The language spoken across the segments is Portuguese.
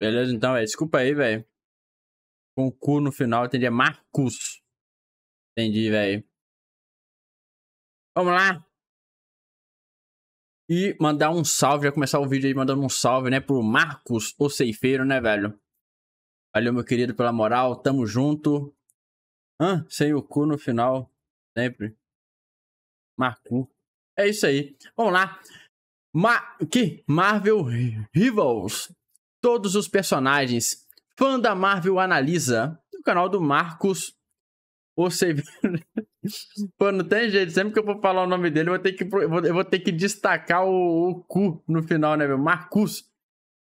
Beleza, então, velho. É, desculpa aí, velho. Com o cu no final, entendi. É Marcos. Entendi, velho. Vamos lá. E mandar um salve, já começar o vídeo aí mandando um salve, né, pro Marcos, o ceifeiro, né, velho? Valeu, meu querido, pela moral. Tamo junto. Hã? Sem o cu no final. Sempre. Marcos. É isso aí. Vamos lá. Ma que? Marvel Rivals todos os personagens. Fã da Marvel analisa no canal do Marcos Ocevino. Pô, não tem jeito. Sempre que eu for falar o nome dele, eu vou ter que, eu vou ter que destacar o, o cu no final, né, meu? Marcos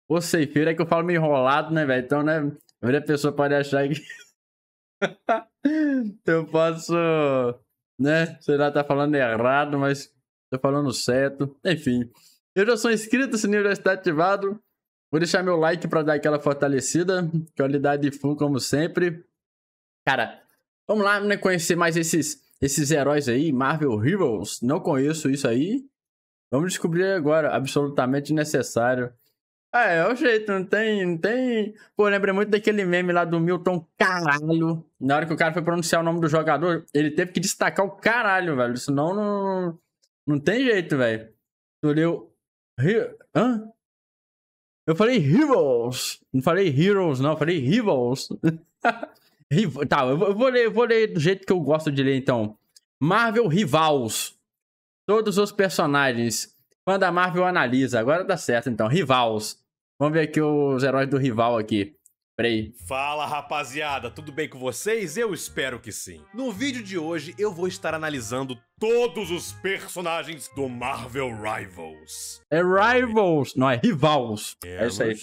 Ocevino. É que eu falo meio enrolado, né, velho? Então, né, a pessoa pode achar que... eu posso... Né? Sei lá, tá falando errado, mas tô falando certo. Enfim. Eu já sou inscrito, o sininho já está ativado. Vou deixar meu like para dar aquela fortalecida. Qualidade full, como sempre. Cara, vamos lá, né? Conhecer mais esses, esses heróis aí. Marvel Heroes. Não conheço isso aí. Vamos descobrir agora. Absolutamente necessário. Ah, é, é o jeito, não tem, não tem. Pô, lembra muito daquele meme lá do Milton Caralho. Na hora que o cara foi pronunciar o nome do jogador, ele teve que destacar o caralho, velho. Senão não. Não tem jeito, velho. Tu leu. Hã? Eu falei Heroes. Não falei Heroes, não. Eu falei Rivals. tá, eu vou, ler, eu vou ler do jeito que eu gosto de ler, então. Marvel Rivals. Todos os personagens. Quando a Marvel analisa. Agora dá certo, então. Rivals. Vamos ver aqui os heróis do rival aqui. Peraí. Fala rapaziada, tudo bem com vocês? Eu espero que sim. No vídeo de hoje eu vou estar analisando todos os personagens do Marvel Rivals. É Rivals, não é Rivals. É, é isso aí.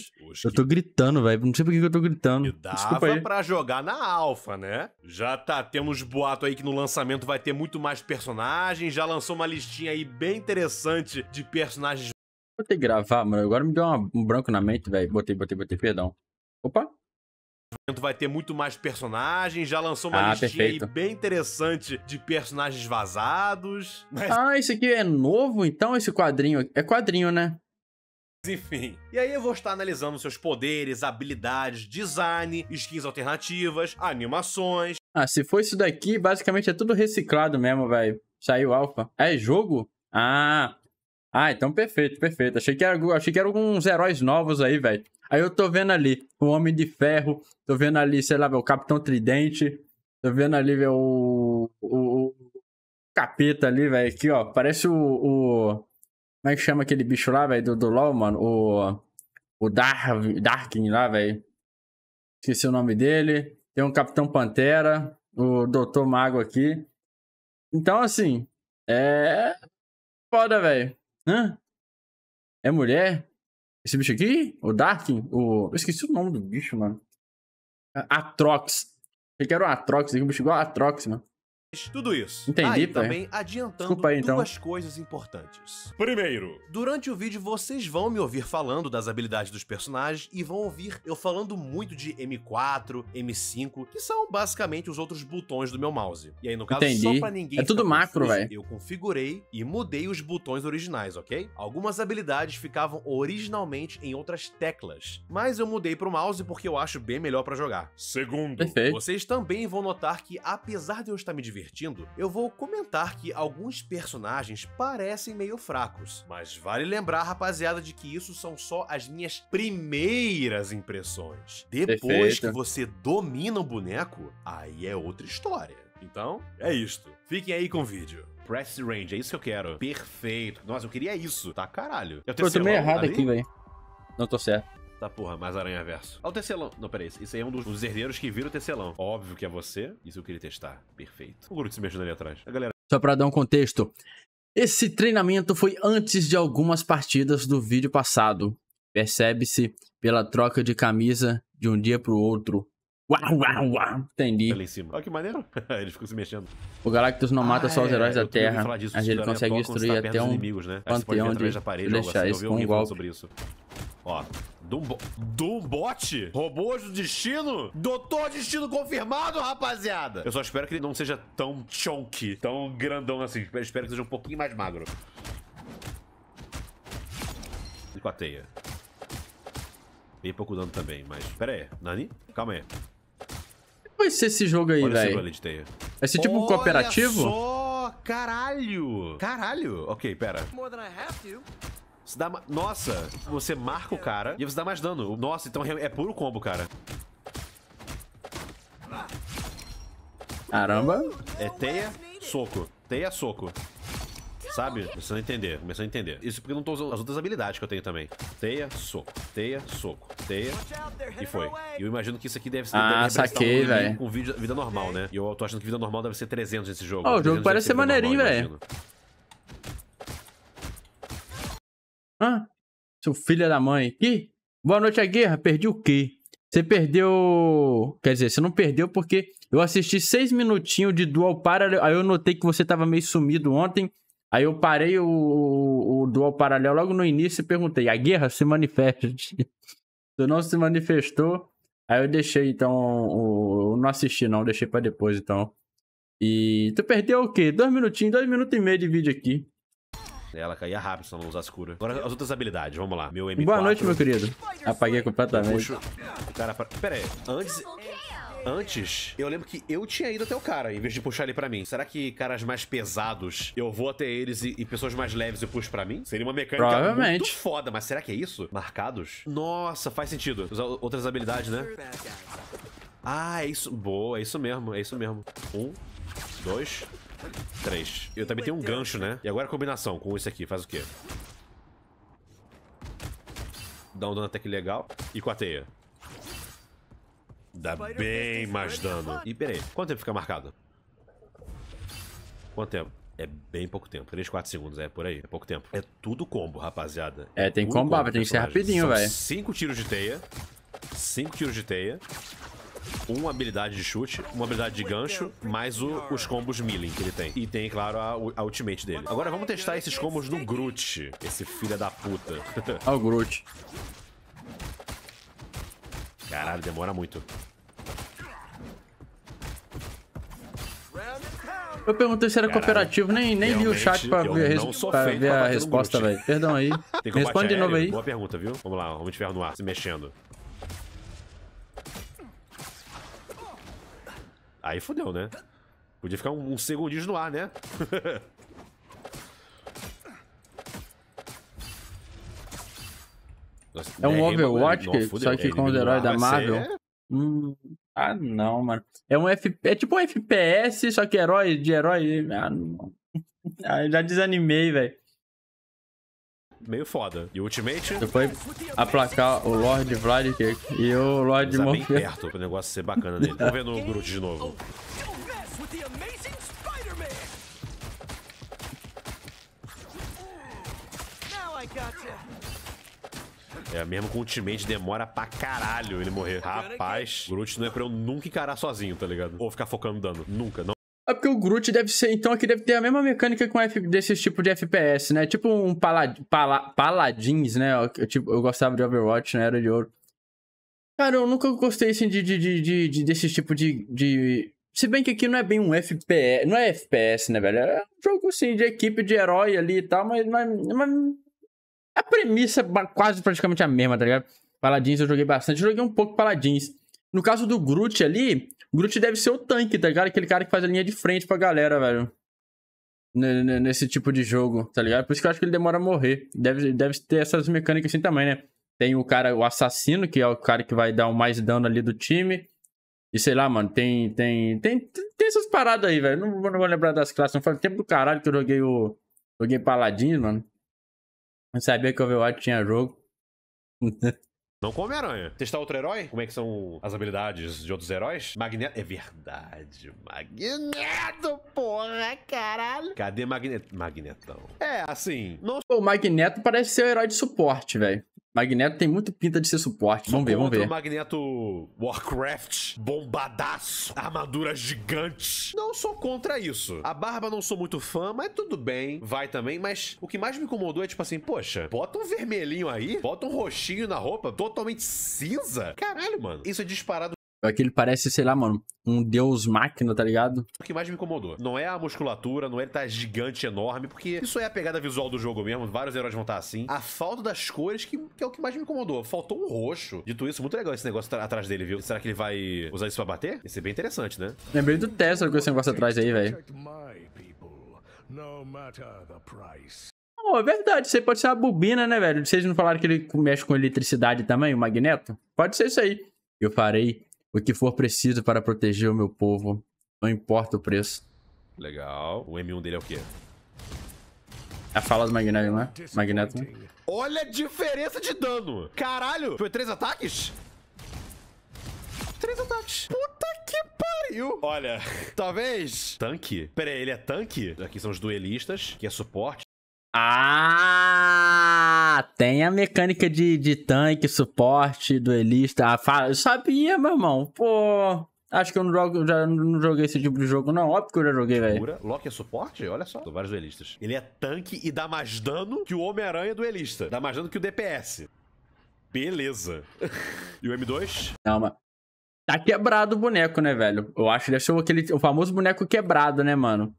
Eu tô gritando, velho. Não sei por que eu tô gritando. E dava Desculpa aí. pra jogar na Alpha, né? Já tá, temos boato aí que no lançamento vai ter muito mais personagens. Já lançou uma listinha aí bem interessante de personagens. Vou ter que gravar, mano. Agora me deu um branco na mente, velho. Botei, botei, botei, perdão. Opa, vai ter muito mais personagens, já lançou uma ah, listinha aí bem interessante de personagens vazados. Mas... Ah, esse aqui é novo então, esse quadrinho? É quadrinho, né? enfim. E aí eu vou estar analisando seus poderes, habilidades, design, skins alternativas, animações. Ah, se for isso daqui, basicamente é tudo reciclado mesmo, velho. Saiu alfa. É jogo? Ah. Ah, então perfeito, perfeito. Achei que era, achei que eram alguns heróis novos aí, velho. Aí eu tô vendo ali o Homem de Ferro, tô vendo ali, sei lá, o Capitão Tridente, tô vendo ali o, o, o capeta ali, velho, aqui, ó. Parece o, o. Como é que chama aquele bicho lá, velho, do, do LOL, mano? O. O Dar, Darkin lá, velho. Esqueci o nome dele. Tem um Capitão Pantera, o Doutor Mago aqui. Então, assim, é. Foda, velho. É mulher? Esse bicho aqui? O Darkin? O... Eu esqueci o nome do bicho, mano. Atrox. Eu quero o Atrox, aqui, um bicho igual a Atrox, mano tudo isso. Entendi, Aí, também adiantando aí, então. duas coisas importantes. Primeiro, durante o vídeo vocês vão me ouvir falando das habilidades dos personagens e vão ouvir eu falando muito de M4, M5, que são basicamente os outros botões do meu mouse. E aí no caso Entendi. só para ninguém É tudo macro, velho. Eu configurei e mudei os botões originais, OK? Algumas habilidades ficavam originalmente em outras teclas, mas eu mudei pro mouse porque eu acho bem melhor para jogar. Segundo, Perfeito. vocês também vão notar que apesar de eu estar me divertindo divertindo, eu vou comentar que alguns personagens parecem meio fracos. Mas vale lembrar, rapaziada, de que isso são só as minhas primeiras impressões. Depois Perfeito. que você domina o boneco, aí é outra história. Então, é isto. Fiquem aí com o vídeo. Press Range, é isso que eu quero. Perfeito. Nossa, eu queria isso, tá? Caralho. Eu, Pô, eu tô meio errado ali? aqui, velho. Não tô certo. Tá porra, mais aranha verso. Olha o tecelão. Não, peraí. Isso aí é um dos, dos herdeiros que vira o tecelão. Óbvio que é você. Isso eu queria testar. Perfeito. O grupo se mexendo ali atrás. A galera. Só pra dar um contexto. Esse treinamento foi antes de algumas partidas do vídeo passado. Percebe-se pela troca de camisa de um dia pro outro. Uau, uau, uau. Entendi. Olha tá em cima. Olha que maneiro. Ele ficou se mexendo. O Galactus não mata ah, só os ah, é. heróis é, da Terra. Disso, mas ele consegue é tá destruir até um inimigos, né? panteão de, de deixar assim, isso com um golpe. Sobre isso. Ó, Dumbo... Dumbot? Robôs do destino? Doutor destino confirmado, rapaziada! Eu só espero que ele não seja tão chonky, tão grandão assim. Espero, espero que seja um pouquinho mais magro. E com a teia. Bem pouco dano também, mas... Pera aí, Nani? Calma aí. Vai ser esse jogo aí, velho. Vai ser tipo um cooperativo? só, caralho! Caralho! Ok, pera. More than I have to. Você dá... Nossa! Você marca o cara e você dá mais dano. Nossa, então é, é puro combo, cara. Caramba. É teia, soco. Teia, soco. Sabe? Começando a entender, começando a entender. Isso porque eu não tô usando as outras habilidades que eu tenho também. Teia, soco, teia, soco, teia. E foi. E eu imagino que isso aqui deve ser. Ah, deve saquei, um velho. Com vida normal, né? E eu tô achando que vida normal deve ser 300 nesse jogo. Ó, oh, ah, o jogo parece ser maneirinho, velho. Hã? Seu filho é da mãe. Que? Boa noite, a guerra. Perdi o quê? Você perdeu. Quer dizer, você não perdeu porque eu assisti seis minutinhos de Dual paralelo. Aí eu notei que você tava meio sumido ontem. Aí eu parei o, o, Dual paralelo logo no início e perguntei: a guerra se manifesta? tu não se manifestou. Aí eu deixei, então. O... Eu não assisti, não. Deixei para depois, então. E tu perdeu o quê? Dois minutinhos, dois minutos e meio de vídeo aqui. Né? Ela caía rápido se ela não usasse cura. Agora as outras habilidades, vamos lá. Meu M4. Boa noite, meu querido. Apaguei completamente. O cara... Pera aí. Antes... Antes, eu lembro que eu tinha ido até o cara, em vez de puxar ele pra mim. Será que caras mais pesados, eu vou até eles e, e pessoas mais leves eu puxo pra mim? Seria uma mecânica Provavelmente. muito foda, mas será que é isso? Marcados? Nossa, faz sentido. Usar outras habilidades, né? Ah, é isso. Boa, é isso mesmo, é isso mesmo. Um, dois, Três. Eu também tenho um gancho, né? E agora a é combinação com esse aqui. Faz o quê? Dá um dano até que legal. E com a teia. Dá bem mais dano. E peraí, quanto tempo fica marcado? Quanto tempo? É bem pouco tempo. 3, 4 segundos, é por aí. É pouco tempo. É tudo combo, rapaziada. É, tem que combo, tem que ser rapidinho, velho. 5 tiros de teia. 5 tiros de teia uma habilidade de chute, uma habilidade de gancho, mais o, os combos milling que ele tem. E tem, claro, a, a, ultimate dele. Agora vamos testar esses combos do Groot, esse filho da puta. Olha o Groot. Caralho, demora muito. Eu perguntei se era cooperativo, nem, nem vi o chat pra ver, pra ver a resposta, velho. Perdão aí. Responde de novo aí. Boa pergunta, viu? Vamos lá, vamos de ferro no ar, se mexendo. Aí fudeu, né? Podia ficar um, um segundinho no ar, né? Nossa, é um Overwatch, mano, não, só que com os heróis da Marvel. Ser... É- hum, ah, não, mano. É um é tipo um FPS, só que herói de herói. Ah, não. Ah, já desanimei, velho meio foda. E o ultimate... Depois, aplacar o Lord Vlad e o Lord Morpheus. Tá bem perto pro negócio ser bacana dele. Vamos ver no Groot de novo. É, mesmo com o ultimate, demora pra caralho ele morrer. Rapaz, Groot não é pra eu nunca encarar sozinho, tá ligado? Ou ficar focando dano. Nunca, não. É porque o Groot deve ser. Então aqui deve ter a mesma mecânica com F, desses tipo de FPS, né? Tipo um palad, pala, Paladins, né? Eu, tipo, eu gostava de Overwatch na né? Era de Ouro. Cara, eu nunca gostei assim, de, de, de, de desse tipo de, de. Se bem que aqui não é bem um FPS. Não é FPS, né, velho? É um jogo assim de equipe de herói ali e tal, mas, mas, mas a premissa é quase praticamente a mesma, tá ligado? Paladins eu joguei bastante. joguei um pouco Paladins. No caso do Groot ali, Groot deve ser o tanque, tá ligado? Aquele cara que faz a linha de frente pra galera, velho. nesse tipo de jogo, tá ligado? Por isso que eu acho que ele demora a morrer. Deve, deve ter essas mecânicas assim também, né? Tem o cara, o assassino, que é o cara que vai dar o mais dano ali do time. E sei lá, mano, tem. Tem, tem, tem essas paradas aí, velho. Não, não vou lembrar das classes. Não faz tempo do caralho que eu joguei o. Joguei Paladino, mano. Não sabia que o Overwatch tinha jogo. Não come Homem-Aranha. Testar outro herói? Como é que são as habilidades de outros heróis? Magneto. É verdade, Magneto, porra, caralho. Cadê Magneto? Magnetão. É, assim. Não... O Magneto parece ser o herói de suporte, velho. Magneto tem muito pinta de ser suporte. Vamos ver, vamos ver. Magneto Warcraft, bombadaço, armadura gigante. Não sou contra isso. A barba não sou muito fã, mas tudo bem. Vai também, mas o que mais me incomodou é tipo assim, poxa, bota um vermelhinho aí, bota um roxinho na roupa, totalmente cinza. Caralho, mano. Isso é disparado Aquele parece, sei lá, mano, um deus máquina, tá ligado? O que mais me incomodou não é a musculatura, não é ele tá gigante, enorme, porque isso é a pegada visual do jogo mesmo, vários heróis vão estar tá assim. A falta das cores que, que é o que mais me incomodou. Faltou um roxo. Dito isso, muito legal esse negócio atrás dele, viu? Será que ele vai usar isso pra bater? Isso é bem interessante, né? Lembrei do Tesla com esse negócio atrás aí, velho. Oh, é verdade, isso aí pode ser a bobina, né, velho? Vocês não falaram que ele mexe com eletricidade também, o magneto? Pode ser isso aí. Eu farei o que for preciso para proteger o meu povo, não importa o preço. Legal. O M1 dele é o quê? É a fala do Magneto, né? Magneto. Né? Olha a diferença de dano. Caralho, foi três ataques? Três ataques. Puta que pariu. Olha, talvez... Tanque? Pera ele é tanque? Aqui são os duelistas, que é suporte. Ah, tem a mecânica de, de tanque, suporte, duelista. Ah, fala, eu sabia, meu irmão. Pô, acho que eu não, jogo, já não joguei esse tipo de jogo, não. Óbvio que eu já joguei, velho. Loki é suporte? Olha só. São vários duelistas. Ele é tanque e dá mais dano que o Homem-Aranha é duelista. Dá mais dano que o DPS. Beleza. e o M2? Calma. Tá quebrado o boneco, né, velho? Eu acho que ele achou aquele, o famoso boneco quebrado, né, mano?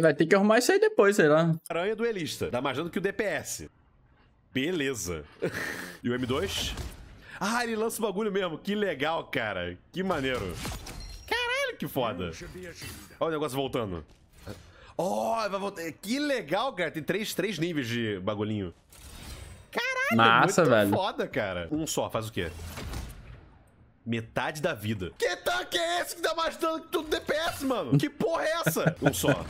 vai ter que arrumar isso aí depois, sei lá. Aranha duelista. Dá mais dano que o DPS. Beleza. e o M2? Ah, ele lança o bagulho mesmo. Que legal, cara. Que maneiro. Caralho, que foda. Olha o negócio voltando. Oh, vai voltar. Que legal, cara. Tem três, três níveis de bagulhinho. Caralho, Massa, muito velho. foda, cara. Um só, faz o quê? Metade da vida. Que tanque é esse que tá mais dano que tudo DPS, mano? Que porra é essa? Um só.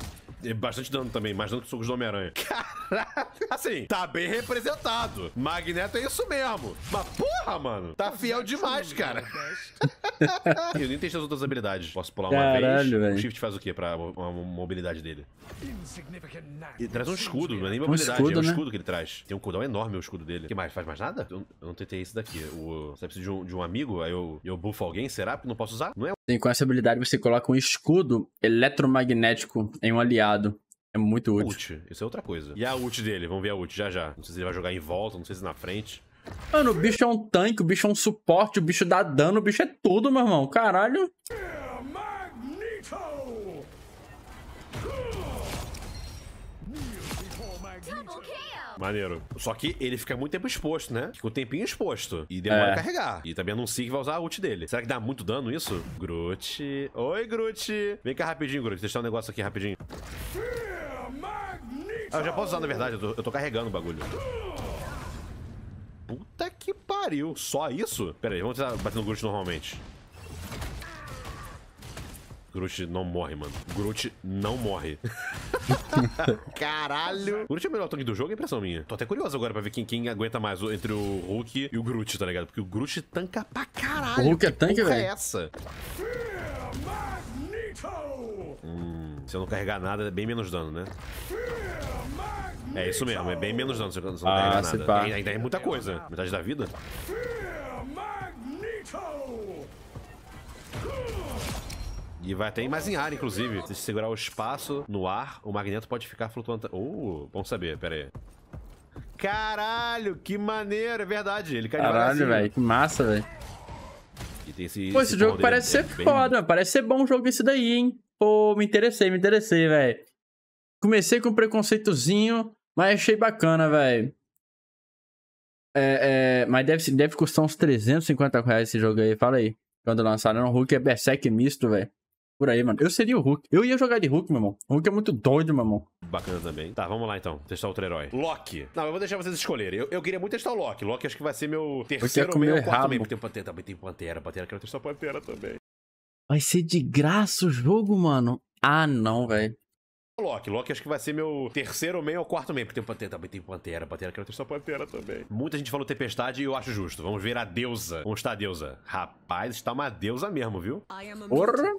É bastante dano também, mais dano que socos do Homem-Aranha. Caralho! assim, tá bem representado. Magneto é isso mesmo. Mas porra, mano, tá fiel demais, cara. Eu nem testei as outras habilidades. Posso pular uma Caralho, vez? O Shift faz o quê pra uma mobilidade dele? Ele traz um escudo, não é nem mobilidade, é um escudo, é né? o escudo que ele traz. Tem um cooldown enorme o escudo dele. O que mais? Faz mais nada? Eu, eu não tentei esse daqui. O, você precisa de um, de um amigo, aí eu, eu buffo alguém, será? Porque não posso usar? Não é e com essa habilidade você coloca um escudo eletromagnético em um aliado. É muito útil. Ult, isso é outra coisa. E a ult dele? Vamos ver a ult já já. Não sei se ele vai jogar em volta, não sei se na frente. Mano, o bicho é um tanque, o bicho é um suporte, o bicho dá dano, o bicho é tudo, meu irmão. Caralho. Maneiro. Só que ele fica muito tempo exposto, né? Fica o um tempinho exposto. E demora é. a carregar. E também anuncia que vai usar a ult dele. Será que dá muito dano isso? Groot. Oi, Groot. Vem cá rapidinho, Groot. Deixa eu um negócio aqui rapidinho. Ah, eu já posso usar, na verdade. Eu tô, eu tô carregando o bagulho. Puta que pariu. Só isso? Pera aí, vamos tentar bater no Groot normalmente. Groot não morre, mano. Groot não morre. Caralho! Groot é o melhor tanque do jogo, é impressão minha. Tô até curioso agora pra ver quem, quem aguenta mais entre o Hulk e o Groot, tá ligado? Porque o Groot tanca pra caralho. O Hulk é tanque, velho? é essa? Hum, se eu não carregar nada, é bem menos dano, né? É isso mesmo, é bem menos dano se eu não ah, carregar ah, nada. Pá. Ainda é muita coisa. Metade da vida. E vai até emazinhar, inclusive. Se segurar o espaço no ar, o magneto pode ficar flutuando. Uh, bom saber, pera aí. Caralho, que maneiro, é verdade. Ele Caralho, assim, velho, né? que massa, velho. Esse, Pô, esse, esse jogo parece é ser é foda, bem... parece ser bom jogo esse daí, hein? Pô, me interessei, me interessei, velho. Comecei com um preconceitozinho, mas achei bacana, velho. É, é, mas deve, deve custar uns 350 reais esse jogo aí, fala aí. Quando lançaram, o Hulk é Berserk misto, velho. Por aí, mano. Eu seria o Hulk. Eu ia jogar de Hulk, meu irmão. O Hulk é muito doido, meu irmão. Bacana também. Tá, vamos lá então. Testar outro herói. Loki. Não, eu vou deixar vocês escolherem. Eu, eu queria muito testar o Loki. Loki acho que vai ser meu terceiro ou meu quarto meio. Tem Pantera, também tem Pantera. Pantera, quero testar Pantera também. Vai ser de graça o jogo, mano. Ah, não, velho. Loki. Loki acho que vai ser meu terceiro meio ou quarto meio. Porque tem Pantera, também tem Pantera. Pantera, quero testar Pantera também. Muita gente falou Tempestade e eu acho justo. Vamos ver a deusa. Onde está a deusa? Rapaz, está uma deusa mesmo, viu? Porra!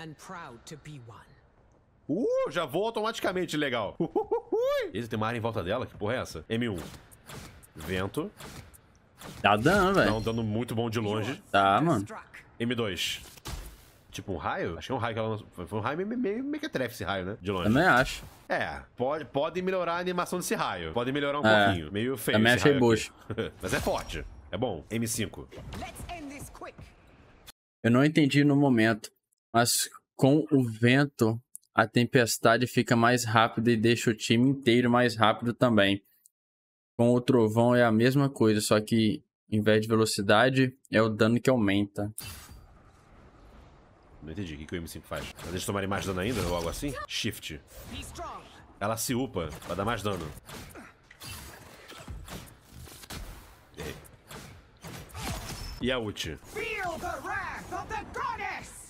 and proud to be one. Uh, já vou automaticamente, legal. Uh, Esse tem uma área em volta dela? Que porra é essa? M1. Vento. Tá dando, velho. Tá um dano muito bom de longe. Tá, mano. M2. Tipo um raio? Acho que é um raio que ela lançou. Foi um raio meio, meio, meio que trefe esse raio, né? De longe. Também acho. É, pode, pode melhorar a animação desse raio. Pode melhorar um é. pouquinho. Meio feio. Também achei bucho. Mas é forte. É bom. M5. Eu não entendi no momento. Mas com o vento, a tempestade fica mais rápida e deixa o time inteiro mais rápido também. Com o trovão é a mesma coisa, só que em vez de velocidade, é o dano que aumenta. Não entendi o que, que o M5 faz. Mas eles tomarem mais dano ainda ou algo assim? Shift. Ela se upa pra dar mais dano. E a ult.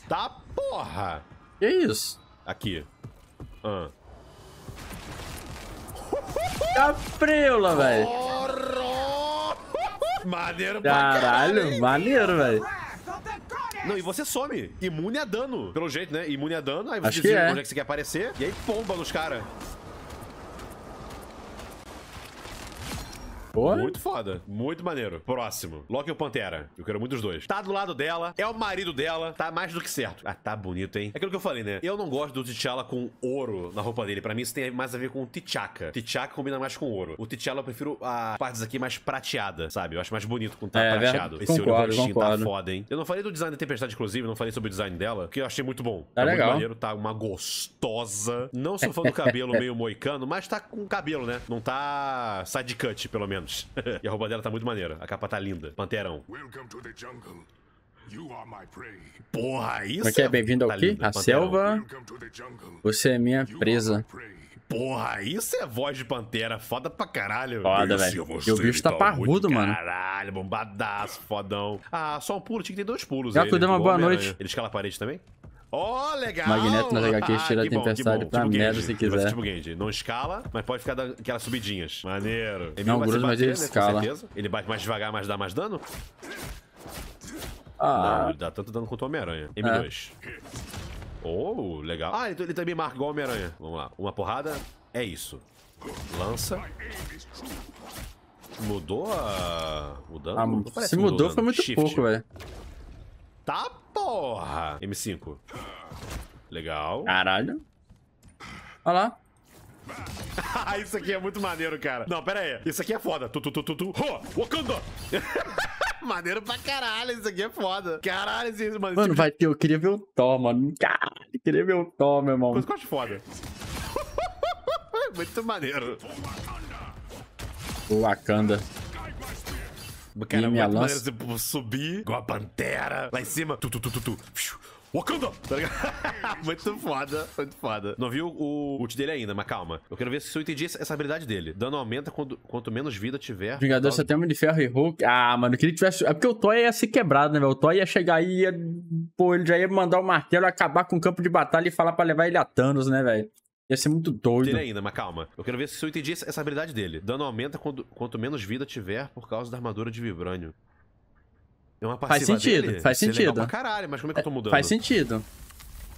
Tá Porra! Que isso? Aqui. Ah. Capreula, velho. Maneiro Caralho, maneiro, velho. Não, e você some. Imune a dano. Pelo jeito, né? Imune a dano. Aí você Acho diz que é. onde é que você quer aparecer. E aí pomba nos caras. Porra. Muito foda. Muito maneiro. Próximo. Loki o Pantera? Eu quero muito os dois. Tá do lado dela, é o marido dela, tá mais do que certo. Ah, tá bonito, hein? É aquilo que eu falei, né? Eu não gosto do T'Challa com ouro na roupa dele. Pra mim, isso tem mais a ver com o T'Chaka. T'Chaka combina mais com ouro. O T'Challa eu prefiro as partes aqui mais prateada, sabe? Eu acho mais bonito com tá é, é prateado. Esse concordo, olho tá foda, hein? Eu não falei do design da Tempestade, inclusive, não falei sobre o design dela, que eu achei muito bom. Tá, tá legal. muito maneiro, tá uma gostosa. Não sou fã do cabelo meio moicano, mas tá com cabelo, né? Não tá side cut, pelo menos menos. e a roupa dela tá muito maneira. A capa tá linda. Panterão. Porra, isso Como é que é? é Bem-vindo aqui, tá A selva. Você é minha presa. Porra, isso é voz de pantera. Foda pra caralho. Foda, velho. E o bicho tá parrudo, mano. Caralho, bombadaço, fodão. Ah, só um pulo. Tinha que ter dois pulos. Já aí, né? uma boa noite. Ele escala a parede também? Ó, oh, legal! Magneto na HQs ah, tira ah, a tempestade bom, pra tipo merda se tipo quiser. Tipo Não escala, mas pode ficar dando aquelas subidinhas. Maneiro. Ele não, gruda, mas ele né, escala. Ele bate mais devagar, mas dá mais dano? Ah. Não, ele dá tanto dano quanto o Homem-Aranha. M2. É. Oh, legal. Ah, ele, então ele também marca igual o Homem-Aranha. Vamos lá. Uma porrada. É isso. Lança. Mudou a... O dano? Ah, se mudou, mudou foi muito Shift. pouco, velho. Tá Porra! M5. Legal. Caralho. Olha lá. Isso aqui é muito maneiro, cara. Não, pera aí. Isso aqui é foda. Tu, tu, tu, tu, tu. Ho! Wakanda! maneiro pra caralho. Isso aqui é foda. Caralho, esse, mano. Mano, tipo vai ter. Eu queria ver o Thor, mano. Caralho, eu queria ver o Thor, meu irmão. Coisa eu acho foda. muito maneiro. Wakanda. Cara, e minha lança... Maneiro, tipo, subir com a pantera, lá em cima, tu, tu, tu, tu, tu. Wakanda! Tá ligado? muito foda, muito foda. Não viu o, o ult dele ainda, mas calma. Eu quero ver se eu entendi essa habilidade dele. Dano aumenta quando, quanto menos vida tiver. Vingador só tem de ferro e Hulk. Ah, mano, que ele tivesse. É porque o Thor ia ser quebrado, né, velho? O Thor ia chegar aí ia. Pô, ele já ia mandar o martelo, acabar com o campo de batalha e falar pra levar ele a Thanos, né, velho? Ia ser muito doido. Teria ainda, mas calma. Eu quero ver se eu entendi essa habilidade dele. Dano aumenta quando, quanto menos vida tiver por causa da armadura de vibrânio. É uma passiva Faz sentido, dele? faz sentido. É legal pra caralho, mas como é que eu tô é, mudando? Faz sentido.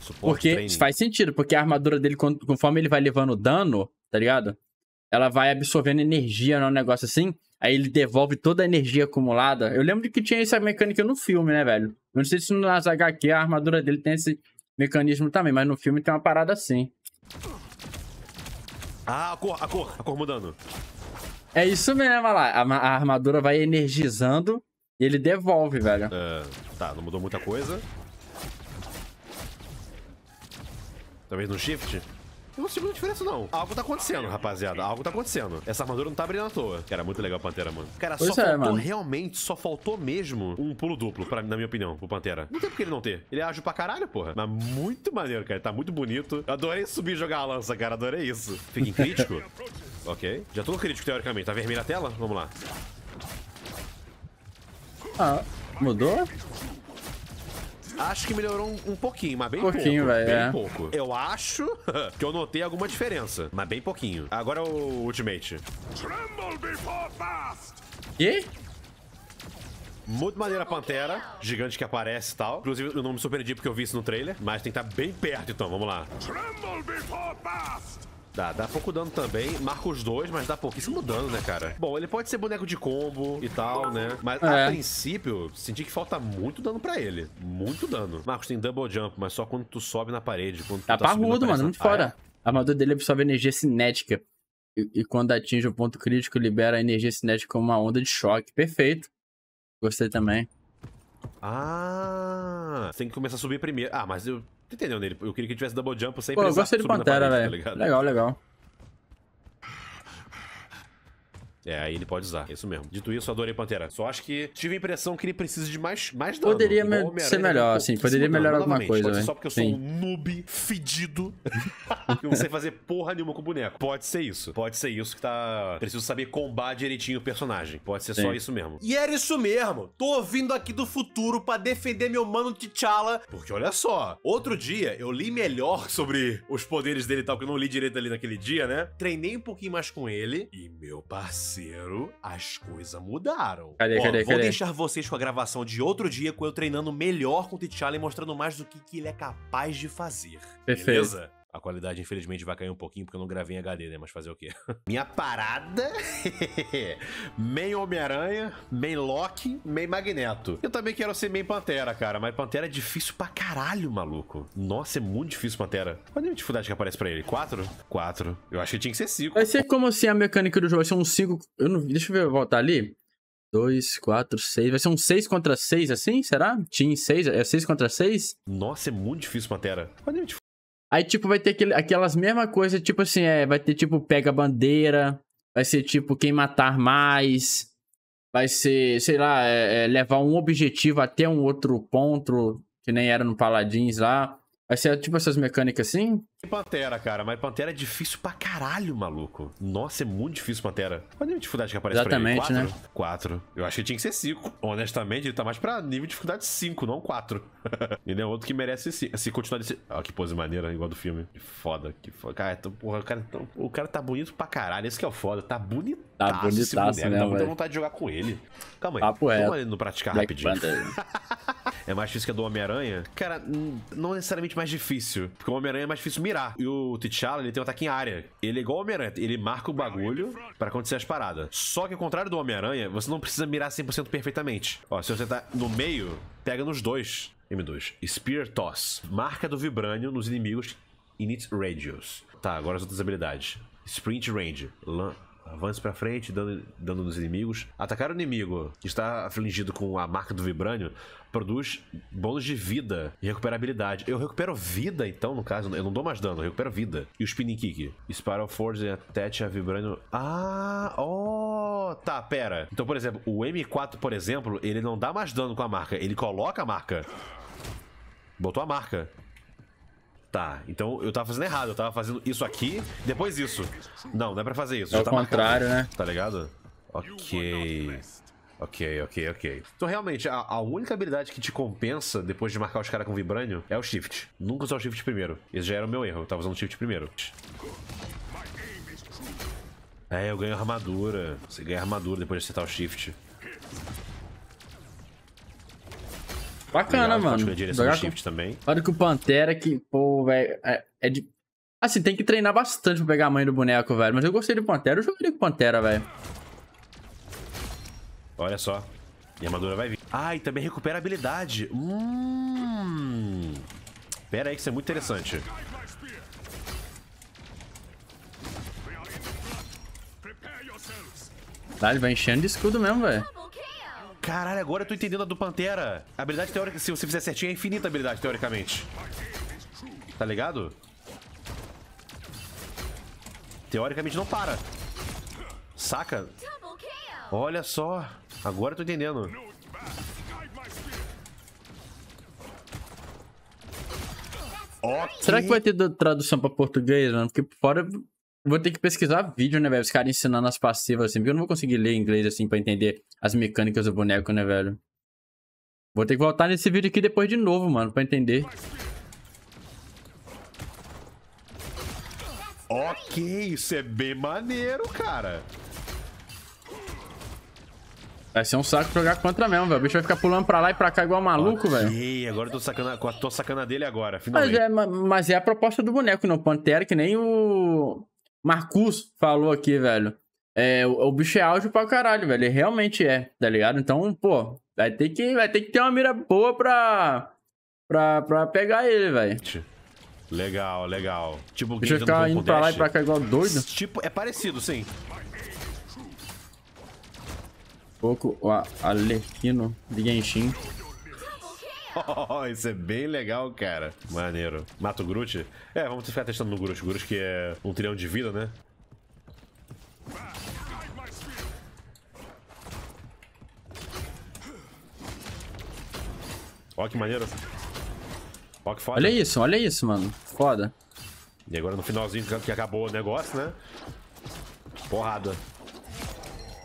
Suporte, porque training. faz sentido, porque a armadura dele, conforme ele vai levando dano, tá ligado? Ela vai absorvendo energia um negócio assim. Aí ele devolve toda a energia acumulada. Eu lembro que tinha essa mecânica no filme, né, velho? Eu não sei se nas HQ a armadura dele tem esse mecanismo também, mas no filme tem uma parada assim. Ah, a cor, a cor, a cor mudando. É isso mesmo, olha lá. A, a armadura vai energizando e ele devolve, velho. É, tá, não mudou muita coisa. Talvez no shift? Eu não sinto muita diferença, não. Algo tá acontecendo, rapaziada. Algo tá acontecendo. Essa armadura não tá abrindo à toa. Cara, muito legal a Pantera, mano. Cara, pois só é, faltou, mano. realmente, só faltou mesmo um pulo duplo, pra, na minha opinião, pro Pantera. Não tem por que ele não ter. Ele é ágil pra caralho, porra. Mas muito maneiro, cara. Ele tá muito bonito. Eu adorei subir e jogar a lança, cara. Adorei isso. Fica em crítico? ok. Já tô no crítico, teoricamente. Tá vermelha a tela? Vamos lá. Ah, mudou? Acho que melhorou um, um pouquinho, mas bem pouquinho, pouco. Véio, bem é. pouco. Eu acho que eu notei alguma diferença, mas bem pouquinho. Agora o Ultimate. Que? Muito maneira Pantera, gigante que aparece e tal. Inclusive, eu não me surpreendi porque eu vi isso no trailer, mas tem que estar tá bem perto, então, vamos lá. Tremble before fast! Dá, dá pouco dano também. Marca os dois, mas dá pouquíssimo dano, né, cara? Bom, ele pode ser boneco de combo e tal, né? Mas é. a princípio, senti que falta muito dano pra ele. Muito dano. Marcos, tem double jump, mas só quando tu sobe na parede. Quando tá, tá parrudo, mano. Muito ah, fora. É? A armadura dele absorve energia cinética. E, e, quando atinge o ponto crítico, libera a energia cinética como uma onda de choque. Perfeito. Gostei também. Ah, você tem que começar a subir primeiro. Ah, mas eu. Tu entendeu nele? Eu queria que tivesse double jump sem Pô, precisar eu gosto de subir Pantera, tá velho. Tá legal, legal. É, aí ele pode usar. Isso mesmo. Dito isso, adorei Pantera. Só acho que tive a impressão que ele precisa de mais, mais dano. Poderia me ser melhor, assim. Poderia melhorar alguma coisa, pode ser né? Só porque eu sou um noob fedido. eu não sei fazer porra nenhuma com o boneco. Pode ser isso. Pode ser isso que tá. Preciso saber combar direitinho o personagem. Pode ser sim. só isso mesmo. E era isso mesmo. Tô vindo aqui do futuro para defender meu mano T'Challa. Porque olha só, outro dia eu li melhor sobre os poderes dele e tal, que eu não li direito ali naquele dia, né? Treinei um pouquinho mais com ele. E meu parceiro as coisas mudaram. Cadê, Ó, cadê, vou cadê? deixar vocês com a gravação de outro dia com eu treinando melhor com o T'Challa e mostrando mais do que, que ele é capaz de fazer. Perfeito. Beleza? A qualidade, infelizmente, vai cair um pouquinho porque eu não gravei em HD, né? Mas fazer o quê? Minha parada... main Homem-Aranha, main Loki, main Magneto. Eu também quero ser main Pantera, cara. Mas Pantera é difícil pra caralho, maluco. Nossa, é muito difícil Pantera. Qual é dificuldade que aparece pra ele? Quatro? Quatro. Eu acho que tinha que ser cinco. Vai ser como se assim a mecânica do jogo vai ser um cinco... Eu não... Deixa eu ver, voltar ali. 2, 4, 6. Vai ser um 6 contra 6 assim? Será? Team 6? É 6 contra 6? Nossa, é muito difícil, Pantera. Qual é a Aí, tipo, vai ter aquele, aquelas mesma coisa, tipo assim, é, vai ter tipo pega bandeira, vai ser tipo quem matar mais, vai ser, sei lá, é, é, levar um objetivo até um outro ponto, que nem era no Paladins lá. Vai ser tipo essas mecânicas assim? E Pantera, cara, mas Pantera é difícil pra caralho, maluco. Nossa, é muito difícil Pantera. Qual nível de dificuldade que aparece Exatamente, pra ele? Né? Quatro. Né? 4. Eu acho que tinha que ser 5. Honestamente, ele tá mais pra nível de dificuldade 5, não 4. ele é outro que merece se, se continuar desse. Ó, que pose maneira, né? igual do filme. Que foda, que foda. Cara, é tô, porra, o cara, é tô, o cara tá bonito pra caralho. Esse que é o foda. Tá bonitaço. Tá bonitaço, né? Dá muita vontade de jogar com ele. Calma aí. Papo Vamos ali no praticar Black rapidinho. é mais difícil que a do Homem-Aranha, cara, não necessariamente mais difícil. Porque o Homem-Aranha é mais difícil mirar. E o T'Challa, ele tem um ataque em área. Ele é igual o Homem-Aranha. Ele marca o bagulho para acontecer as paradas. Só que ao contrário do Homem-Aranha, você não precisa mirar 100% perfeitamente. Ó, se você tá no meio, pega nos dois. M2. Spear Toss. Marca do Vibranium nos inimigos in its radius. Tá, agora as outras habilidades. Sprint Range. Lan Avance pra frente, dando, dando nos inimigos. Atacar o inimigo que está afligido com a marca do Vibrânio produz bônus de vida e recuperabilidade. Eu recupero vida, então, no caso. Eu não dou mais dano, eu recupero vida. E o Spinning Kick. Spiral Force attach a Vibrânio... Ah, oh, tá, pera. Então, por exemplo, o M4, por exemplo, ele não dá mais dano com a marca. Ele coloca a marca. Botou a marca. Tá, então eu tava fazendo errado, eu tava fazendo isso aqui, depois isso. Não, não é pra fazer isso. É o tá contrário, marcado, né? Tá ligado? Ok. Ok, ok, ok. Então, realmente, a, a, única habilidade que te compensa depois de marcar os caras com Vibranium é o Shift. Nunca usar o Shift primeiro. Esse já era o meu erro, eu tava usando o Shift primeiro. É, eu ganho armadura. Você ganha armadura depois de acertar o Shift. Bacana, mano. Jogar shift também. Olha que o Pantera, que, pô, velho, é, é de... Assim, tem que treinar bastante pra pegar a mãe do boneco, velho. Mas eu gostei do Pantera, eu jogaria com Pantera, velho. Olha só. E a armadura vai vir. Ah, e também recupera a habilidade. Hum. Pera aí que isso é muito interessante. Ah, ele vai enchendo de escudo mesmo, velho. Caralho, agora eu tô entendendo a do Pantera. A habilidade teórica, se você fizer certinho, é infinita a habilidade, teoricamente. Tá ligado? Teoricamente não para. Saca? Olha só. Agora eu tô entendendo. Okay. Será que vai ter tradução pra português, mano? Porque fora Vou ter que pesquisar vídeo, né, velho? Os caras ensinando as passivas assim, porque eu não vou conseguir ler inglês assim pra entender as mecânicas do boneco, né, velho? Vou ter que voltar nesse vídeo aqui depois de novo, mano, pra entender. Ok, isso é bem maneiro, cara. Vai ser um saco jogar contra mesmo, velho. O bicho vai ficar pulando pra lá e pra cá igual maluco, okay, velho. agora eu tô sacana, tô sacana dele agora, finalmente. Mas é, mas é a proposta do boneco, não. Pantera, que nem o... Marcus falou aqui, velho. É, o, o bicho é áudio pra caralho, velho. Ele realmente é, tá ligado? Então, pô, vai ter que, vai ter, que ter uma mira boa pra, pra, pra pegar ele, velho. Legal, legal. Tipo, Deixa eu ficar indo pra lá e pra cá igual doido. Tipo, é parecido, sim. pouco o Alequino de Genshin. Isso é bem legal, cara. Maneiro. Mata o Groot? É, vamos ficar testando no Groot. O Groot que é um trilhão de vida, né? Ó que maneiro. Ó que foda. Olha isso, olha isso, mano. Foda. E agora no finalzinho que acabou o negócio, né? Porrada.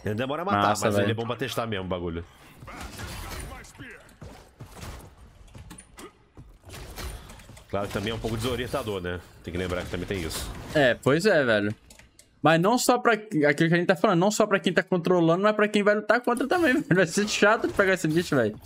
Ele demora a matar, Nossa, mas véio. ele é bom pra testar mesmo o bagulho. Claro que também é um pouco desorientador, né? Tem que lembrar que também tem isso. É, pois é, velho. Mas não só pra aquilo que a gente tá falando, não só pra quem tá controlando, mas pra quem vai lutar contra também, velho. Vai ser chato de pegar esse bicho, velho.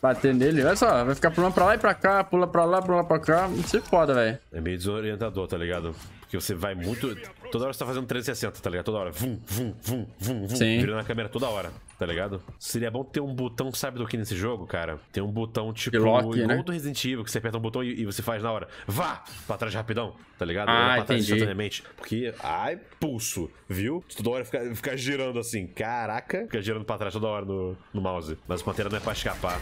Bater nele, olha só, vai ficar pulando pra lá e pra cá, pula pra lá, pula pra cá. não se foda, velho. É meio desorientador, tá ligado? Porque você vai muito. Toda hora você tá fazendo 360, tá ligado? Toda hora. Vum, vum, vum, vum, vum. Sim. Virando a câmera toda hora, tá ligado? Seria bom ter um botão, sabe do que nesse jogo, cara? Tem um botão tipo. Lock, igual né? do Resident Evil, que você aperta um botão e, e, você faz na hora. Vá! Pra trás rapidão, tá ligado? Ah, pra trás instantaneamente. Porque. Ai, pulso, viu? Toda hora fica, fica girando assim. Caraca. Fica girando pra trás toda hora no, no mouse. Mas o Pantera não é pra escapar.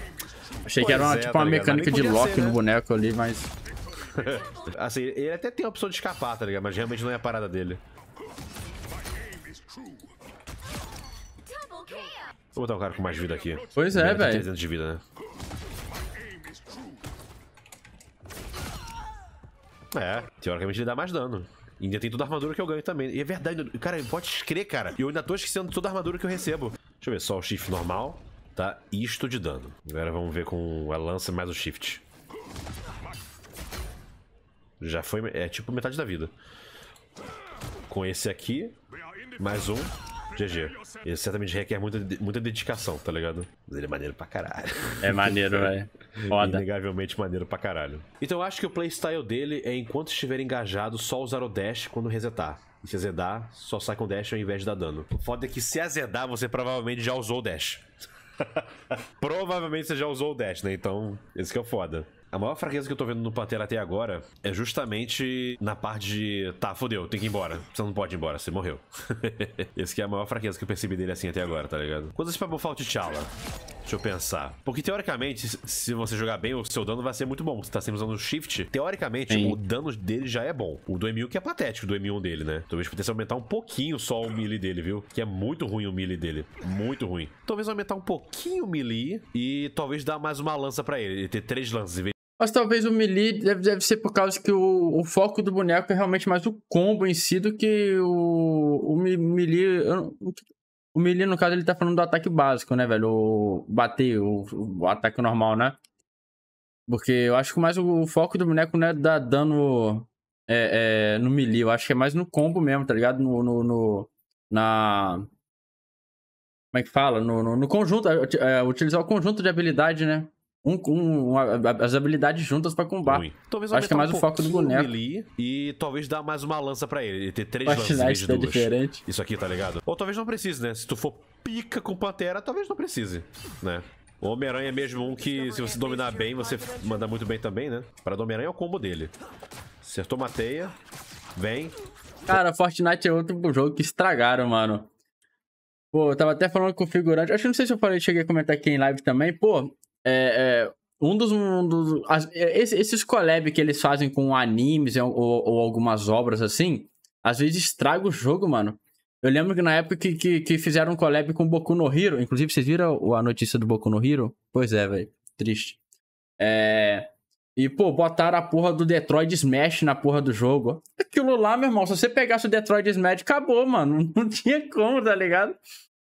Achei pois que era uma, é, tipo uma tá mecânica de lock ser, né? no boneco ali, mas. assim, ele até tem a opção de escapar, tá ligado? Mas realmente não é a parada dele. Vou botar um cara com mais vida aqui. Pois é, velho. 300 de vida, né? É, teoricamente ele dá mais dano. E ainda tem toda a armadura que eu ganho também. E é verdade, cara, pode crer, cara. E eu ainda tô esquecendo toda a armadura que eu recebo. Deixa eu ver, só o shift normal. Tá isto de dano. Agora vamos ver com a lança mais o shift. Já foi... É tipo metade da vida. Com esse aqui, mais um, GG. esse certamente requer muita, muita dedicação, tá ligado? Mas ele é maneiro pra caralho. É maneiro, velho. Foda. Inegavelmente maneiro pra caralho. Então eu acho que o playstyle dele é enquanto estiver engajado, só usar o dash quando resetar. E se azedar, só sai com dash ao invés de dar dano. O foda é que se azedar, você provavelmente já usou o dash. provavelmente você já usou o dash, né? Então, esse que é o foda. A maior fraqueza que eu tô vendo no Pantera até agora é justamente na parte de. Tá, fodeu, tem que ir embora. Você não pode ir embora, você morreu. Esse que é a maior fraqueza que eu percebi dele assim até agora, tá ligado? coisas pra bufar o T'Challa? Deixa eu pensar. Porque teoricamente, se você jogar bem, o seu dano vai ser muito bom. Você tá sempre usando o shift. Teoricamente, Sim. o dano dele já é bom. O do M1 que é patético, do M1 dele, né? Talvez pudesse aumentar um pouquinho só o melee dele, viu? Que é muito ruim o melee dele. Muito ruim. Talvez aumentar um pouquinho o melee e talvez dar mais uma lança pra ele. Ele ter três lances em vez mas talvez o melee deve, deve ser por causa que o, o foco do boneco é realmente mais o combo em si do que o, o melee. o melee, no caso, ele tá falando do ataque básico, né, velho? O bater, o, o ataque normal, né? Porque eu acho que mais o, o foco do boneco não é dar dano é, é, no melee. Eu acho que é mais no combo mesmo, tá ligado? No. no, no na. Como é que fala? No, no, no conjunto. É, é utilizar o conjunto de habilidade, né? um, um, uma, as habilidades juntas para combar. Talvez Acho que é mais um o foco do boneco. Melee, e talvez dar mais uma lança para ele. Ele ter três lanças de Diferente. Isso aqui, tá ligado? Ou talvez não precise, né? Se tu for pica com pantera, talvez não precise, né? O Homem-Aranha é mesmo um que, se você dominar bem, você manda muito bem também, né? Para Homem-Aranha é o combo dele. Acertou uma teia. Vem. Cara, Fortnite é outro jogo que estragaram, mano. Pô, eu tava até falando com o figurante. Acho que não sei se eu falei, cheguei a comentar aqui em live também. Pô, é, é, um dos. Um dos as, é, esses collab que eles fazem com animes ou, ou, algumas obras assim, às vezes estraga o jogo, mano. Eu lembro que na época que, que, que fizeram um collab com Boku no Hero. Inclusive, vocês viram a notícia do Boku no Hero? Pois é, velho. Triste. É. E, pô, botaram a porra do Detroit Smash na porra do jogo. Aquilo lá, meu irmão, se você pegasse o Detroit Smash, acabou, mano. Não tinha como, tá ligado?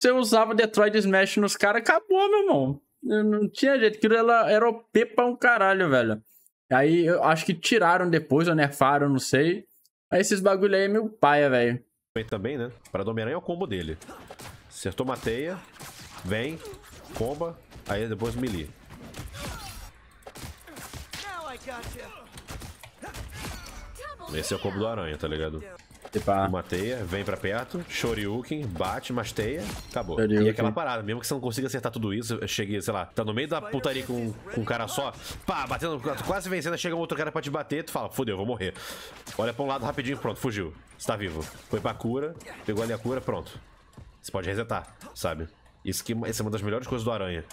Você usava o Detroit Smash nos caras, acabou, meu irmão. Não tinha jeito, aquilo ela era OP pra um caralho, velho. Aí eu acho que tiraram depois, ou nerfaram, não sei. Aí esses bagulho aí é meu paia, velho. Também, né? Para Homem-Aranha é o combo dele. Acertou uma teia, vem, comba, aí depois melee. Esse é o combo do aranha, tá ligado? Epa. Uma teia, vem pra perto, Shoryuken, bate, mateia acabou. Shoryuken. E aquela parada, mesmo que você não consiga acertar tudo isso, eu cheguei, sei lá, tá no meio da putaria com, com um cara só, pá, batendo, quase vencendo, chega um outro cara pra te bater, tu fala, fodeu, vou morrer. Olha pra um lado rapidinho, pronto, fugiu. Você tá vivo. Foi pra cura, pegou ali a cura, pronto. Você pode resetar, sabe? Isso que essa é uma das melhores coisas do Aranha.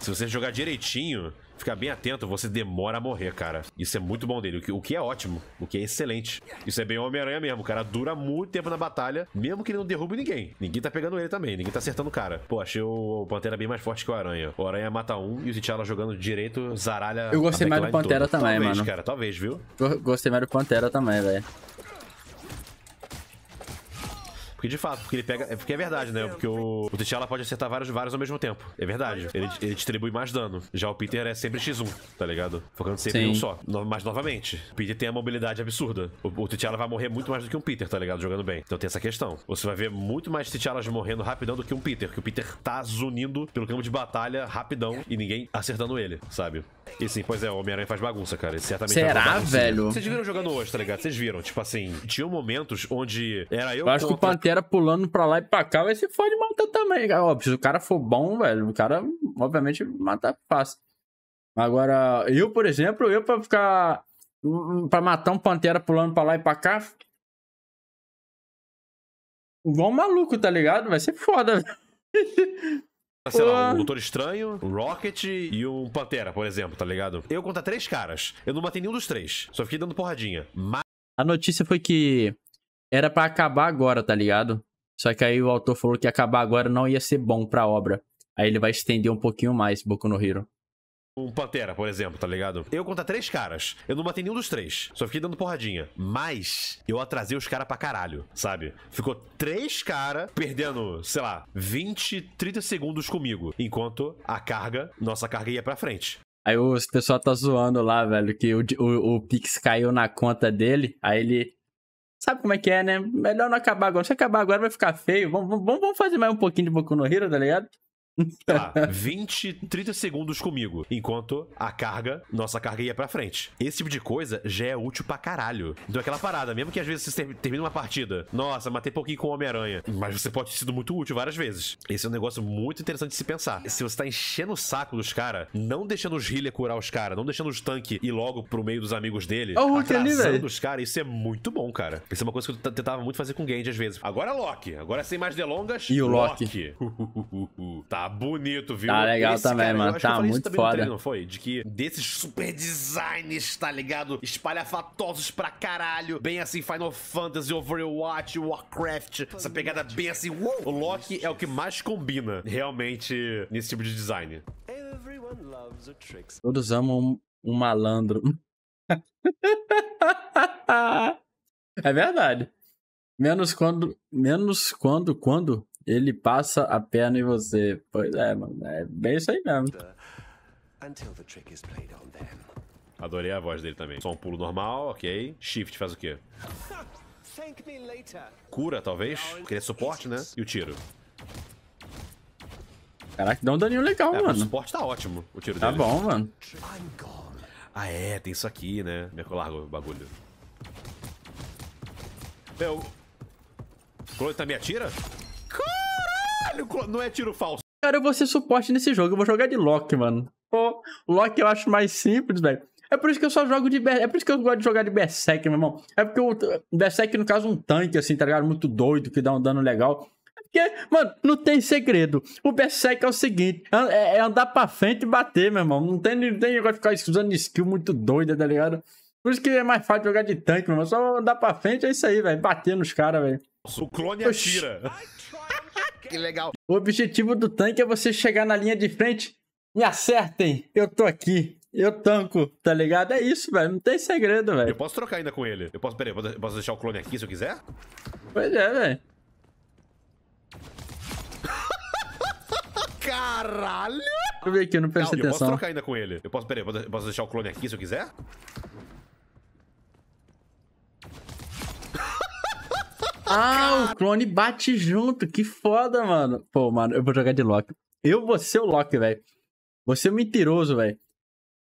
Se você jogar direitinho, Ficar bem atento, você demora a morrer, cara. Isso é muito bom dele, o que é ótimo, o que é excelente. Isso é bem Homem-Aranha mesmo, o cara dura muito tempo na batalha, mesmo que ele não derrube ninguém. Ninguém tá pegando ele também, ninguém tá acertando o cara. Pô, achei o Pantera bem mais forte que o Aranha. O Aranha mata um e o T'Challa jogando direito, zaralha Eu gostei mais do Pantera todo. também, talvez, mano. Talvez, cara, talvez, viu? Gostei mais do Pantera também, velho. Porque de fato, porque ele pega. É porque é verdade, né? Porque o, o T'Challa pode acertar vários, vários ao mesmo tempo. É verdade. Ele, ele distribui mais dano. Já o Peter é sempre X1, tá ligado? Focando sempre Sim. em um só. No, mas novamente, o Peter tem a mobilidade absurda. O, o T'Challa vai morrer muito mais do que um Peter, tá ligado? Jogando bem. Então tem essa questão. Você vai ver muito mais T'Challas morrendo rapidão do que um Peter. Que o Peter tá zunindo pelo campo de batalha rapidão e ninguém acertando ele, sabe? E sim, pois é, o Homem-Aranha faz bagunça, cara. Ele certamente Será, velho? Vocês viram jogando hoje, tá ligado? Vocês viram, tipo assim, tinha momentos onde era eu. eu acho contra... que o Pantera pulando pra lá e pra cá vai foda de matar também, Óbvio, se o cara for bom, velho, o cara, obviamente, mata fácil. Agora, eu, por exemplo, eu pra ficar. pra matar um Pantera pulando pra lá e pra cá. Igual um maluco, tá ligado? Vai ser foda, velho. sei lá, um Doutor Estranho, um Rocket e um Pantera, por exemplo, tá ligado? Eu contra três caras. Eu não matei nenhum dos três. Só fiquei dando porradinha. Mas... A notícia foi que era para acabar agora, tá ligado? Só que aí o autor falou que acabar agora não ia ser bom pra obra. Aí ele vai estender um pouquinho mais Boku no Hero um Pantera, por exemplo, tá ligado? Eu contra três caras. Eu não matei nenhum dos três. Só fiquei dando porradinha. Mas eu atrasei os caras pra caralho, sabe? Ficou três caras perdendo, sei lá, 20, 30 segundos comigo. Enquanto a carga, nossa carga ia pra frente. Aí o pessoal tá zoando lá, velho, que o, o, o Pix caiu na conta dele. Aí ele. Sabe como é que é, né? Melhor não acabar agora. Se acabar agora vai ficar feio. Vamos, vamos fazer mais um pouquinho de Boku no Hero, tá ligado? Tá, 20, 30 segundos comigo, enquanto a carga, nossa carga ia pra frente. Esse tipo de coisa já é útil pra caralho. Então aquela parada, mesmo que às vezes você termina uma partida, nossa, matei pouquinho com o Homem-Aranha, mas você pode ter sido muito útil várias vezes. Esse é um negócio muito interessante de se pensar. Se você tá enchendo o saco dos caras, não deixando os healer curar os caras, não deixando os tanque ir logo pro meio dos amigos dele, oh, atrasando os caras, isso é muito bom, cara. Isso é uma coisa que eu tentava muito fazer com o Genji às vezes. Agora é Loki, agora sem mais delongas, E o Loki. Loki. tá bonito, viu? Tá legal Esse, também, cara, mano. Tá muito foda. Treino, não foi? De que desses super designs, tá ligado? Espalhafatosos pra caralho. Bem assim, Final Fantasy, Overwatch, Warcraft. Essa pegada bem assim. Uou! O Loki é o que mais combina, realmente, nesse tipo de design. Todos amam um malandro. é verdade. Menos quando. Menos quando. Quando? Ele passa a perna em você. Pois é, mano. É bem isso aí mesmo. Adorei a voz dele também. Só um pulo normal, ok. Shift faz o quê? Cura, talvez? Porque ele é suporte, né? E o tiro. Caraca, dá um daninho legal, é, mano. O suporte tá ótimo, o tiro tá dele. Tá bom, mano. Ah, é, tem isso aqui, né? Meio é que eu largo o bagulho. Meu... Chloe também tá atira? Caralho, não é tiro falso. Cara, eu vou ser suporte nesse jogo. Eu vou jogar de Loki, mano. Pô, Loki eu acho mais simples, velho. É por isso que eu só jogo de Berserk. É por isso que eu gosto de jogar de Berserk, meu irmão. É porque o Berserk, no caso, é um tanque, assim, tá ligado? Muito doido, que dá um dano legal. É porque, mano, não tem segredo. O Berserk é o seguinte: é, é, andar pra frente e bater, meu irmão. Não tem, não tem negócio de ficar usando skill muito doida, tá ligado? Por isso que é mais fácil jogar de tanque, meu irmão. Só andar pra frente é isso aí, velho. Bater nos caras, velho. O clone atira. Oxi que legal. O objetivo do tanque é você chegar na linha de frente. Me acertem, eu tô aqui. Eu tanco, tá ligado? É isso, velho. Não tem segredo, velho. Eu posso trocar ainda com ele. Eu posso, peraí, posso deixar o clone aqui se eu quiser? Pois é, velho. Caralho! Deixa eu ver aqui, eu não prestei atenção. Eu posso trocar ainda com ele. Eu posso, peraí, eu posso deixar o clone aqui se eu quiser? Ah, o clone bate junto. Que foda, mano. Pô, mano, eu vou jogar de Loki. Eu vou ser o Loki, velho. Você é um mentiroso, velho.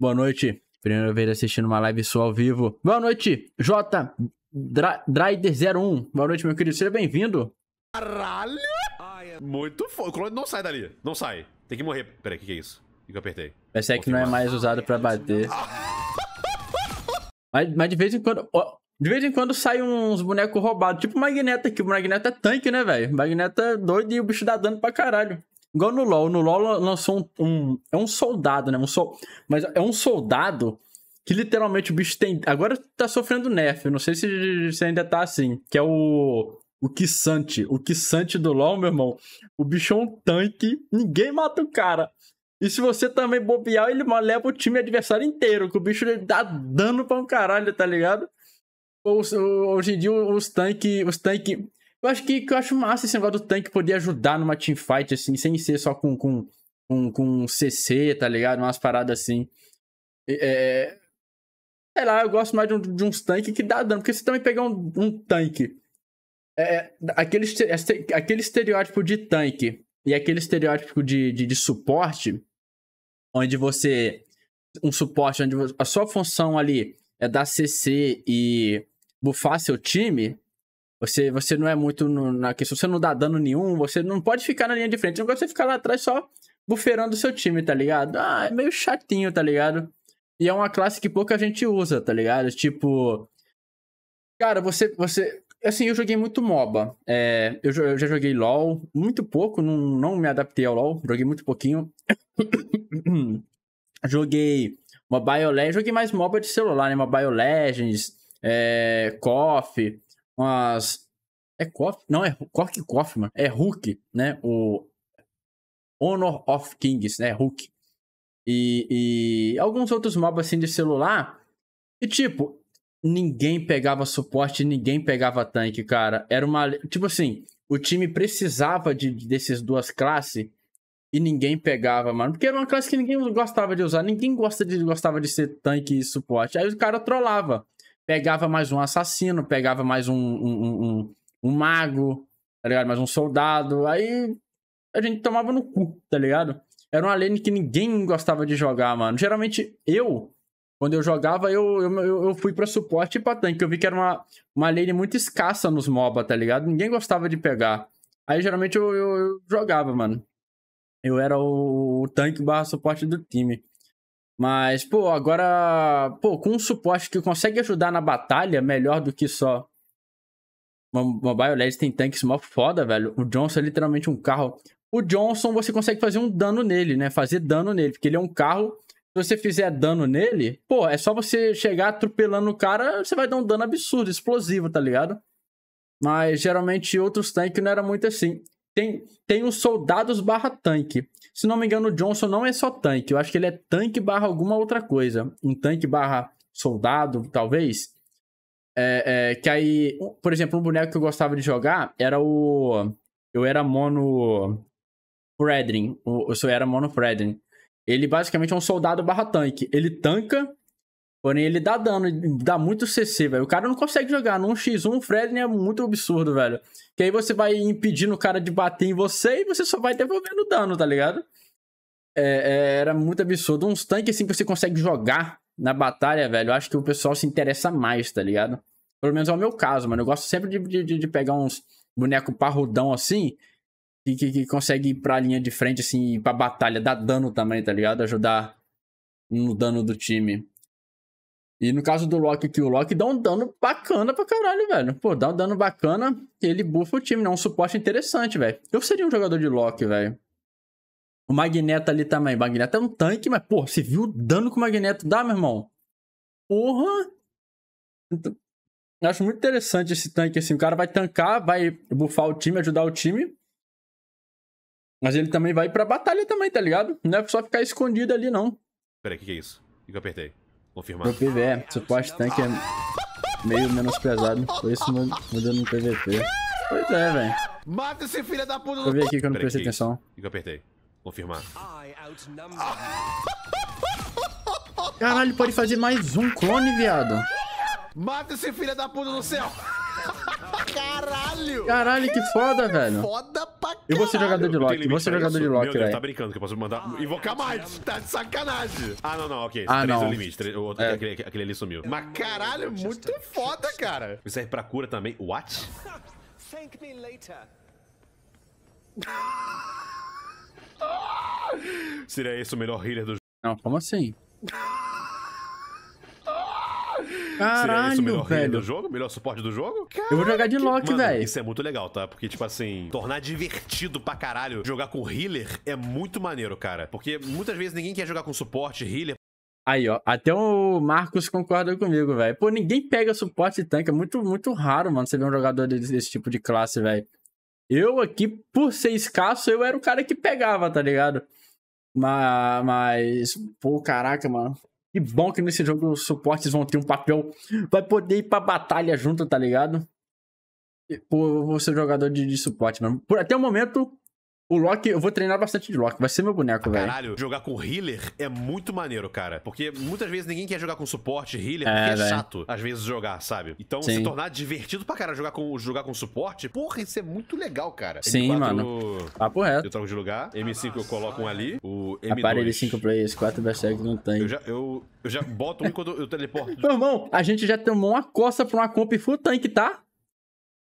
Boa noite. Primeira vez assistindo uma live sua ao vivo. Boa noite, J. Dra 01 Boa noite, meu querido. Seja bem-vindo. Caralho! É muito foda. O clone não sai dali. Não sai. Tem que morrer. Peraí, o que, que é isso? O que eu apertei? Esse que não é mais usado pra bater. Mas, mas de vez em quando. De vez em quando sai uns bonecos roubados, tipo o Magneto aqui. O Magneto é tanque, né, velho? O Magneto é doido e o bicho dá dano pra caralho. Igual no LoL. No LoL lançou um. um é um soldado, né? Um sol, mas é um soldado que literalmente o bicho tem. Agora tá sofrendo nerf. Não sei se, se ainda tá assim. Que é o. O Kissante. O Kissante do LoL, meu irmão. O bicho é um tanque. Ninguém mata o cara. E se você também bobear, ele leva o time adversário inteiro. Que o bicho dá dano pra um caralho, tá ligado? Os, hoje em dia, os tanques. Os tanque, eu acho que, que, eu acho massa esse negócio do tanque poder ajudar numa teamfight, assim, sem ser só com, com, com, com CC, tá ligado? Umas paradas assim. É, sei lá, eu gosto mais de, um, de uns tanques que dá dano, porque se também pegar um, um tanque. É, é aquele, aquele estereótipo de tanque e aquele estereótipo de, de, de suporte, onde você. Um suporte onde a sua função ali é dar CC e bufar seu time, você, você não é muito no, na questão, você não dá dano nenhum, você não pode ficar na linha de frente. Não gosta de ficar lá atrás só buferando o seu time, tá ligado? Ah, é meio chatinho, tá ligado? E é uma classe que pouca gente usa, tá ligado? Tipo. Cara, você. você Assim, eu joguei muito MOBA. É, eu, eu, já joguei LOL, muito pouco, não, não me adaptei ao LOL, joguei muito pouquinho. joguei Mobile Legends, joguei mais MOBA de celular, né? Mobile Legends, é, Koff, umas. É Koff? Não, é Koff mano. É Hulk, né? O Honor of Kings, né? Hulk. E, e alguns outros mobs assim de celular. E tipo, ninguém pegava suporte, ninguém pegava tanque, cara. Era uma. Tipo assim, o time precisava de, dessas duas classes e ninguém pegava, mano. Porque era uma classe que ninguém gostava de usar, ninguém gosta de, gostava de ser tanque e suporte. Aí o cara trollava pegava mais um assassino, pegava mais um, um, um, um mago, tá ligado? Mais um soldado. Aí a gente tomava no cu, tá ligado? Era uma lane que ninguém gostava de jogar, mano. Geralmente eu, quando eu jogava, eu, eu, eu fui pra suporte e pra tanque. Eu vi que era uma, uma lane muito escassa nos MOBA, tá ligado? Ninguém gostava de pegar. Aí geralmente eu, eu, eu jogava, mano. Eu era o, o tanque barra suporte do time. Mas, pô, agora, pô, com um suporte que consegue ajudar na batalha melhor do que só. Mobile Legends tem tanques mó foda, velho. O Johnson é literalmente um carro. O Johnson você consegue fazer um dano nele, né? Fazer dano nele, porque ele é um carro. Se você fizer dano nele, pô, é só você chegar atropelando o cara, você vai dar um dano absurdo, explosivo, tá ligado? Mas geralmente outros tanques não era muito assim. Tem, tem os soldados barra tanque. Se não me engano, o Johnson não é só tanque. Eu acho que ele é tanque barra alguma outra coisa. Um tanque barra soldado, talvez. É, é, que aí, por exemplo, um boneco que eu gostava de jogar era o. Eu era mono. Fredrin. Eu sou era mono Fredrin. Ele basicamente é um soldado barra tanque. Ele tanca Porém, ele dá dano, dá muito CC, velho. O cara não consegue jogar num X1, o Fredden é muito absurdo, velho. Que aí você vai impedindo o cara de bater em você e você só vai devolvendo dano, tá ligado? É, é, era muito absurdo. Uns tanques assim que você consegue jogar na batalha, velho. Eu acho que o pessoal se interessa mais, tá ligado? Pelo menos é o meu caso, mano. Eu gosto sempre de, de, de pegar uns boneco parrudão assim. Que, que, que, consegue ir pra linha de frente, assim, pra batalha, dar dano também, tá ligado? Ajudar no dano do time. E no caso do Loki aqui, o Loki dá um dano bacana pra caralho, velho. Pô, dá um dano bacana ele bufa o time, né? Um suporte interessante, velho. Eu seria um jogador de Loki, velho. O Magneto ali também. O Magneto é um tanque, mas, pô, você viu o dano que o Magneto dá, meu irmão? Porra! Então, eu acho muito interessante esse tanque, assim. O cara vai tancar, vai bufar o time, ajudar o time. Mas ele também vai pra batalha também, tá ligado? Não é só ficar escondido ali, não. Peraí, o que, que é isso? O que eu apertei? Confirmado. Pro PVE, suporte tanque é meio menos pesado, por isso mudando no PVP. Pois é, velho. Mata esse filho da puta do... Eu vi aqui que eu não prestei atenção. O que eu apertei? Confirmar. Ah. Caralho, pode fazer mais um clone, viado. Mata esse filho da puta do céu. Caralho! Caralho, que foda, velho. Foda pra caralho. Eu vou ser jogador de Loki, vou ser jogador de Loki, velho. tá brincando que eu posso mandar... Ah, invocar mais, tá de sacanagem. Ah, não, não, ok. Ah, três não. é o limite, três, o outro, é. aquele, aquele ali sumiu. Mas caralho, muito foda, cara. Isso é pra cura também. What? Thank me later. Seria esse o melhor healer do jogo? Não, como assim? Caralho, o melhor do jogo, melhor suporte do jogo. Caralho, eu vou jogar de Loki, velho. Isso é muito legal, tá? Porque, tipo assim, tornar divertido pra caralho jogar com healer é muito maneiro, cara. Porque muitas vezes ninguém quer jogar com suporte, healer, Aí, ó, até o Marcos concorda comigo, velho. Pô, ninguém pega suporte e tanque. É muito, muito raro, mano, você ver um jogador desse, desse tipo de classe, velho. Eu aqui, por ser escasso, eu era o cara que pegava, tá ligado? Mas, mas, pô, caraca, mano. Que bom que nesse jogo os suportes vão ter um papel. Vai poder ir pra batalha junto, tá ligado? Pô, vou ser jogador de, de suporte, mano. Por até o momento, o Loki, eu vou treinar bastante de Loki, vai ser meu boneco, velho. Caralho, jogar com healer é muito maneiro, cara. Porque muitas vezes ninguém quer jogar com suporte, healer, é, porque é chato, às vezes, jogar, sabe? Então, Sim. se tornar divertido pra cara jogar com, jogar com suporte, porra, isso é muito legal, cara. Sim, M4, mano. Papo reto. Eu troco de lugar, M5 eu coloco um ali, o M2... Aparelho 5 players, 4 berserk no tanque. Eu já, eu, eu já boto um quando eu teleporto. Meu irmão, a gente já tomou uma coça pra uma comp full tank, tá?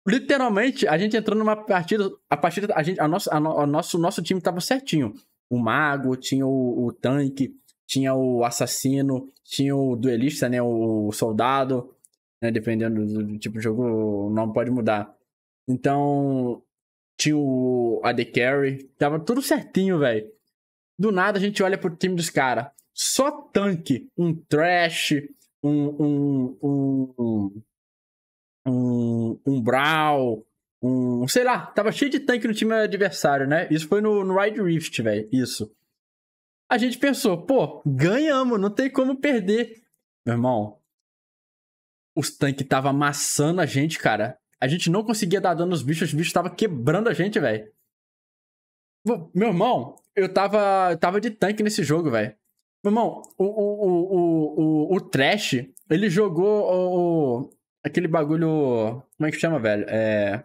literalmente, a gente entrou numa partida. A partida, a gente, a nossa, a no, a nosso, nosso time tava certinho. O mago, tinha o, o tanque, tinha o assassino, tinha o duelista, né? O soldado, né? Dependendo do, do tipo de jogo, não pode mudar. Então, tinha o AD Carry, tava tudo certinho, velho. Do nada a gente olha pro time dos caras. Só tanque, um trash, um, um, um, um, um Brawl, um. Sei lá, tava cheio de tanque no time adversário, né? Isso foi no, no Ride Rift, velho. Isso. A gente pensou, pô, ganhamos, não tem como perder. Meu irmão, os tanques tava amassando a gente, cara. A gente não conseguia dar dano nos bichos, os bichos tava quebrando a gente, velho. Meu irmão, eu tava, eu tava de tanque nesse jogo, velho. Meu irmão, o, o, o, o, o, o Trash, ele jogou o, aquele bagulho. Como é que chama, velho? É.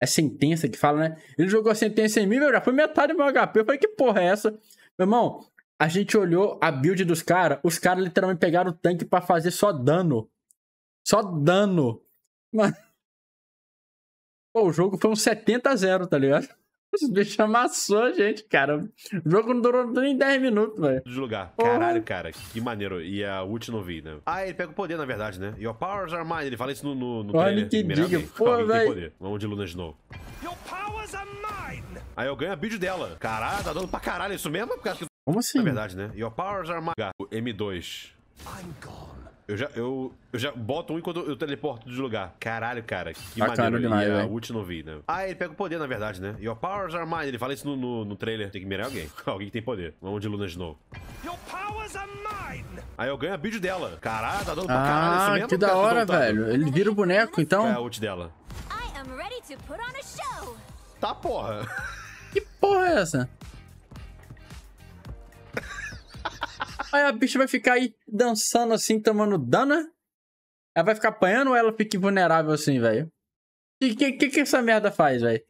É sentença que fala, né? Ele jogou a sentença em mim, meu, já foi metade do meu HP. Eu falei, que porra é essa? Meu irmão, a gente olhou a build dos caras, os caras literalmente pegaram o tanque para fazer só dano. Só dano. Mano. Pô, o jogo foi um 70 a 0, tá ligado? Esse bicho amassou a gente, cara. O jogo não durou nem 10 minutos, velho. De lugar. Caralho, cara. Que maneiro. E a ult não vi, né? Ah, ele pega o poder, na verdade, né? Your powers are mine. Ele fala isso no, no, no Olha trailer. que diga. Pô, velho. Vamos de Luna de novo. Your powers are mine. Aí eu ganho a build dela. Caralho, tá dando pra caralho isso mesmo? Porque acho que... Como assim? Na verdade, né? Your powers are mine. M2. I'm gone. Eu já, eu, eu já boto um enquanto eu teleporto de lugar. Caralho, cara. Que Bacana maneiro. Demais, e a ult não vi, né? Ah, ele pega o poder, na verdade, né? Your powers are mine. Ele fala isso no, no, no trailer. Tem que mirar alguém. alguém que tem poder. Vamos de Luna de novo. Your powers are mine. Aí eu ganho a build dela. Caralho, tá dando pra ah, caralho isso mesmo. que da hora, velho. Ele vira o boneco, então. É a ult dela. I am ready to put on a show. Tá, porra. Que porra é essa? Aí a bicha vai ficar aí dançando assim, tomando dano. Né? Ela vai ficar apanhando ou ela fica vulnerável assim, velho? E o que, que, que, essa merda faz, velho?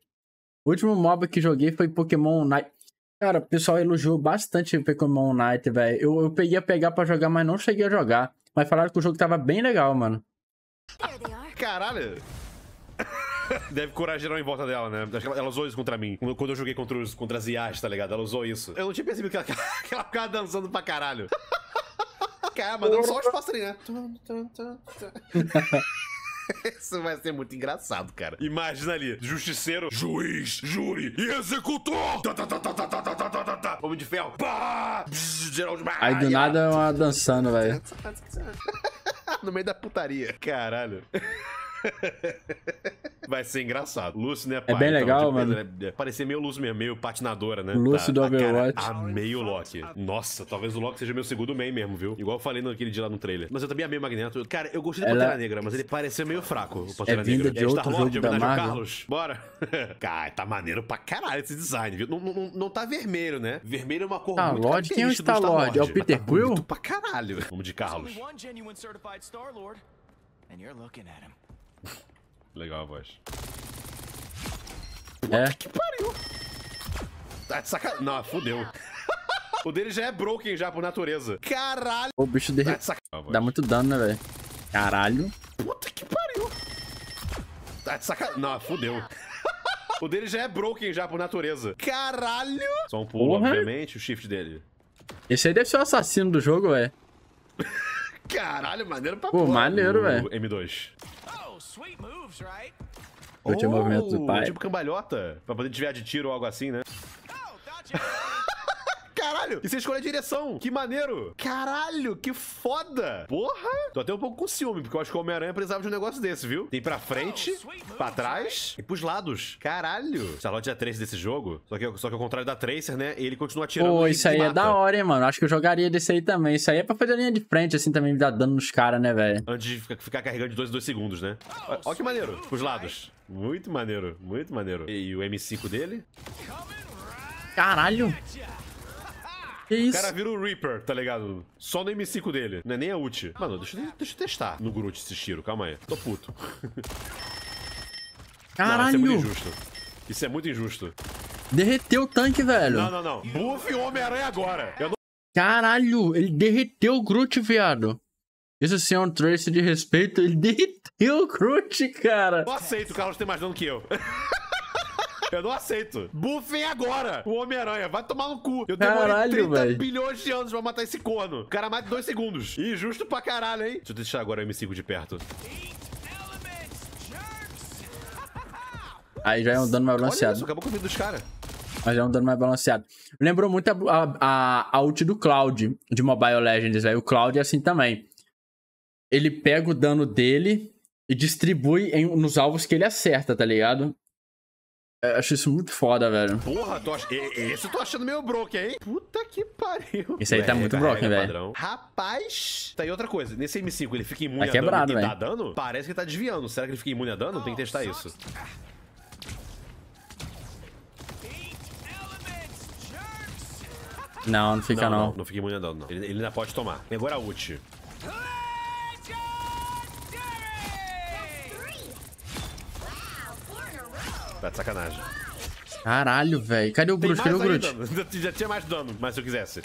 O último mob que joguei foi Pokémon Night. Cara, o pessoal elogiou bastante o Pokémon Night, velho. Eu, eu peguei a pegar pra jogar, mas não cheguei a jogar. Mas falaram que o jogo tava bem legal, mano. Caralho! Deve curar geral em volta dela, né? Acho que ela, ela usou isso contra mim. Quando eu joguei contra, os, contra as IAs, tá ligado? Ela usou isso. Eu não tinha percebido que ela, que ela ficava dançando pra caralho. Cara, é, mandando só os passarinhos, né? Isso vai ser muito engraçado, cara. Imagina ali, justiceiro, juiz, júri e executor! Homem de ferro. Pá! Geral de Aí do nada é uma dançando, velho. no meio da putaria. Caralho. Vai ser engraçado. Lúcio, né? É pai? É bem então, legal, tipo, mano. É, é, parecia meio Lúcio mesmo, meio patinadora, né? Lúcio tá, do Overwatch. amei o Loki. Nossa, talvez o Loki seja meu segundo main mesmo, viu? Igual eu falei naquele dia lá no trailer. Mas eu também amei o Magneto. Cara, eu gostei do Ela... Pantera Negra, mas ele pareceu meio fraco, o Pantera é Negra. De é outro jogo Lord, de homenagem ao Carlos. Bora. cara, tá maneiro pra caralho esse design, viu? Não, não, não tá vermelho, né? Vermelho é uma cor ah, muito Lord, quem é o Star Lord? É o Peter tá Quill? Tá pra caralho. Vamos de Carlos. And you're looking at ele. Legal a voz. É. Puta que pariu! Tá de sacanagem. Não, fodeu. o dele já é broken já por natureza. Caralho! O bicho dele tá dá muito dano, né, velho? Caralho. Puta que pariu! Tá de sacanagem. Não, fodeu. o dele já é broken já por natureza. Caralho! Só um pulo, Porra. obviamente, o shift dele. Esse aí deve ser o assassino do jogo, velho. Caralho, maneiro pra Pô, porra. maneiro, velho. M2. Último oh, movimento do oh, pai. Tipo cambalhota, pra poder desviar de tiro ou algo assim, né? Oh, Caralho! E você escolhe a direção. Que maneiro. Caralho, que foda. Porra. Tô até um pouco com ciúme, porque eu acho que o Homem-Aranha precisava de um negócio desse, viu? Tem pra frente, oh, pra trás e pros lados. Caralho. Charlotte é a Tracer desse jogo. Só que, só que ao contrário da Tracer, né? Ele continua atirando. Pô, isso aí é mata. é da hora, hein, mano. Acho que eu jogaria desse aí também. Isso aí é pra fazer a linha de frente, assim, também me dar dano nos caras, né, velho? Antes de ficar carregando de dois em dois segundos, né? Olha que maneiro. Pros lados. Muito maneiro, muito maneiro. E, e o M5 dele? Caralho! Que isso? O cara vira o Reaper, tá ligado? Só no M5 dele. Não é nem a ult. Mano, deixa, deixa eu testar no Groot esse tiro. Calma aí. Tô puto. Caralho! Não, isso é muito injusto. Isso é muito injusto. Derreteu o tanque, velho. Não, não, não. Buff Homem-Aranha agora. Não... Caralho, ele derreteu o Groot, viado. Isso sim é um trace de respeito. Ele derreteu o Groot, cara. Eu aceito, o Carlos tem mais dano que eu. Eu não aceito. Buffem agora o Homem-Aranha. Vai tomar no cu. Eu demorei caralho, 30 véi. bilhões de anos pra matar esse corno. O cara mata em dois segundos. E justo pra caralho, hein? Deixa eu deixar agora o M5 de perto. Aí já é um dano mais balanceado. isso, acabou com a vida dos caras. Mas é um dano mais balanceado. Lembrou muito a, a, a ult do Cloud, de Mobile Legends, velho. O Cloud é assim também. Ele pega o dano dele e distribui em, nos alvos que ele acerta, tá ligado? É, acho isso muito foda, velho. Porra, tô ach... esse eu tô achando meio broken, hein? Puta que pariu. Esse aí tá muito broken, velho. É Rapaz. Tá aí outra coisa. Nesse M5 ele fica imune tá quebrado, a dano e dá dano? Parece que tá desviando. Será que ele fica imune a dano? Tem que testar isso. Não, não fica não. Não, não, não fica imune a dano, não. Ele, ele ainda pode tomar. E agora a ult. Tá de sacanagem. Caralho, velho. Cadê o Groot? Cadê o Groot? Já tinha mais dano, mas se eu quisesse.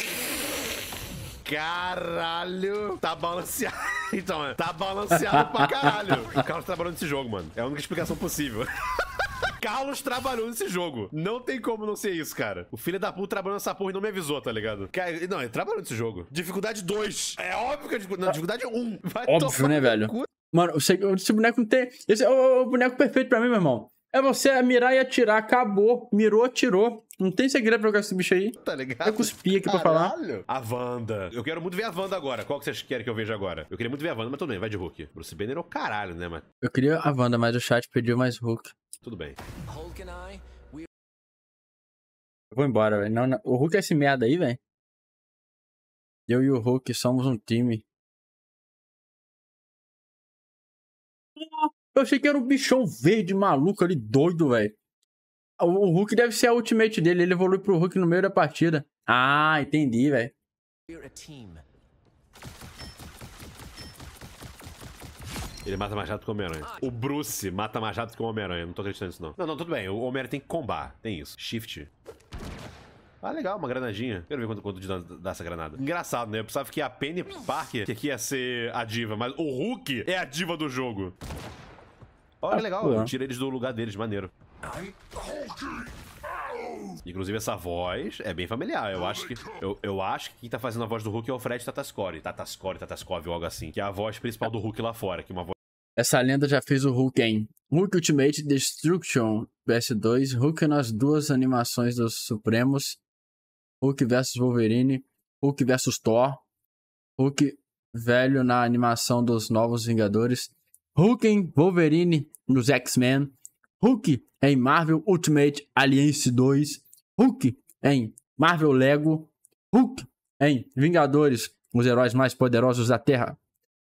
Caralho, tá balanceado. Então, mano, tá balanceado pra caralho. O Carlos trabalhou nesse jogo, mano. É a única explicação possível. Carlos trabalhou nesse jogo. Não tem como não ser isso, cara. O filho da puta trabalhou nessa porra e não me avisou, tá ligado? É, não, ele trabalhou nesse jogo. Dificuldade 2. É óbvio que é dificuldade. Não, dificuldade 1. Um. óbvio, né, velho? Cu... Mano, esse boneco não tem. Esse é o, boneco perfeito pra mim, meu irmão. É você mirar e atirar, acabou. Mirou, atirou. Não tem segredo pra jogar esse bicho aí. Tá ligado? Eu cuspi aqui Caralho. pra falar. A Wanda. Eu quero muito ver a Wanda agora. Qual que vocês querem que eu veja agora? Eu queria muito ver a Wanda, mas tudo bem, vai de Hulk. Bruce Banner é o caralho, né, mano? Eu queria a Wanda, mas o chat pediu mais Hulk. Tudo bem. Hulk we... Eu vou embora, velho. Não, não, O Hulk é esse merda aí, velho. Eu e o Hulk somos um time. Eu achei que era um bichão verde maluco ali, doido, velho. O Hulk deve ser a ultimate dele, ele evolui pro Hulk no meio da partida. Ah, entendi, velho. Ele mata mais rápido que o Homem-Aranha. Ah. O Bruce mata mais rápido que o Homem-Aranha. Não tô acreditando nisso, não. Não, não, tudo bem. O Homem-Aranha tem que combar. Tem isso. Shift. Ah, legal, uma granadinha. Quero ver quanto, quanto de dano dá essa granada. Engraçado, né? Eu pensava que a Penny Parker, que aqui ia ser a diva, mas o Hulk é a diva do jogo. Olha, ah, legal. Pô. Tira eles do lugar deles, maneiro. Inclusive, essa voz é bem familiar. Eu acho que eu, eu acho que quem tá fazendo a voz do Hulk é o Fred Tatascore. Tatascore, Tatascov, algo assim. Que é a voz principal do Hulk lá fora, que é uma voz... Essa lenda já fez o Hulk em Hulk Ultimate Destruction PS2, Hulk nas duas animações dos Supremos, Hulk vs Wolverine, Hulk vs Thor, Hulk velho na animação dos Novos Vingadores, Hulk em Wolverine nos X-Men, Hulk é em Marvel Ultimate Alliance 2, Hulk é em Marvel Lego, Hulk é em Vingadores, os heróis mais poderosos da Terra.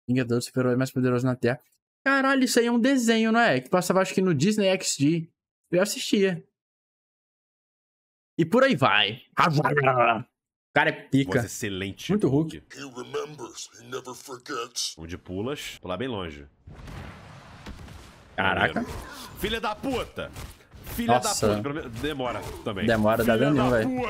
Vingadores, os heróis mais poderosos na Terra. Caralho, isso aí é um desenho, não é? Que passava acho que no Disney XD. Eu assistia. E por aí vai. cara é pica. Voz excelente. Muito Hulk. He remembers, he never forgets. Um de pulas, pular bem longe. Caraca. Filha da puta! Filha Nossa. da puta. Demora também. Demora, dá dano nenhum, velho.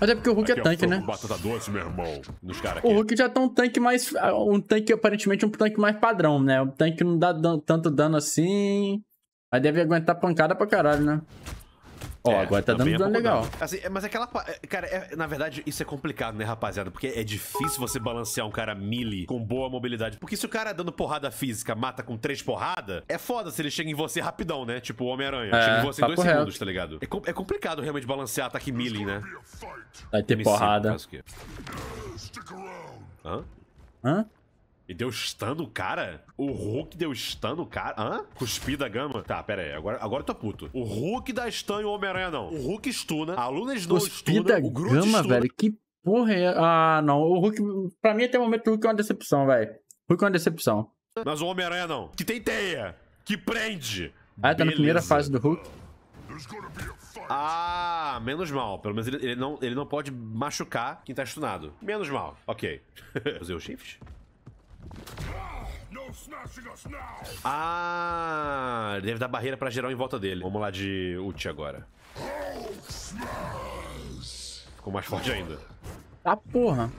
Mas é porque o Hulk é aqui é tanque, né? Batata doce, meu irmão. Nos cara aqui. O Hulk já tá um tanque mais... Um tanque, aparentemente, um tanque mais padrão, né? Um tanque não dá tanto dano assim... Mas deve aguentar pancada pra caralho, né? Ó, é, agora tá, dando é dano legal. Assim, é, mas aquela. É, cara, é, na verdade, isso é complicado, né, rapaziada? Porque é difícil você balancear um cara melee com boa mobilidade. Porque se o cara dando porrada física mata com três porrada, é foda se ele chega em você rapidão, né? Tipo o Homem-Aranha. É, chega em você em dois segundos, tá ligado? É, é, complicado realmente balancear ataque melee, né? Vai ter MC, porrada. Hã? Hã? E deu stun no cara? O Hulk deu stun no cara? Hã? Cuspida gama? Tá, pera aí. Agora, agora eu tô puto. O Hulk dá stun e o Homem-Aranha não. O Hulk stuna, a Luna Snow Cuspida stuna, o gama, stuna. velho? Que porra é... Ah, não. O Hulk... Pra mim, até o momento, o Hulk é uma decepção, velho. Hulk é uma decepção. Mas o Homem-Aranha não. Que tem teia. Que prende. Ah, tá Beleza. na primeira fase do Hulk. Ah, menos mal. Pelo menos ele, ele, não, ele não pode machucar quem tá stunado. Menos mal. Ok. Usei o shift? Ah, deve dar barreira pra geral em volta dele. Vamos lá de ult agora. Ficou mais forte ainda. Tá porra.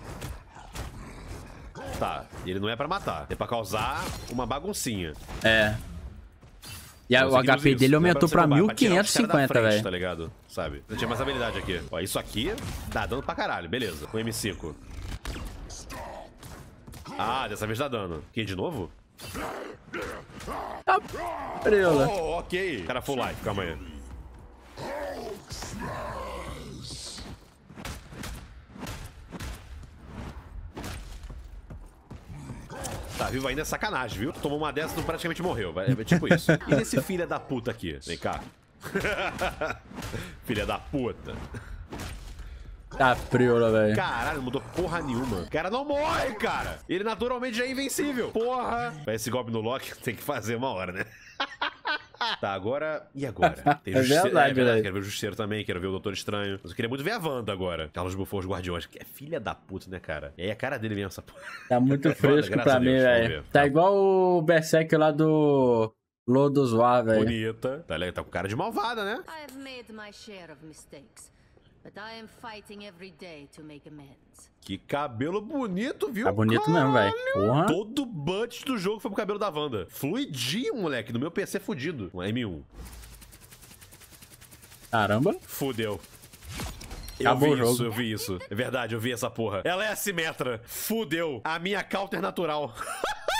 Tá, ele não é pra matar, é pra causar uma baguncinha. É. E a, o HP dele aumentou pra 1550, velho. Tá ligado? Sabe? Eu tinha mais habilidade aqui. Ó, isso aqui dá dano pra caralho, beleza. Com M5. Ah, dessa vez dá dano. Quem de novo? Tá. Oh, ok. Cara full life, calma aí. Tá vivo ainda é sacanagem, viu? Tomou uma dessa e praticamente morreu. É, é tipo isso. E esse filho da puta aqui? Vem cá. filha da puta. Tá frio, né, velho? Caralho, não mudou porra nenhuma. O cara não morre, cara. Ele naturalmente já é invencível. Porra. Esse golpe no Loki tem que fazer uma hora, né? Tá, agora. E agora? Tem é verdade, é, né? verdade. Quero ver o Justiceiro também, quero ver o Doutor Estranho. Mas eu queria muito ver a Wanda agora. Carlos Buffon, os Guardiões. Que é filha da puta, né, cara? É a cara dele mesmo, essa porra. Tá muito fresco Wanda, pra mim, velho. Tá, tá igual o Berserk lá do. Lodoswar, velho. Bonita. Tá, tá com cara de malvada, né? I've made my share of mistakes. Que cabelo bonito, viu? Tá bonito Caralho. mesmo, velho. Todo budget do jogo foi pro cabelo da Wanda. Fluidinho, moleque. No meu PC é fudido. Um M1. Caramba. Fudeu. Eu Acabou vi isso, eu vi isso. É verdade, eu vi essa porra. Ela é assimetra. Fudeu. A minha counter natural.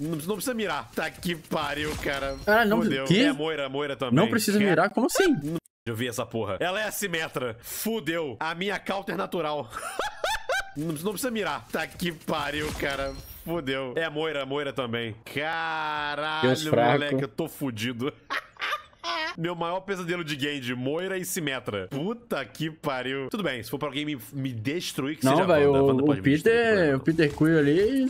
Não precisa, mirar. Tá que pariu, cara. Ah, não precisa. É, Moira, Moira também. Não precisa mirar? Como assim? Eu vi essa porra. Ela é Simetra. Fudeu. A minha counter natural. não, não precisa mirar. Tá que pariu, cara. Fudeu. É a Moira, a Moira também. Caralho, moleque, eu tô fudido. Meu maior pesadelo de game de Moira e Simetra. Puta que pariu. Tudo bem, se for pra alguém me, me destruir, que não, velho, o, é- o, Peter, o Peter Quill ali,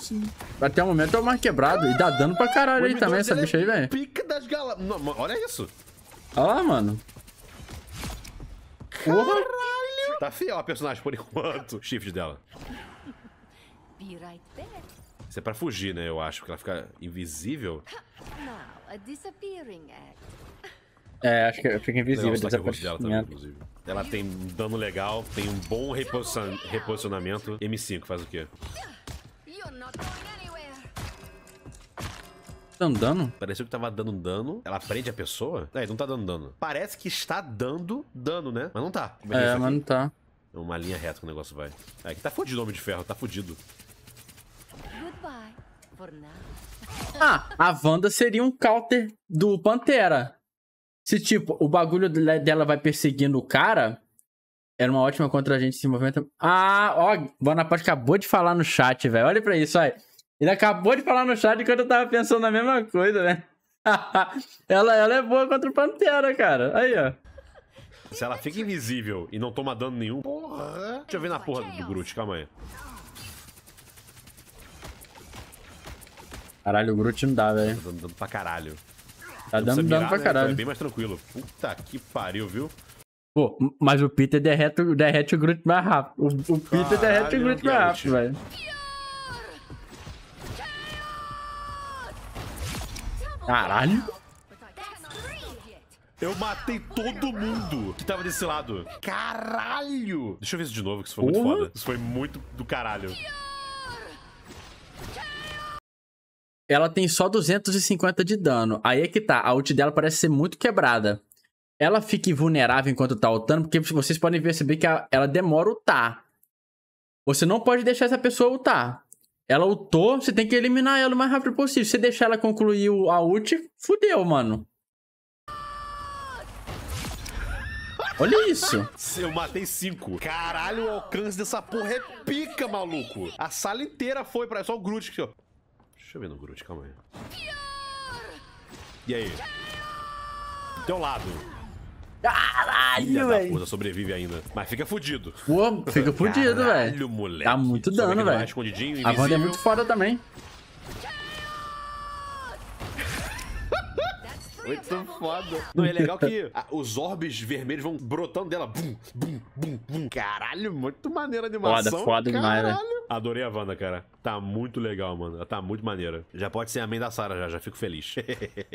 até o momento é o mais quebrado. Ah, e dá dano pra caralho aí também, essa é bicha aí, velho. Pica das galas. Olha isso. Olha lá, mano. Caralho! Tá fiel a personagem por enquanto. Shift dela. Be right back. Isso é pra fugir, né? Eu acho, porque ela fica invisível. Now, a disappearing act. É, acho que fica invisível. Não, tá dela também, inclusive. Ela tem um dano legal, tem um bom reposicion... reposicionamento. M5 faz o quê? You're not going Tá dando dano? Pareceu que tava dando dano. Ela prende a pessoa? É, não tá dando dano. Parece que está dando dano, né? Mas não tá. É, é, é mas não tá. É uma linha reta que o negócio vai. É, que tá fudido o Homem de Ferro, tá fudido. Ah, a Wanda seria um counter do Pantera. Se, tipo, o bagulho dela vai perseguindo o cara, era uma ótima contra a gente se movimenta. Ah, ó, Bonaparte acabou de falar no chat, velho. Olha pra isso, olha. Ele acabou de falar no chat enquanto eu tava pensando na mesma coisa, né? ela, ela é boa contra o Pantera, cara. Aí, ó. Se ela fica invisível e não toma dano nenhum. Porra. Deixa eu ver na porra do Groot, calma aí. Caralho, o Groot não dá, velho. Tá dando dano pra caralho. Tá dando dano pra né? caralho. Então é bem mais tranquilo. Puta que pariu, viu? Pô, mas o Peter derrete, derrete o Groot mais rápido. O, o Peter caralho, derrete o Groot mais rápido, velho. Caralho. Eu matei todo mundo que tava desse lado. Caralho! Deixa eu ver isso de novo, que isso foi muito foda. Isso foi muito do caralho. Ela tem só 250 de dano. Aí é que tá, a ult dela parece ser muito quebrada. Ela fica invulnerável enquanto tá ultando, porque vocês podem perceber que ela demora a ultar. Você não pode deixar essa pessoa ultar. Ela ultou, você tem que eliminar ela o mais rápido possível. Se você deixar ela concluir a ult, fudeu, mano. Olha isso. Eu matei cinco. Caralho, o alcance dessa porra é pica, maluco. A sala inteira foi pra... Só o Groot aqui, ó. Deixa eu ver no Groot, calma aí. E aí? Teu lado. Caralho, velho. Usa sobrevive ainda. Mas fica fudido. fica fudido, velho. moleque. Dá tá muito dano, velho. A Wanda é muito foda também. Muito foda. Não, é legal que a, os orbes vermelhos vão brotando dela. Bum, bum, bum, bum. Caralho, muito maneira a animação. Foda, foda Caralho. demais, né? Adorei a Wanda, cara. Tá muito legal, mano. Ela tá muito maneira. Já pode ser a mãe da Sarah, já, já fico feliz.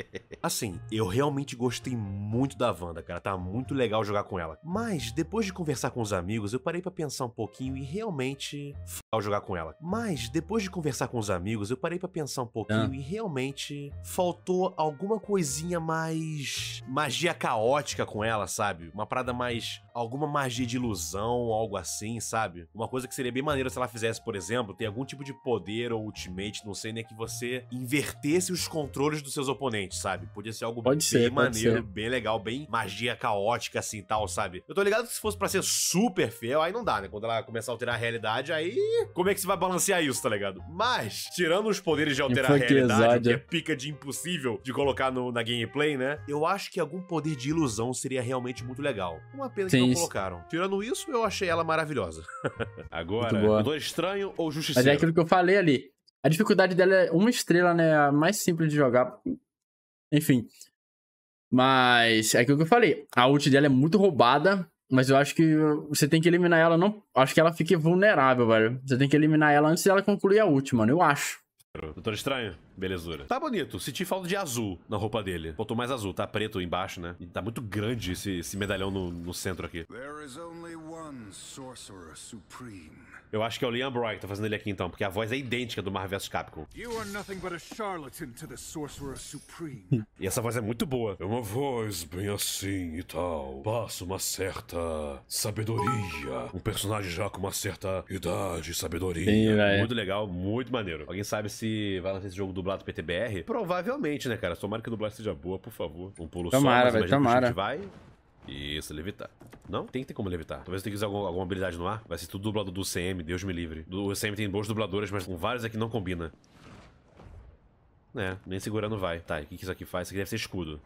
assim, eu realmente gostei muito da Wanda, cara. Tá muito legal jogar com ela. Mas, depois de conversar com os amigos, eu parei para pensar um pouquinho e realmente. F... jogar com ela. Mas, depois de conversar com os amigos, eu parei para pensar um pouquinho ah. e realmente faltou alguma coisinha mais. magia caótica com ela, sabe? Uma parada mais. alguma magia de ilusão, algo assim, sabe? Uma coisa que seria bem maneira se ela fizesse por exemplo, tem algum tipo de poder ou ultimate, não sei, né? Que você invertesse os controles dos seus oponentes, sabe? Podia ser algo pode bem ser, maneiro, ser. bem legal, bem magia caótica, assim tal, sabe? Eu tô ligado que se fosse pra ser super fiel, aí não dá, né? Quando ela começar a alterar a realidade, aí. Como é que você vai balancear isso, tá ligado? Mas, tirando os poderes de alterar a realidade, que é. é pica de impossível de colocar no, na gameplay, né? Eu acho que algum poder de ilusão seria realmente muito legal. Uma pena Sim, que não isso. colocaram. Tirando isso, eu achei ela maravilhosa. Agora, dois estranhos estranho ou justiceiro? Mas é aquilo que eu falei ali. A dificuldade dela é uma estrela, né? A mais simples de jogar. Enfim. Mas é aquilo que eu falei. A ult dela é muito roubada. Mas eu acho que você tem que eliminar ela. Não, acho que ela fique vulnerável, velho. Você tem que eliminar ela antes dela concluir a ult, mano. Eu acho. Doutor Estranho, belezura. Tá bonito. Senti falta de azul na roupa dele. Botou mais azul, tá preto embaixo, né? E tá muito grande esse, esse medalhão no, no centro aqui. There is only one sorcerer supreme. Eu acho que é o Liam Brock que tá fazendo ele aqui então, porque a voz é idêntica do Marvel vs Capcom. e essa voz é muito boa. É uma voz bem assim e tal. Passa uma certa sabedoria. Um personagem já com uma certa idade, sabedoria. Sim, muito legal, muito maneiro. Alguém sabe se vai lançar esse jogo dublado PTBR? Provavelmente, né, cara? Tomara que a dublagem seja boa, por favor. Um pulo tomara, só, mas tomara. vai. Isso, levitar. Não? Tem que ter como levitar. Talvez eu tenha que usar algum, alguma habilidade no ar. Vai ser tudo dublado do CM, Deus me livre. O CM tem boas dubladoras, mas com várias aqui é não combina. É, nem segurando vai. Tá, o que, que isso aqui faz? Isso aqui deve ser escudo.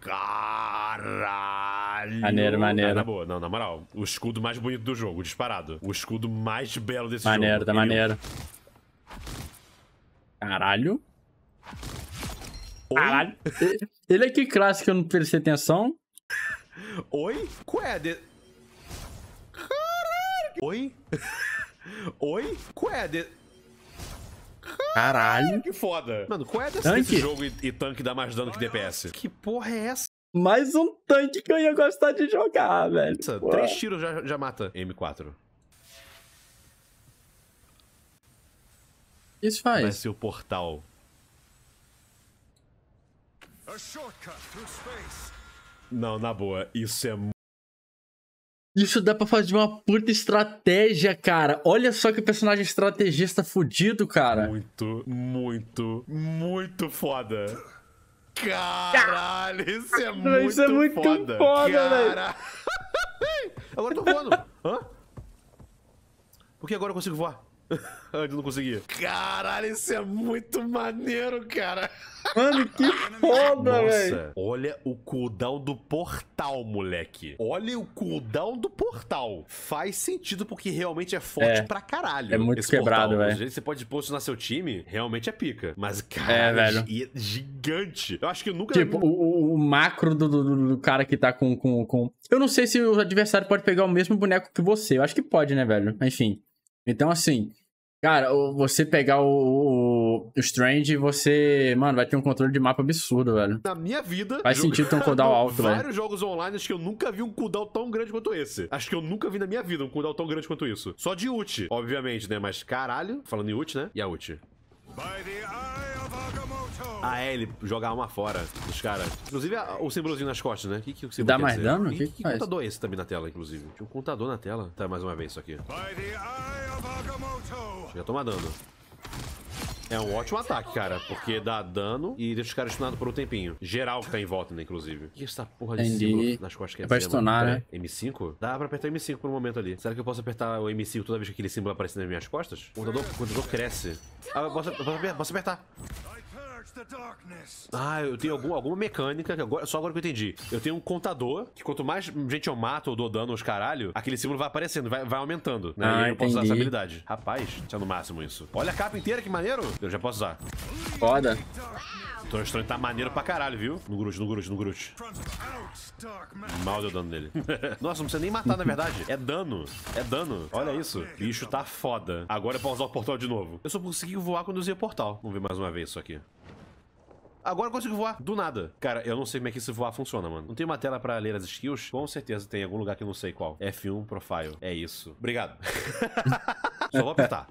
Caralho! Maneiro, ah, maneiro. Ah, na boa, não, na moral. O escudo mais bonito do jogo, disparado. O escudo mais belo desse maneiro, jogo. Tá maneiro, tá é maneiro. Caralho. Caralho. Ele é que clássico eu não prestei atenção. Oi? é de... Caralho! Oi? Oi? é de... Caralho! Que foda! Mano, qual é desse tanque? jogo e, e, tanque dá mais dano que DPS? Que porra é essa? Mais um tanque que eu ia gostar de jogar, velho. Nossa, três tiros já, já mata M4. Isso faz. Vai ser o portal. A shortcut through space. Não, na boa, isso é isso dá pra fazer uma puta estratégia, cara. Olha só que personagem estrategista fudido, cara. Muito, muito, muito foda. Caralho, isso é muito Isso é muito foda, foda velho. Agora eu tô voando. Hã? Por que agora eu consigo voar? Antes não conseguia. Caralho, isso é muito maneiro, cara. Mano, que foda, velho. Olha o cooldown do portal, moleque. Olha o cooldown do portal. Faz sentido porque realmente é forte é. pra caralho. É muito quebrado, velho. Você pode posicionar seu time, realmente é pica. Mas, é, cara, é, é, gigante. Eu acho que eu nunca... Tipo, o, o macro do, do, do, cara que tá com, com, com... Eu não sei se o adversário pode pegar o mesmo boneco que você. Eu acho que pode, né, velho? Enfim. Então, assim, Cara, você pegar o, o, Strange, você. Mano, vai ter um controle de mapa absurdo, velho. Na minha vida. Faz jogo... sentido ter um cooldown alto, velho. Vários jogos online acho que eu nunca vi um cooldown tão grande quanto esse. Acho que eu nunca vi na minha vida um cooldown tão grande quanto isso. Só de ult, obviamente, né? Mas caralho. Falando em ult, né? E a ult. By the eye of Arkham a ah, é, L jogar uma fora dos caras. Inclusive a, o símbolozinho nas costas, né? Que, que, que Dá mais dizer? dano? O que, que, contador é esse também na tela, inclusive? Tinha um contador na tela. Tá, mais uma vez isso aqui. Já toma dano. É um ótimo ataque, cara, porque dá dano e deixa os caras estunados por um tempinho. Geral que tá em volta, né, inclusive. O que é essa porra de símbolo nas costas quer é dizer? É estunar, né? M5? Dá pra apertar M5 por um momento ali. Será que eu posso apertar o M5 toda vez que aquele símbolo aparece nas minhas costas? O contador, o contador cresce. Ah, eu posso, eu posso apertar. Ah, eu tenho algum, alguma mecânica, que agora, só agora que eu entendi. Eu tenho um contador, que quanto mais gente eu mato ou dou dano aos caralho, aquele símbolo vai aparecendo, vai, vai aumentando, né? Ah, e eu entendi. posso usar essa habilidade. Rapaz, tinha no máximo isso. Olha a capa inteira, que maneiro! Eu já posso usar. Foda. O Estranho tá maneiro pra caralho, viu? No grute, no grute, no grute. Mal deu dano nele. Nossa, não precisa nem matar, na verdade. É dano. É dano. Olha isso. Bicho tá foda. Agora é pra usar o portal de novo. Eu só consegui voar quando usei o portal. Vamos ver mais uma vez isso aqui. Agora eu consigo voar, do nada. Cara, eu não sei como é que esse voar funciona, mano. Não tem uma tela pra ler as skills? Com certeza tem algum lugar que eu não sei qual. F1 Profile. É isso. Obrigado. Só vou apertar.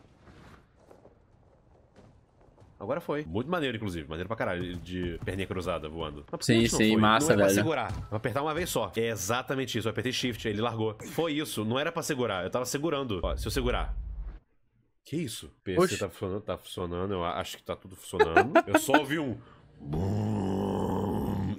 Agora foi. Muito maneiro, inclusive. Maneiro pra caralho, de perninha cruzada voando. Mas sim, sim, é massa, não era velho. Pra segurar. Vou apertar uma vez só. É exatamente isso. Eu apertei shift, ele largou. Foi isso. Não era pra segurar. Eu tava segurando. Ó, se eu segurar. Que isso? PC Oxi. tá funcionando, tá funcionando. Eu acho que tá tudo funcionando. eu só ouvi um. Boom.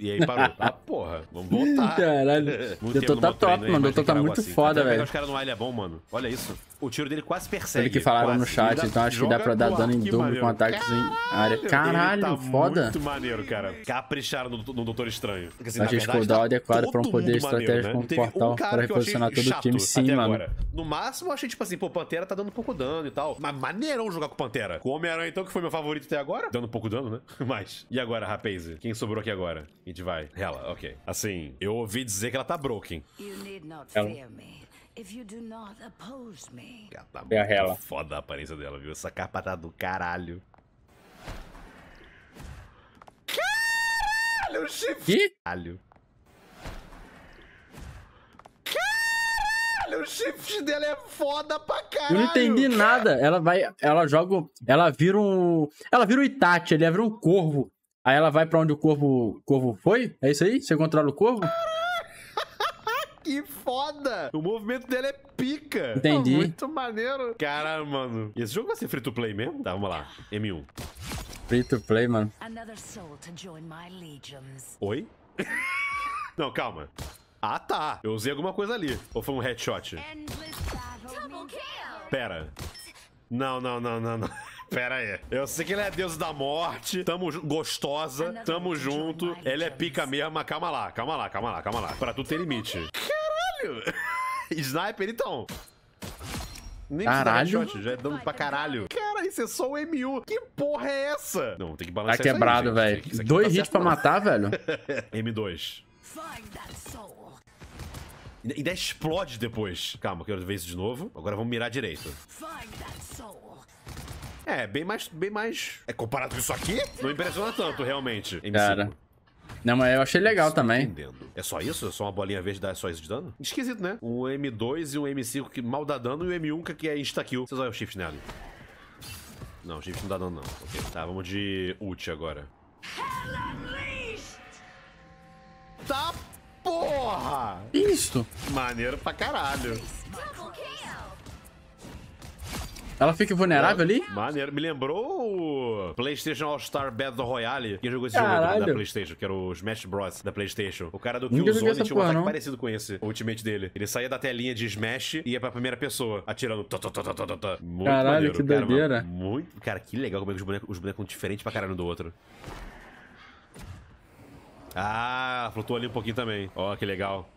E aí parou. Ah, porra, vamos voltar. Caralho. Tá Doutor tá top, mano. Doutor tá muito assim. foda, velho. Os caras no é bom, mano. Olha isso. O tiro dele quase persegue. Pelo que falaram no chat, dá, então acho que dá pra dar dano em dobro com ataques em área. Tá Caralho, tá foda. Muito maneiro, cara. Capricharam no, no Doutor Estranho. Porque, assim, acho verdade, cooldown tá adequado pra um poder estratégico né? um portal um pra reposicionar todo o time. Sim, mano. Agora. No máximo, eu achei tipo assim, pô, Pantera tá dando pouco dano e tal. Mas maneirão jogar com Pantera. Com o Homem-Aranha, então, que foi meu favorito até agora. Dando pouco dano, né? Mas. E agora, rapaz? Quem sobrou aqui agora? gente vai. Ela, ok. Assim, eu ouvi dizer que ela tá broken. Ela. Ela tá é muito é ela. foda a aparência dela, viu? Essa capa tá do caralho. Caralho, chifre! Caralho. o chifre dela é foda pra caralho. Eu não entendi nada. Ela vai. Ela joga. Ela vira um. Ela vira um Itachi, ele vira um corvo. Aí ela vai para onde o corvo, corvo foi? É isso aí? Você controla o corvo? que foda! O movimento dele é pica. Entendi. Muito maneiro. Caralho, mano. E esse jogo vai ser free to play mesmo? Tá, vamos lá. M1. Free to play, mano. Oi? Não, calma. Ah, tá. Eu usei alguma coisa ali. Ou foi um headshot? Pera. Não, não, não, não, não. Pera aí. Eu sei que ele é deus da morte. Tamo gostosa. Tamo junto. Ele é pica mesmo, mas calma lá, calma lá, calma lá, calma lá. Pra tu ter limite. Caralho! Sniper, então. Nem caralho. Shot, já é dano pra caralho. Cara, isso é só o MU. Que porra é essa? Não, tem que balançar Tá quebrado, velho. Dois tá hits pra matar, velho. M2. E ainda explode depois. Calma, quero ver isso de novo. Agora vamos mirar direito. Find that soul. É, bem mais, bem mais... É comparado com isso aqui? Não impressiona tanto, realmente. M5. Cara... Não, mas eu achei legal Estou também. Entendendo. É só isso? É só uma bolinha verde dá só isso de dano? Esquisito, né? Um M2 e um M5 que mal dá dano e o um M1 que é insta-kill. Vocês olham o shift nela. Não, o shift não dá dano, não. Ok, tá, vamos de ult agora. Tá porra! Isso! Maneiro pra caralho. Ela fica vulnerável ali? Maneiro. Me lembrou o PlayStation All-Star Battle Royale. Quem jogou esse Caralho. jogo da PlayStation, que era o Smash Bros. da PlayStation. O cara do Killzone tinha um porra, ataque não. parecido com esse, o ultimate dele. Ele saía da telinha de Smash e ia pra primeira pessoa, atirando. Tó, tó, tó, muito Caralho, maneiro. que cara, doideira. Mano, muito... Cara, que legal como é que os bonecos, os bonecos são diferentes pra caralho um do outro. Ah, flutuou ali um pouquinho também. Ó, oh, que legal.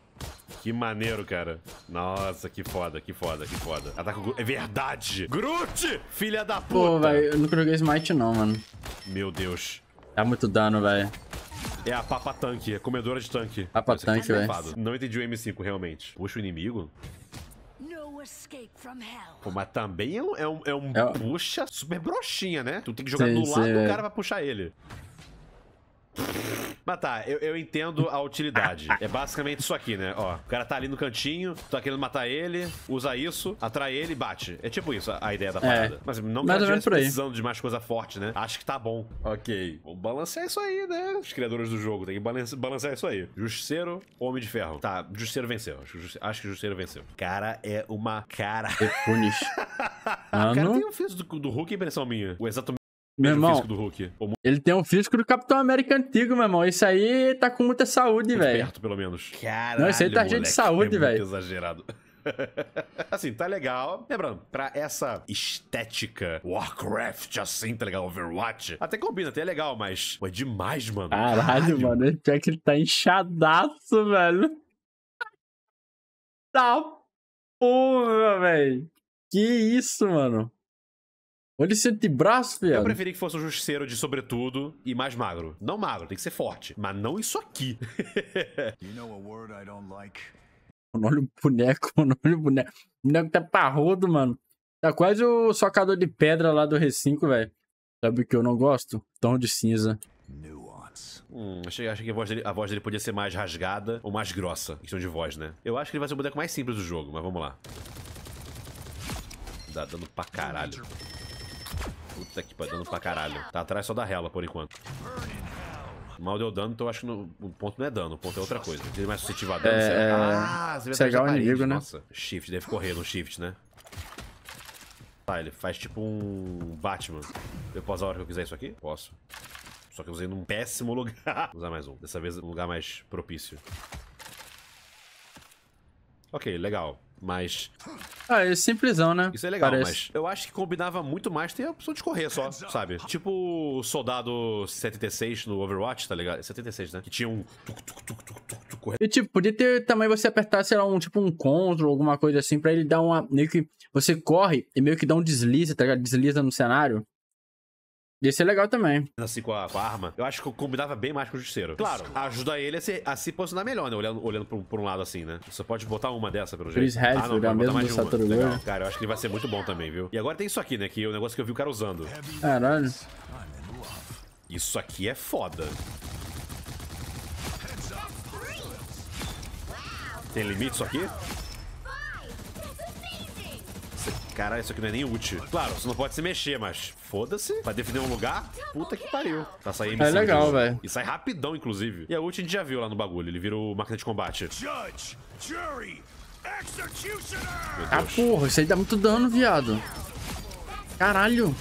Que maneiro, cara. Nossa, que foda, que foda, que foda. Ataca o Groot. É verdade! Groot! Filha da puta! Pô, velho, eu nunca joguei Smite não, mano. Meu Deus. Dá muito dano, velho. É a Papa Tanque, a é comedora de tanque. Papa é Tanque, velho. Não entendi o M5, realmente. Puxa o inimigo. Pô, mas também é um, é um, é um puxa super broxinha, né? Tu tem que jogar sim, do lado, sim, cara pra puxar ele. Mas tá, eu, eu entendo a utilidade. é basicamente isso aqui, né? Ó, o cara tá ali no cantinho, tá querendo matar ele, usa isso, atrai ele e bate. É tipo isso a, ideia da é. parada. É. Mas não precisando de mais coisa forte, né? Acho que tá bom. Ok. Vamos balancear é isso aí, né? Os criadores do jogo tem que balancear isso aí. Justiceiro, Homem de Ferro. Tá, Justiceiro venceu. Acho, acho que Justiceiro venceu. Cara, é uma cara. É punish. cara, tem um filho do, do Hulk impressão minha. O exato meu é irmão, físico do Hulk. Ele tem o um físico do Capitão América antigo, meu irmão. Isso aí tá com muita saúde, velho. Perto, pelo menos. Caralho, Não, isso aí tá moleque, gente de saúde, é velho. exagerado. assim, tá legal. Lembrando, né, pra essa estética Warcraft, assim, tá legal? Overwatch. Até combina, até é legal, mas pô, é demais, mano. Caralho, Caralho. mano. Pior que ele tá inchadaço, velho. Tá porra, velho. Que isso, mano. Olha esse antebraço, viado. Eu preferi que fosse um justiceiro de sobretudo e mais magro. Não magro, tem que ser forte. Mas não isso aqui. you know a word I don't like? Mano, olha o boneco, mano. Olha o boneco. O boneco tá parrudo, mano. Tá quase o socador de pedra lá do R5, velho. Sabe o que eu não gosto? Tom de cinza. Hum, achei, achei que a voz, dele, a voz dele podia ser mais rasgada ou mais grossa. Questão de voz, né? Eu acho que ele vai ser o boneco mais simples do jogo, mas vamos lá. Dá dano pra caralho. Puta que pariu, dando pra caralho. Tá atrás só da rela, por enquanto. Mal deu dano, então eu acho que no, o ponto não é dano, o ponto é outra coisa. Ele é mais suscetível a dano, é... é ah, você vai pegar o inimigo, né? Nossa, shift, deve correr no shift, né? Tá, ele faz tipo um Batman. Eu posso usar a hora que eu quiser isso aqui? Posso. Só que eu usei num péssimo lugar. Vou usar mais um. Dessa vez, um lugar mais propício. Ok, legal. Mas. Ah, é simplesão, né? Isso é legal, Parece. mas eu acho que combinava muito mais ter a opção de correr só, sabe? Tipo o soldado 76 no Overwatch, tá ligado? 76, né? Que tinha um tuc, tuc, tuc, tuc, tuc, tuc, correr. E tipo, podia ter também você apertar, sei lá, um tipo um control, alguma coisa assim, pra ele dar uma. Meio que. Você corre e meio que dá um deslize, tá ligado? Desliza no cenário. Isso é legal também. Assim, com a, com a arma. Eu acho que eu combinava bem mais com o Justiceiro. Claro, ajuda ele a se, a se posicionar melhor, né? Olhando, olhando por, por um lado assim, né? Você pode botar uma dessa, pelo jeito. Chris ah, não, pode botar mais de uma. Legal. Cara, eu acho que ele vai ser muito bom também, viu? E agora tem isso aqui, né? Que é o negócio que eu vi o cara usando. Caralho. Isso aqui é foda. Tem limite isso aqui? Nossa, caralho, isso aqui não é nem útil. Claro, você não pode se mexer, mas foda-se. Pra defender um lugar? Puta que pariu. Tá saindo É legal, velho. E sai rapidão, inclusive. E a ult a gente já viu lá no bagulho. Ele virou máquina de combate. Judge, jury, executioner! Ah, porra, isso aí dá muito dano, viado. Caralho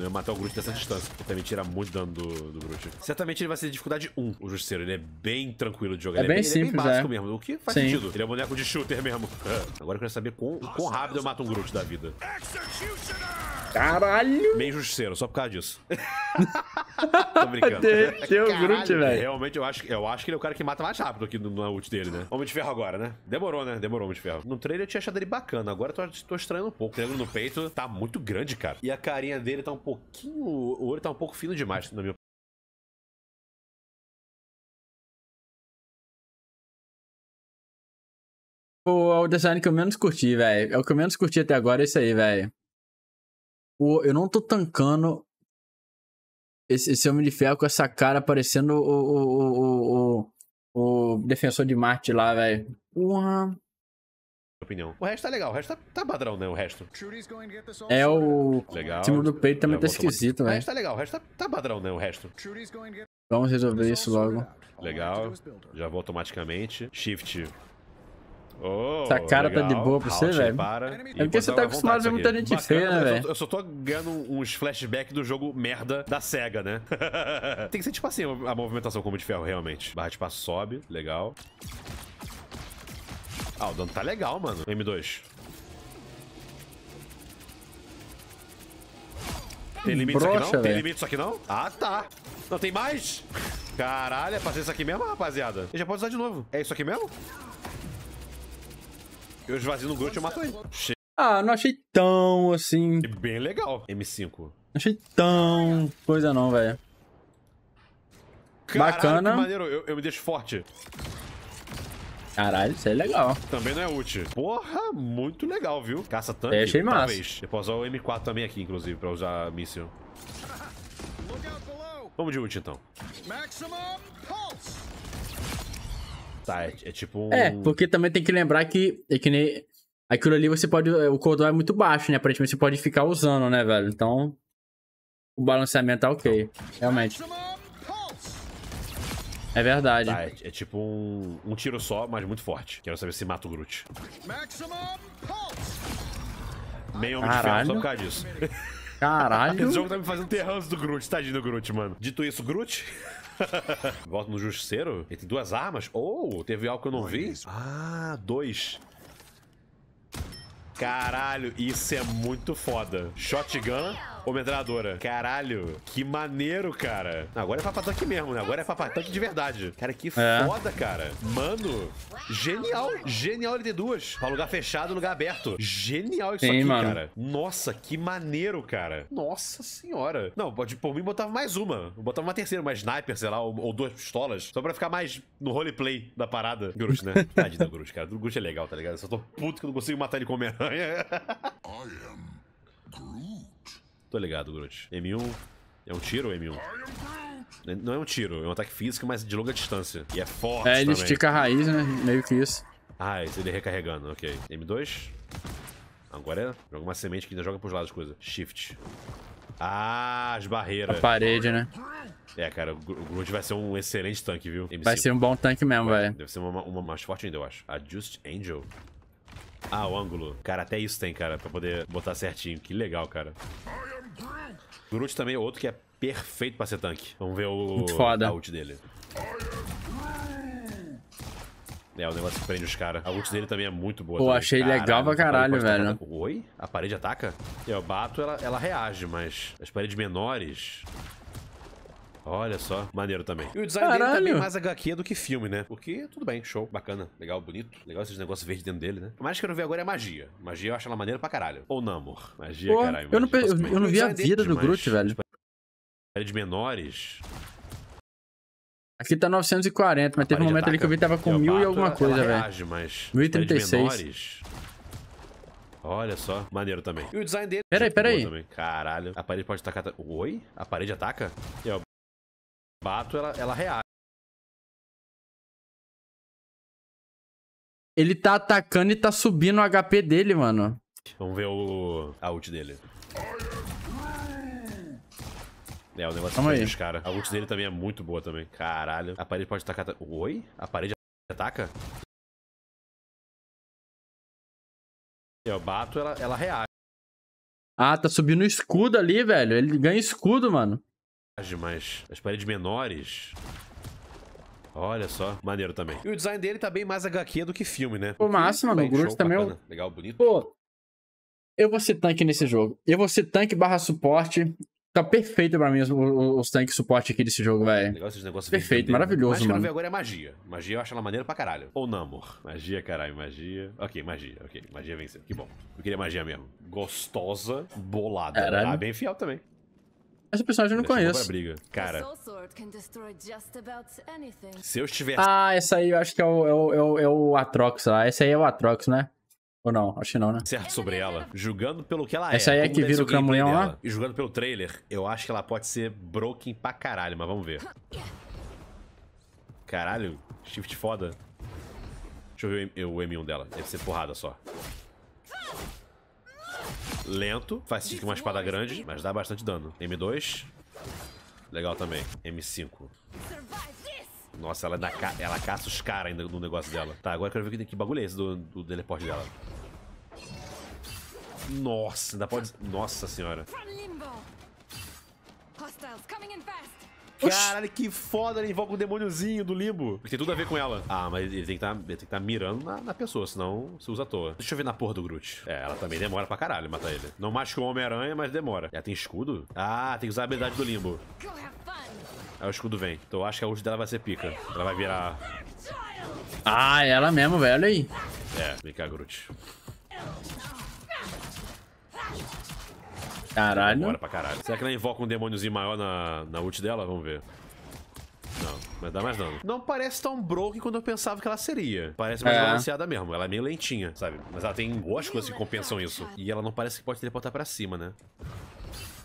eu matar o Groot dessa distância. Ele também tira muito dano do, do Groot. Certamente ele vai ser de dificuldade 1, o Justiceiro. Ele é bem tranquilo de jogar. É, ele é bem, bem simples, ele é bem básico é. mesmo. O que faz Sim. sentido. Ele é um boneco de shooter mesmo. Agora eu quero saber quão, quão rápido eu mato um Groot da vida. Executioner! Caralho! Meio justiceiro, só por causa disso. Tô brincando. Derreteu o Groot, velho. Realmente, eu acho, eu acho que ele é o cara que mata mais rápido aqui na ult dele, né? Homem de Ferro agora, né? Demorou, né? Demorou Homem de Ferro. No trailer eu tinha achado ele bacana, agora eu tô, tô estranhando um pouco. O no peito tá muito grande, cara. E a carinha dele tá um pouquinho... O olho tá um pouco fino demais, na minha o design que eu menos curti, velho. É o que eu menos curti até agora, é isso aí, velho. Pô, eu não tô tancando esse, esse Homem de Ferro com essa cara parecendo o, o, o, o, o Defensor de Marte lá, velho. Porra. Opinião. O resto tá legal, o resto tá, tá padrão, né? O resto. É o. Legal. O símbolo do peito também tá esquisito, velho. O resto tá legal, o resto tá, tá padrão, né? O resto. Vamos resolver isso logo. Legal. Já vou automaticamente. Shift Oh, Essa cara legal. tá de boa pra você, velho. É, é porque você tá acostumado a ver muita gente feia, né, velho? Eu só tô ganhando uns flashbacks do jogo merda da SEGA, né? Tem que ser tipo assim a movimentação como de ferro, realmente. Barra de passo sobe, legal. Ah, o dano tá legal, mano. M2. Tem limite Broxa, isso aqui não? Véio. Tem limite isso aqui não? Ah, tá. Não tem mais? Caralho, é fazer isso aqui mesmo, rapaziada? Eu já pode usar de novo. É isso aqui mesmo? Eu esvazio no Ghost e mato ele. Ah, não achei tão assim. bem legal, M5. Não achei tão coisa não, velho. Bacana. maneiro, eu, eu me deixo forte. Caralho, isso é legal. Também não é útil. Porra, muito legal, viu? Caça tanque. É, achei massa. Talvez. Eu posso usar o M4 também aqui, inclusive, pra usar míssil. Vamos de ult, então. Maximum pulse. Tá, é, é tipo. É, porque também tem que lembrar que é que nem. Aquilo ali você pode. O cordão é muito baixo, né? Aparentemente você pode ficar usando, né, velho? Então. O balanceamento tá ok. Realmente. É verdade. Tá, é, é, tipo um, um, tiro só, mas muito forte. Quero saber se mata o Groot. Meio homem Caralho. de ferro, só por causa disso. Caralho. Esse jogo tá me fazendo ter ranço do Groot, tadinho do Groot, mano. Dito isso, Groot. Volta no justiceiro? Ele tem duas armas? Oh, teve algo que eu não vi. Ah, dois. Caralho, isso é muito foda. Shotgun. Ô, medradora. Caralho, que maneiro, cara. Agora é papatanque mesmo, né? Agora é papatanque de verdade. Cara, que é. foda, cara. Mano, genial. Genial ele ter duas. Pra lugar fechado, lugar aberto. Genial isso Sim, aqui, mano. cara. Nossa, que maneiro, cara. Nossa senhora. Não, pode, por mim, botava mais uma. Botava uma terceira, uma sniper, sei lá, ou, ou duas pistolas. Só pra ficar mais no roleplay da parada. Grush, né? Tadinho do Grush, cara. Do Grush é legal, tá ligado? Eu só tô puto que eu não consigo matar ele com Homem-Aranha. I am Groot. Tô ligado, Groot. M1. É um tiro ou M1? Não é um tiro, é um ataque físico, mas de longa distância. E é forte É, ele também. estica a raiz, né? Meio que isso. Ah, esse ele recarregando, ok. M2. Agora é. Joga uma semente que ainda joga pros lados coisa. Shift. Ah, as barreiras. A parede, né? É, cara, o Groot vai ser um excelente tanque, viu? M5. Vai ser um bom tanque mesmo, velho. Deve ser uma, uma, mais forte ainda, eu acho. Adjust Angel. Ah, o ângulo. Cara, até isso tem, cara, pra poder botar certinho. Que legal, cara. Groot também é outro que é perfeito pra ser tanque. Vamos ver o foda. a ult dele. É, o negócio que prende os caras. A ult dele também é muito boa. Pô, também. achei caralho, legal pra caralho, velho. Oi? A parede ataca? Eu é, bato, ela, ela reage, mas as paredes menores Olha só, maneiro também. E o design Caralho. dele também é mais HQ do que filme, né? Porque tudo bem, show, bacana, legal, bonito. Legal esses negócios verdes dentro dele, né? O mais que eu não vi agora é magia. Magia eu acho ela maneira pra caralho. Ou Namor. Magia, Pô, caralho. Eu não, eu, eu não vi a vida do Groot, velho. Era tipo, é De menores. Aqui tá 940, mas teve um momento tá, ali que eu vi tava com mil e alguma é coisa, velho. Mas 1036. Olha só, maneiro também. E o design dele. Peraí, peraí. Caralho. A parede pode atacar. Oi? A parede ataca? É, bato, ela, ela reage. Ele tá atacando e tá subindo o HP dele, mano. Vamos ver o a ult dele. É, o negócio é dos cara. A ult dele também é muito boa também. Caralho. A parede pode atacar... Oi? A parede ataca? Eu é, bato, ela, ela reage. Ah, tá subindo o escudo ali, velho. Ele ganha escudo, mano mas as paredes menores... Olha só, maneiro também. E o design dele tá bem mais HQ do que filme, né? O máximo, O Groot também meio... É legal, bonito. Pô, eu vou ser tanque nesse jogo. Eu vou ser tanque barra suporte. Tá perfeito pra mim os, os tanques suporte aqui desse jogo, velho. Perfeito, de maravilhoso, Mas mano. que eu agora é magia. Magia eu acho ela maneira pra caralho. Ou Namor. Magia, caralho, magia. Ok, magia, ok. Magia venceu. Que bom. Eu queria magia mesmo. Gostosa, bolada. Caralho. Tá bem fiel também. Essa personagem eu não conheço. Briga. Cara. Se eu estiver. Ah, essa aí eu acho que é o, é o, é o, é o Atrox lá. Essa aí é o Atrox, né? Ou não? Acho que não, né? Certo sobre ela. Julgando pelo que ela Essa é. Essa aí é que vira o camulhão né? lá? E julgando pelo trailer, eu acho que ela pode ser broken pra caralho, mas vamos ver. Caralho, shift foda. Deixa eu ver o M1 dela. Deve ser porrada só. Lento. Faz que uma espada grande, mas dá bastante dano. M2. Legal também. M5. Nossa, ela, é ca... ela caça os caras ainda no negócio dela. Tá, agora eu quero ver que, que bagulho é esse do, do teleporte dela. Nossa, ainda pode... Nossa senhora. Hostiles coming in fast. Caralho, que foda, ele invoca o um demôniozinho do limbo. Tem tudo a ver com ela. Ah, mas ele tem que tá, estar tá mirando na, na, pessoa, senão se usa à toa. Deixa eu ver na porra do Groot. É, ela também demora pra caralho matar ele. Não machuca o Homem-Aranha, mas demora. Ela tem escudo? Ah, tem que usar a habilidade do limbo. Aí o escudo vem. Então eu acho que a ult dela vai ser pica. Ela vai virar... Ah, ela mesmo, velho, aí. É, vem cá, Groot. Caralho. Bora pra caralho. Será que ela invoca um demôniozinho maior na, na ult dela? Vamos ver. Não, mas dá mais dano. Não parece tão broken quando eu pensava que ela seria. Parece mais é. balanceada mesmo. Ela é meio lentinha, sabe? Mas ela tem boas coisas que compensam isso. E ela não parece que pode teleportar pra cima, né?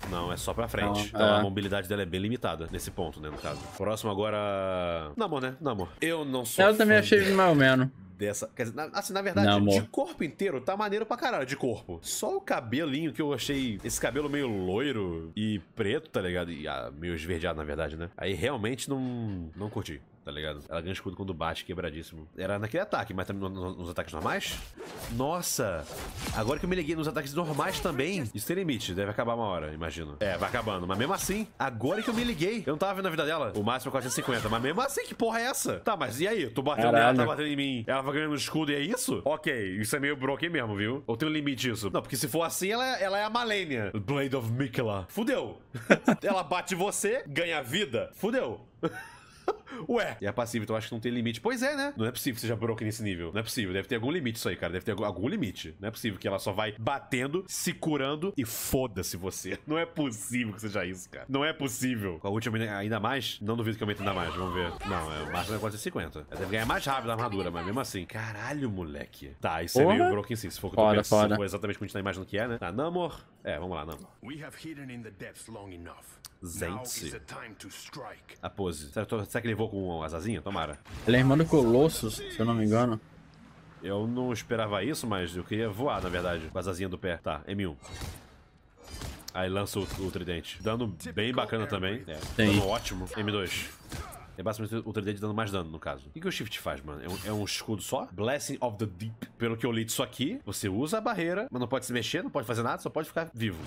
Não, é só pra frente. Não, então é. a mobilidade dela é bem limitada nesse ponto, né, no caso. Próximo agora... Namor, né? Namor. Eu não sou... Eu também achei de mais ou menos dessa. Quer dizer, na, assim, na verdade, não, de corpo inteiro tá maneiro pra caralho, de corpo. Só o cabelinho que eu achei. Esse cabelo meio loiro e preto, tá ligado? E ah, meio esverdeado, na verdade, né? Aí realmente não, não curti tá ligado? Ela ganha escudo quando bate, quebradíssimo. Era naquele ataque, mas também nos ataques normais? Nossa! Agora que eu me liguei nos ataques normais também, isso tem limite, deve acabar uma hora, imagino. É, vai acabando, mas mesmo assim, agora que eu me liguei, eu não tava vendo a vida dela. O máximo é 450, mas mesmo assim, que porra é essa? Tá, mas e aí? Tu bateu nela, tá batendo em mim, ela vai ganhando escudo e é isso? Ok, isso é meio broken mesmo, viu? Ou tem um limite isso? Não, porque se for assim, ela, é, ela é a Malenia. Blade of Mikela. Fudeu. ela bate você, ganha vida. Fudeu. Ué, e é passivo, então acho que não tem limite. Pois é, né? Não é possível que seja broken nesse nível. Não é possível. Deve ter algum limite isso aí, cara. Deve ter algum limite. Não é possível que ela só vai batendo, se curando e foda-se você. Não é possível que seja isso, cara. Não é possível. Com a última ainda mais, não duvido que aumente ainda mais. Vamos ver. Não, é, o máximo é 450. Ela deve ganhar mais rápido a armadura, mas mesmo assim. Caralho, moleque. Tá, isso é meio broken sim. Se for o que eu tô pensando, exatamente como a gente tá imaginando que é, né? Tá, Namor. É, vamos lá, Namor. We have hidden in the depths long enough. Zentse. A pose. Será, será que ele voa com as asinhas? Tomara. Ele é irmão do Colossus, se eu não me engano. Eu não esperava isso, mas eu queria voar, na verdade, com as asinhas do pé. Tá, M1. Aí lança o, o tridente. dando bem bacana também. É, Tem. Dando ótimo. M2. É basicamente o tridente dando mais dano, no caso. O que, que o Shift faz, mano? É um, é um, escudo só? Blessing of the Deep. Pelo que eu li disso aqui, você usa a barreira, mas não pode se mexer, não pode fazer nada, só pode ficar vivo.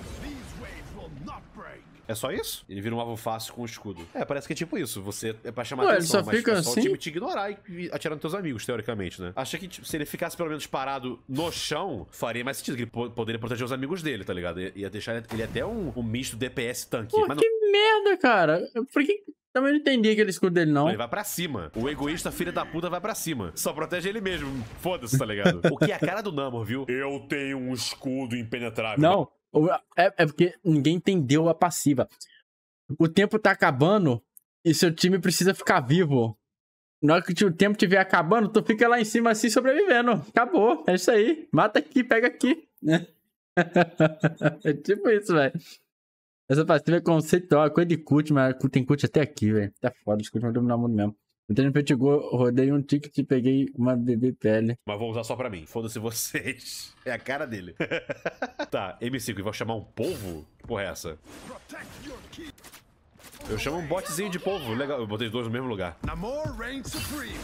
É só isso? Ele vira um alvo fácil com o escudo. É, parece que é tipo isso. Você é pra chamar Ué, atenção, mas fica é só assim? o time te ignorar e atirar nos teus amigos, teoricamente, né? Achei que tipo, se ele ficasse pelo menos parado no chão, faria mais sentido, que ele poderia proteger os amigos dele, tá ligado? Ia deixar ele até um, um misto DPS tanque. Pô, mas que não... merda, cara! Por que... Também não entendi aquele escudo dele, não. Ele vai pra cima. O egoísta, filho da puta, vai pra cima. Só protege ele mesmo. Foda-se, tá ligado? o que é a cara do Namor, viu? Eu tenho um escudo impenetrável. Não, ah, é, é porque ninguém entendeu a passiva. O tempo tá acabando e seu time precisa ficar vivo. Na hora que o tempo estiver acabando, tu fica lá em cima assim sobrevivendo. Acabou, é isso aí. Mata aqui, pega aqui. é tipo isso, velho. Essa passiva é conceitual, é coisa de cult, mas tem cult até aqui, velho. Tá foda, os cult vão dominar o mundo mesmo. Entrei no Petgol, rodei um ticket e peguei uma pele. Mas vou usar só pra mim. Foda-se vocês. É a cara dele. tá, M5, e vai chamar um povo? Que porra é essa? Eu chamo um botzinho de povo. Legal, eu botei os dois no mesmo lugar.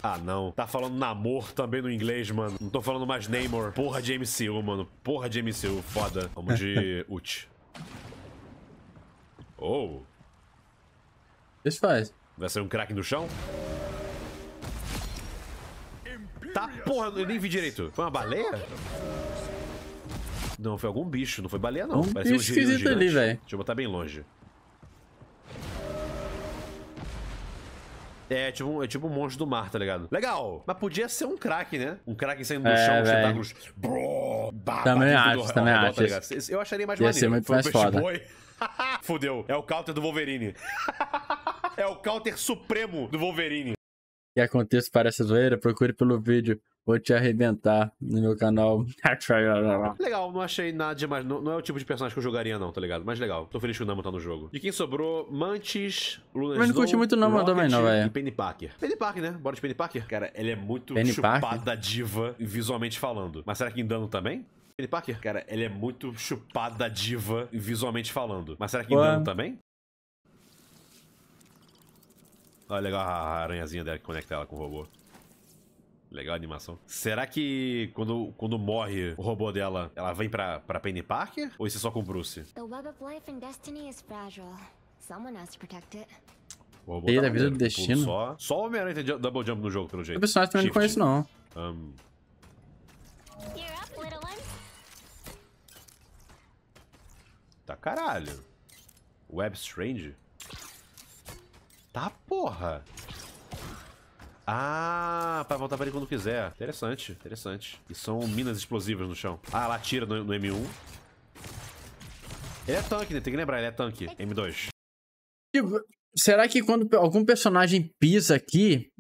Ah, não. Tá falando namor também no inglês, mano. Não tô falando mais Namor. Porra de MCU, mano. Porra de MCU, foda. Vamos de ult. Oh. Isso faz. Vai sair um crack no chão? tá? Porra, eu nem vi direito. Foi uma baleia? Não, foi algum bicho, não foi baleia não. Um Parecia bicho um esquisito ali, velho. Deixa eu botar bem longe. É, é tipo, é tipo um monstro do mar, tá ligado? Legal! Mas podia ser um crack, né? Um crack saindo do é, chão, os tentáculos. Bro, bah, também acho, também tá acho. Tá eu acharia mais Ia maneiro. Ia ser muito foi mais foda. Fudeu, é o counter do Wolverine. é o counter supremo do Wolverine que aconteça parece zoeira, procure pelo vídeo Vou Te Arrebentar no meu canal. legal, não achei nada demais. Não, não é o tipo de personagem que eu jogaria, não, tá ligado? Mas legal, tô feliz que o Namo tá no jogo. E quem sobrou? Mantis, Luna Mas não curti muito o Namo também, não, velho. E Penny Parker. Penny Parker, né? Bora de Penny Parker? Cara, ele é muito Penny chupada Parker? diva, visualmente falando. Mas será que em dano também? Penny Parker? Cara, ele é muito chupada diva, visualmente falando. Mas será que em dano também? Olha legal a aranhazinha dela que conecta ela com o robô. Legal a animação. Será que quando, quando morre o robô dela, ela vem pra, pra Penny Parker? Ou isso é só com o Bruce? O web of life and destiny is fragile. Someone has to protect it. O robô Eita, tá é vida do tipo, destino. Só, só o Homem-Aranha tem double jump no jogo, pelo jeito. O personagem também não conhece, não. Um... Tá caralho. Web Strange? Tá porra! Ah, pra voltar pra ele quando quiser. Interessante, interessante. E são minas explosivas no chão. Ah, ela atira no, no M1. Ele é tanque, né? Tem que lembrar, ele é tanque. M2. será que quando algum personagem pisa aqui,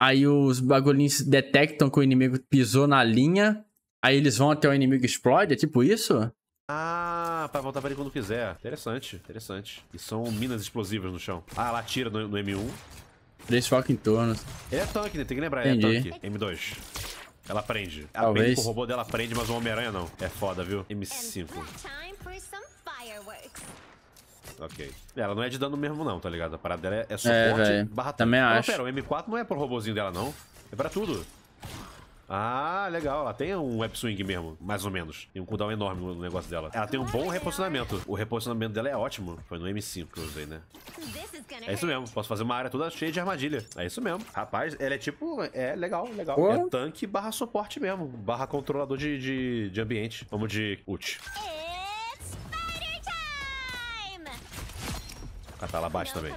aí os bagulhinhos detectam que o inimigo pisou na linha, aí eles vão até o inimigo e explode? É tipo isso? Ah, pra voltar pra ele quando quiser. Interessante, interessante. E são minas explosivas no chão. Ah, ela atira no, no M1. Três focos em torno. Ele é tanque, né? Tem que lembrar, Entendi. ele é tanque. M2. Ela prende. Talvez. O robô dela prende, mas o Homem-Aranha não. É foda, viu? M5. Ok. Ela não é de dano mesmo, não, tá ligado? A parada dela é, é, é suporte é, barra Também acho. Não, pera, o M4 não é pro robozinho dela, não. É pra tudo. Ah, legal. Ela tem um web swing mesmo, mais ou menos. Tem um cooldown enorme no negócio dela. Ela tem um bom reposicionamento. O reposicionamento dela é ótimo. Foi no M5 que eu usei, né? É isso mesmo. Posso fazer uma área toda cheia de armadilha. É isso mesmo. Rapaz, ela é tipo... É legal, legal. Oh. É tanque barra suporte mesmo. Barra controlador de, de, de ambiente. Vamos de ult. Catar, ela bate também.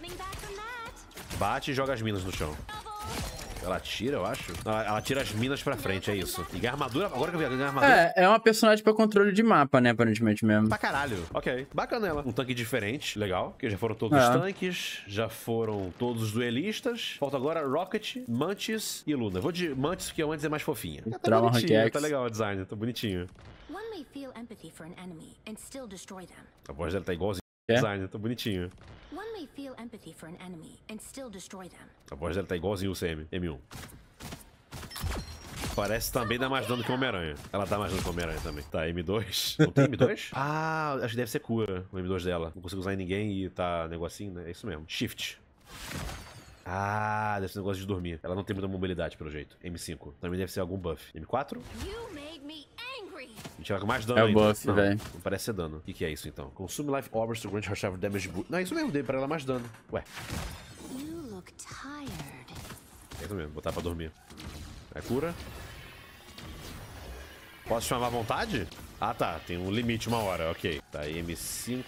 Bate e joga as minas no chão. Ela atira, eu acho. Ela, ela tira as minas pra frente, é isso. E ganha armadura. Agora que eu vi, ganhar armadura. É, é uma personagem pra controle de mapa, né? Aparentemente mesmo. Pra caralho. Ok. Bacana ela. Um tanque diferente, legal. Porque já foram todos é. os tanques, já foram todos os duelistas. Falta agora Rocket, Mantis e Luna. Eu vou de Mantis, porque a Mantis é mais fofinha. tá Trauma bonitinho, tá legal o design, tá bonitinho. A voz dela tá igualzinha. É? Design, tá bonitinho. One may feel empathy for an enemy and still destroy them. A voz dela tá igualzinho o CM, M1. Parece também dar mais dano que o Homem-Aranha. Ela dá mais dano que o Homem-Aranha também. Tá, M2. Não tem M2? ah, acho que deve ser cura o M2 dela. Não consigo usar em ninguém e tá negocinho, né? É isso mesmo. Shift. Ah, deve ser um negócio de dormir. Ela não tem muita mobilidade, pelo jeito. M5. Também deve ser algum buff. M4? You made me a gente com mais dano É o buff, Não, velho. Não parece ser dano. O que, que é isso, então? Consume life orbs to grant her sharp damage boost. Não, é isso mesmo. Dei pra ela mais dano. Ué. You look tired. É isso mesmo. Botar pra dormir. É cura. Posso chamar à vontade? Ah, tá. Tem um limite, uma hora. Ok. Tá, M5...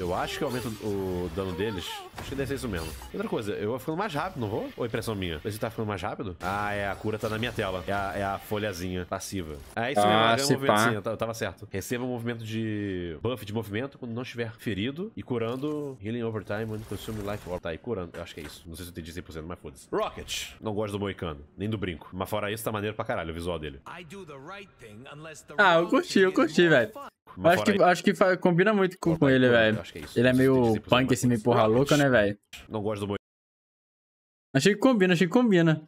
Eu acho que aumenta o dano deles. Acho que deve ser isso mesmo. Outra coisa, eu vou ficando mais rápido, não vou? Ou impressão minha? você tá ficando mais rápido? Ah, é. A cura tá na minha tela. É a, é a folhazinha passiva. É isso ah, mesmo. É movimento, sim. Eu tava certo. Receba um movimento de buff de movimento quando não estiver ferido e curando healing overtime when consume life orb. Tá, e curando. Eu acho que é isso. Não sei se eu entendi 100%, mas foda-se. Rocket. Não gosto do moicano. Nem do brinco. Mas fora isso, tá maneiro pra caralho o visual dele. Ah, eu curti, eu curti, velho. Acho que, acho que combina muito com, com ele, velho acho que é isso. Ele é meio punk, assim, meio porra louca, né, velho? Não gosto do boi. Achei que combina, achei que combina.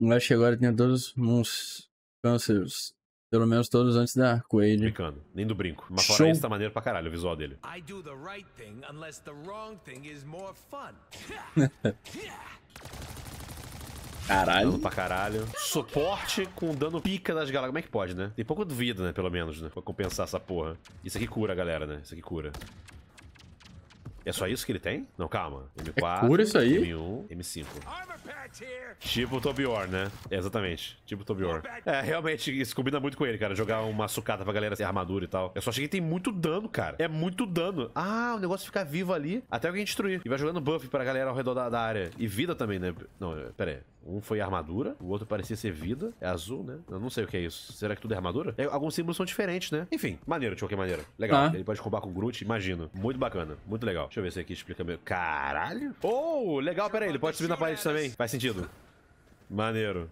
Eu acho que agora tem todos uns cânceres. Pelo menos todos antes da Arco-Age. Brincando, nem do brinco. Mas fora Show. esse tá maneiro pra caralho o visual dele. I do the right thing unless the wrong thing is more fun. Caralho. Dano pra caralho. Suporte com dano pica das galas. Como é que pode, né? Tem pouco de vida, né? Pelo menos, né? Pra compensar essa porra. Isso aqui cura, galera, né? Isso aqui cura. É só isso que ele tem? Não, calma. M4, é cura isso aí? M1, M5. Tipo Tobior, né? É, exatamente. Tipo Tobior. É, realmente, isso combina muito com ele, cara. Jogar uma sucata pra galera sem armadura e tal. Eu só achei que tem muito dano, cara. É muito dano. Ah, o negócio fica vivo ali até alguém destruir. E vai jogando buff pra galera ao redor da, da área. E vida também, né? Não, pera aí. Um foi armadura, o outro parecia ser vida. É azul, né? Eu não sei o que é isso. Será que tudo é armadura? É, alguns símbolos são diferentes, né? Enfim, maneiro de qualquer maneira. Legal. Ah. Ele pode combar com o Groot, imagino. Muito bacana. Muito legal. Deixa eu ver se aqui explica meu. Caralho! Oh, legal, pera aí. Ele pode subir na parede também. Faz sentido. Maneiro.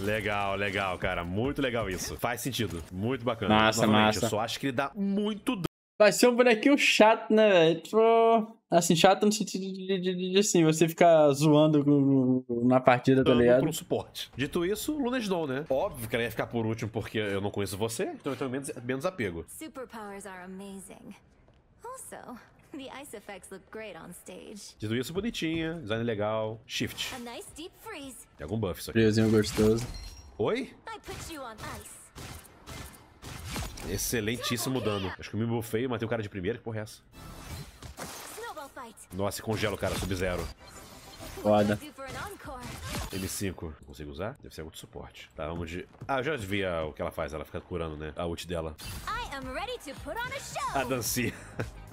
Legal, legal, cara. Muito legal isso. Faz sentido. Muito bacana. Massa, Novamente, massa. Eu só acho que ele dá muito Vai ser um bonequinho chato, né, velho? Tipo... Assim, chato no sentido de, de, de, de assim, você ficar zoando na partida, tá ligado? Pro suporte. Dito isso, Luna Snow, né? Óbvio que ela ia ficar por último porque eu não conheço você, então eu tenho menos, menos apego. Superpowers are amazing. Also, the ice effects look great on stage. Dito isso, bonitinha, design legal, shift. A nice deep freeze. Tem algum buff isso aqui. Friozinho gostoso. Oi? I put you on ice. Excelentíssimo dano. Acho que eu me bufei e matei o cara de primeira. Que porra é essa? Nossa, congela o cara, sub-zero. Foda. M5. Consigo usar? Deve ser algum de suporte. Tá, vamos de... Ah, eu já vi o que ela faz. Ela fica curando, né? A ult dela. A dancinha.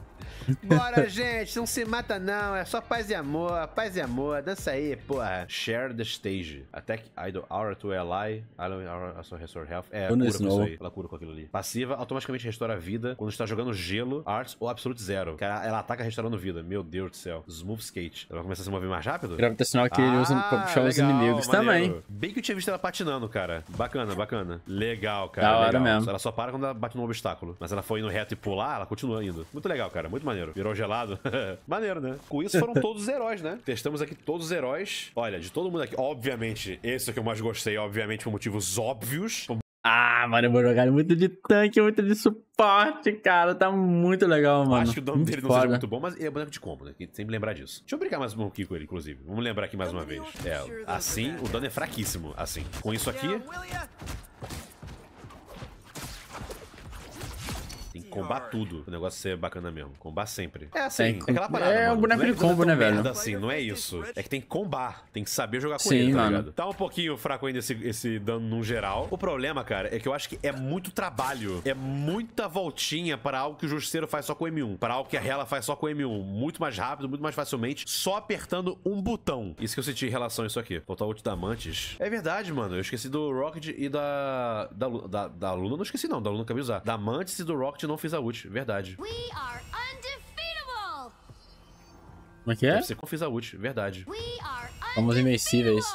Bora, gente, não se mata não, é só paz e amor, paz e amor, dança aí, porra. Share the stage. Attack Idol Hour to Ally, Island Hour also Restore Health. É, cura isso aí. Ela cura com aquilo ali. Passiva automaticamente restaura a vida quando está jogando gelo, arts ou absolute zero. Cara, ela ataca restaurando vida. Meu Deus do céu. Smooth skate. Ela vai começar a se mover mais rápido? Gravitacional que ele usa pra puxar os ah, inimigos também. Bem que eu tinha visto ela patinando, cara. Bacana, bacana. Legal, cara. Da hora mesmo. Ela só para quando ela bate num obstáculo. Mas ela foi indo reto e pular, ela continua indo. Muito legal, cara. Muito maneiro. Virou gelado. maneiro, né? Com isso foram todos os heróis, né? Testamos aqui todos os heróis. Olha, de todo mundo aqui, obviamente, esse é o que eu mais gostei, obviamente, por motivos óbvios. Ah, mano, eu vou jogar muito de tanque, muito de suporte, cara. Tá muito legal, mano. Acho que o dono dele não foda. seja muito bom, mas ele é boneco de combo, né? Tem que lembrar disso. Deixa eu brincar mais um pouquinho com ele, inclusive. Vamos lembrar aqui mais uma vez. É, assim, o dano é fraquíssimo, assim. Com isso aqui... combar tudo. O negócio ser bacana mesmo. Combar sempre. É assim, é, aquela parada. É mano. um boneco de combo, né, velho? Assim, não é isso. É que tem que combar. Tem que saber jogar com Sim, ele, tá mano. ligado? Tá um pouquinho fraco ainda esse, esse dano no geral. O problema, cara, é que eu acho que é muito trabalho. É muita voltinha para algo que o Justiceiro faz só com M1. Para algo que a Hela faz só com M1. Muito mais rápido, muito mais facilmente. Só apertando um botão. Isso que eu senti em relação a isso aqui. Faltar o ult da Mantis. É verdade, mano. Eu esqueci do Rocket e da. Da, da, da Luna, não esqueci não. Da Luna que eu usar. Da Mantis e do Rocket não fiz a ult, verdade. We are undefeatable. Como é que é? Deve ser que eu fiz a ult, verdade. Somos imersíveis.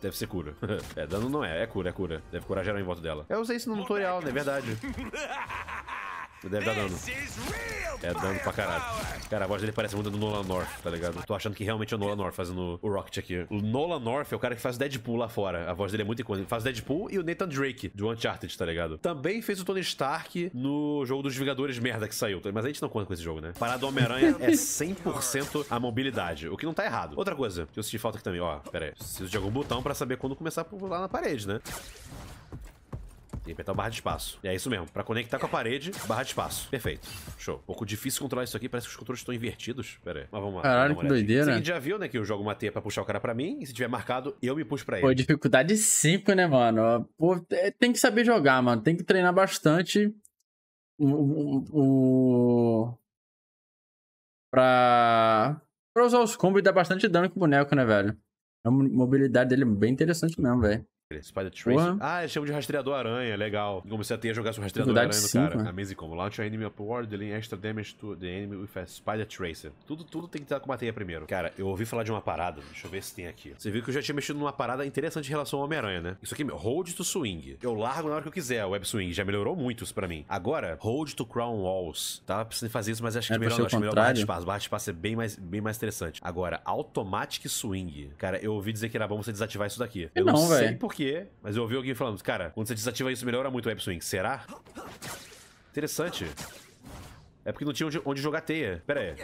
Deve ser cura. é, dano não é, é cura, é cura. Deve curar geral em volta dela. Eu usei isso no tutorial, né? É verdade. Deve dar dano. É dano pra caralho. Cara, a voz dele parece muito do Nolan North, tá ligado? Tô achando que realmente é o Nolan North fazendo o Rocket aqui. O Nolan North é o cara que faz Deadpool lá fora. A voz dele é muito icônica. Ele faz Deadpool e o Nathan Drake, do Uncharted, tá ligado? Também fez o Tony Stark no jogo dos Vingadores merda que saiu. Mas a gente não conta com esse jogo, né? Parada do Homem-Aranha é 100% a mobilidade, o que não tá errado. Outra coisa que eu senti falta aqui também, ó. Pera aí. Preciso de algum botão pra saber quando começar a pular na parede, né? que apertar o barra de espaço. E é isso mesmo. Pra conectar com a parede, barra de espaço. Perfeito. Show. Um pouco difícil controlar isso aqui. Parece que os controles estão invertidos. Pera aí. Mas vamos lá. Caralho, que doideira. Você já viu, né, que eu jogo uma teia pra puxar o cara pra mim. E se tiver marcado, eu me puxo pra ele. Pô, dificuldade 5, né, mano? Pô, é, tem que saber jogar, mano. Tem que treinar bastante. O... o, o... Pra... pra usar os combos e dar bastante dano com o boneco, né, velho? A mobilidade dele é bem interessante mesmo, velho. Spider Trace. Uhum. Ah, chama de rastreador aranha, legal. Né? Como você até ia jogar seu rastreador aranha cara. Mano. Amazing combo. Launch your enemy upward, dealing extra damage to the enemy with a Spider Tracer. Tudo, tudo tem que estar com bateria primeiro. Cara, eu ouvi falar de uma parada. Deixa eu ver se tem aqui. Você viu que eu já tinha mexido numa parada interessante em relação ao Homem-Aranha, né? Isso aqui, meu, hold to swing. Eu largo na hora que eu quiser web swing. Já melhorou muito isso pra mim. Agora, hold to crown walls. Tava precisando fazer isso, mas acho que é melhor, acho melhor barra de espaço. Barra de espaço é bem mais, bem mais interessante. Agora, automatic swing. Cara, eu ouvi dizer que era bom você desativar isso daqui. É eu não, não sei por porquê, mas eu ouvi alguém falando, cara, quando você desativa isso, melhora muito o web swing. Será? Interessante. É porque não tinha onde, onde jogar teia. Pera aí.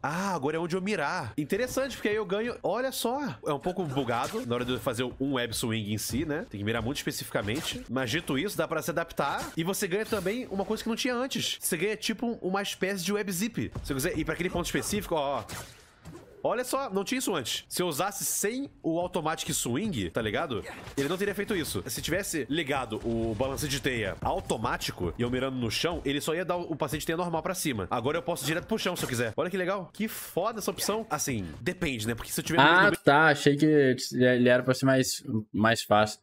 Ah, agora é onde eu mirar. Interessante, porque aí eu ganho... Olha só. É um pouco bugado na hora de eu fazer um web swing em si, né? Tem que mirar muito especificamente. Mas dito isso, dá pra se adaptar. E você ganha também uma coisa que não tinha antes. Você ganha, tipo, uma espécie de web zip. Se você quiser ir pra aquele ponto específico, ó... ó Olha só, não tinha isso antes. Se eu usasse sem o Automatic Swing, tá ligado? Ele não teria feito isso. Se tivesse ligado o balance de teia automático e eu mirando no chão, ele só ia dar o paciente de teia normal pra cima. Agora eu posso direto pro chão se eu quiser. Olha que legal. Que foda essa opção. Assim, depende, né? Porque se eu tiver... Ah, meio... tá. Achei que ele era pra ser mais, mais fácil.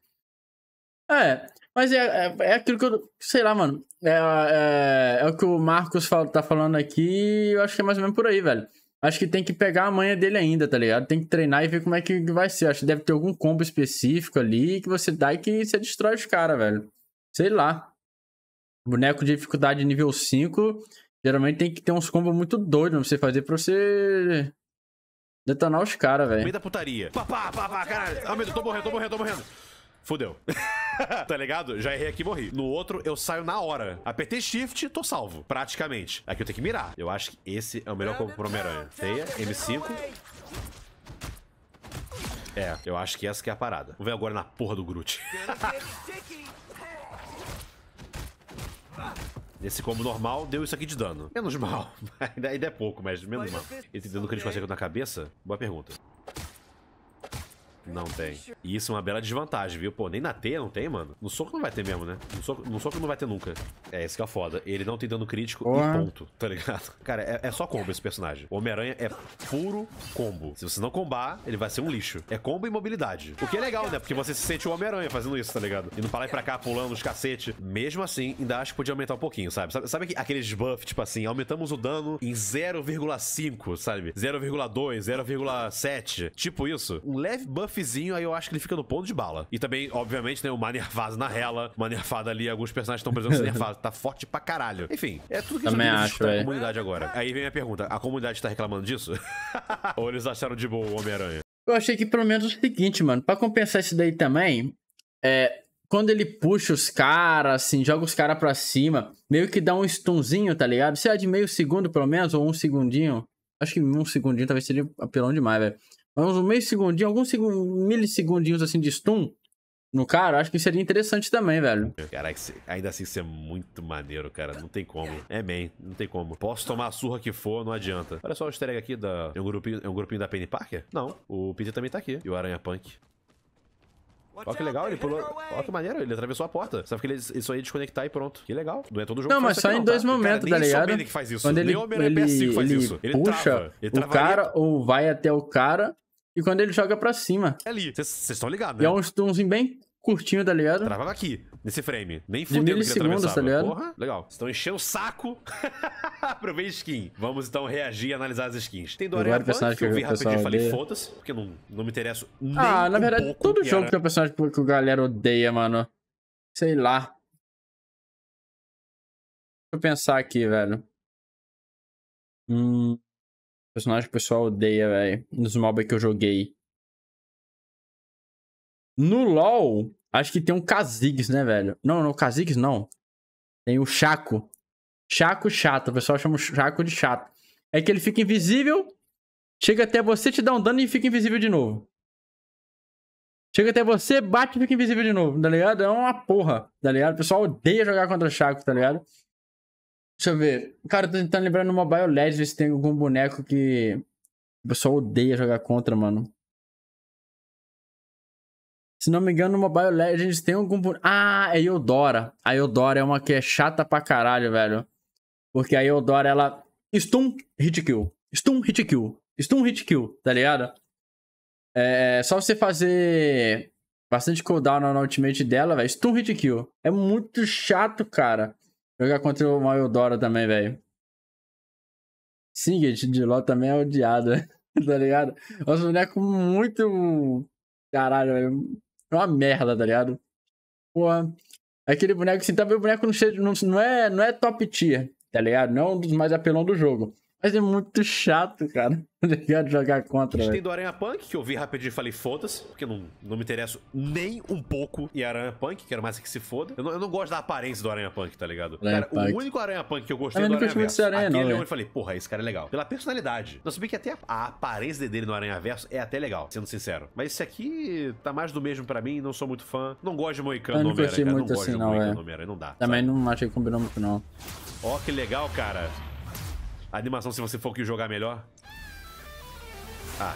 É, mas é, é, é, aquilo que eu. Sei lá, mano. É, é, é o que o Marcos fala, tá falando aqui. Eu acho que é mais ou menos por aí, velho. Acho que tem que pegar a manha dele ainda, tá ligado? Tem que treinar e ver como é que vai ser. Acho que deve ter algum combo específico ali que você dá e que você destrói os caras, velho. Sei lá. Boneco de dificuldade nível 5, geralmente tem que ter uns combos muito doidos pra você fazer pra você detonar os caras, velho. Meio da putaria. Pá, pá, pá, pá, caralho. Ah, tá meu, tô morrendo, tô morrendo, tô morrendo fudeu. tá ligado? Já errei aqui e morri. No outro, eu saio na hora. Apertei shift, tô salvo. Praticamente. Aqui é eu tenho que mirar. Eu acho que esse é o melhor combo pro Homem-Aranha. Feia, M5. É, eu acho que essa que é a parada. Vamos ver agora na porra do Groot. Nesse combo normal, deu isso aqui de dano. Menos mal. ainda, é pouco, mas menos mal. Esse dano que eles conseguem na cabeça? Boa pergunta. Não tem. E isso é uma bela desvantagem, viu? Pô, nem na T não tem, mano. No soco não vai ter mesmo, né? No soco, no soco não vai ter nunca. É, esse que é foda. Ele não tem dano crítico Porra. e ponto, tá ligado? Cara, é, é só combo esse personagem. Homem-Aranha é puro combo. Se você não combar, ele vai ser um lixo. É combo e mobilidade. O que é legal, né? Porque você se sente o Homem-Aranha fazendo isso, tá ligado? e não lá e pra cá, pulando os cacete. Mesmo assim, ainda acho que podia aumentar um pouquinho, sabe? Sabe, sabe aqueles buff, tipo assim, aumentamos o dano em 0,5, sabe? 0,2, 0,7. Tipo isso. Um leve buff nerfzinho, aí eu acho que ele fica no ponto de bala. E também, obviamente, né, uma nervada na rela, uma nerfada ali, alguns personagens estão precisando ser nerfados. Tá forte pra caralho. Enfim, é tudo que também acho, a é. comunidade agora. Aí vem a pergunta, a comunidade tá reclamando disso? Ou eles acharam de boa o Homem-Aranha? Eu achei que pelo menos o seguinte, mano, para compensar isso daí também, é, quando ele puxa os caras, assim, joga os caras pra cima, meio que dá um stunzinho, tá ligado? Se é de meio segundo, pelo menos, ou um segundinho. Acho que um segundinho talvez seria apelão demais, velho. Vamos um meio segundinho, alguns milissegundinhos assim de stun no cara, acho que seria interessante também, velho. Caraca, ainda assim você é muito maneiro, cara. Não tem como. É man, não tem como. Posso tomar a surra que for, não adianta. Olha só o easter egg aqui da. É um grupinho, é um grupinho da Penny Parker? Não. O Peter também tá aqui. E o Aranha Punk. Olha que legal, ele pulou. Olha que maneiro, ele atravessou a porta. Sabe que ele, ele só ia desconectar e pronto. Que legal. Não é todo jogo. Não, mas só em não, dois tá? momentos, cara, tá ligado? Ele que faz isso. Quando ele, nem o ele, PS5 faz ele isso. Ele puxa trava. Ele o cara ou vai até o cara e quando ele joga pra cima. É ali. Vocês estão ligados, né? E é um stunzinho bem curtinho, tá ligado? Travava aqui, nesse frame. Nem fudeu que ele tá Porra, legal. Estão enchendo o saco aproveite skin. Vamos então reagir e analisar as skins. Tem Dorinha Punk, que eu vi rapidinho e falei, foda-se, porque não, não me interessa ah, nem Ah, na verdade, todo jogo era... tem um personagem que o galera odeia, mano. Sei lá. Deixa eu pensar aqui, velho. Hum... Personagem que o pessoal odeia, velho. Nos dos que eu joguei. No LoL, acho que tem um Kha'Zix, né, velho? Não, não, Kha'Zix não. Tem o Chaco. Chaco chato. O pessoal chama o Chaco de chato. É que ele fica invisível, chega até você, te dá um dano e fica invisível de novo. Chega até você, bate e fica invisível de novo, tá ligado? É uma porra, tá ligado? O pessoal odeia jogar contra Chaco, tá ligado? Deixa eu ver. Cara, eu tô tentando lembrar no Mobile ver se tem algum boneco que o pessoal odeia jogar contra, mano. Se não me engano, numa BioLegend tem algum boneco. Ah, é Eudora. A Eudora é uma que é chata pra caralho, velho. Porque a Eudora, ela. Stun, hit kill. Stun, hit kill. Stun, hit kill, tá ligado? É só você fazer bastante cooldown na ultimate dela, velho. Stun, hit kill. É muito chato, cara. Jogar contra o Maiodora também, velho. Singed de LoL também é odiado, tá ligado? Os bonecos muito. Caralho, É uma merda, tá ligado? Porra. Aquele boneco assim, também tá o boneco não, não, é, não é top tier, tá ligado? Não é um dos mais apelão do jogo. Mas é muito chato, cara. Tá ligado jogar contra. A gente véio. tem do Aranha Punk, que eu vi rapidinho e falei, foda-se, porque não, não me interesso nem um pouco em Aranha Punk, quero mais é que se foda. Eu não, eu não gosto da aparência do Aranha Punk, tá ligado? Aranha cara, Punk. o único Aranha Punk que eu gostei eu do Aranha Verso. Aranha, aquele não, eu é. falei, porra, esse cara é legal. Pela personalidade. Não sabia que até a, a, aparência dele no Aranha Verso é até legal, sendo sincero. Mas esse aqui tá mais do mesmo pra mim, não sou muito fã. Não gosto de Moicano no Homem-Aranha, Muito assim, não gosto assim, de Moicano no é. Homem-Aranha, não dá. Também sabe? não achei que combinou muito, não. Ó, que legal, cara. A animação, se você for que jogar melhor. Ah.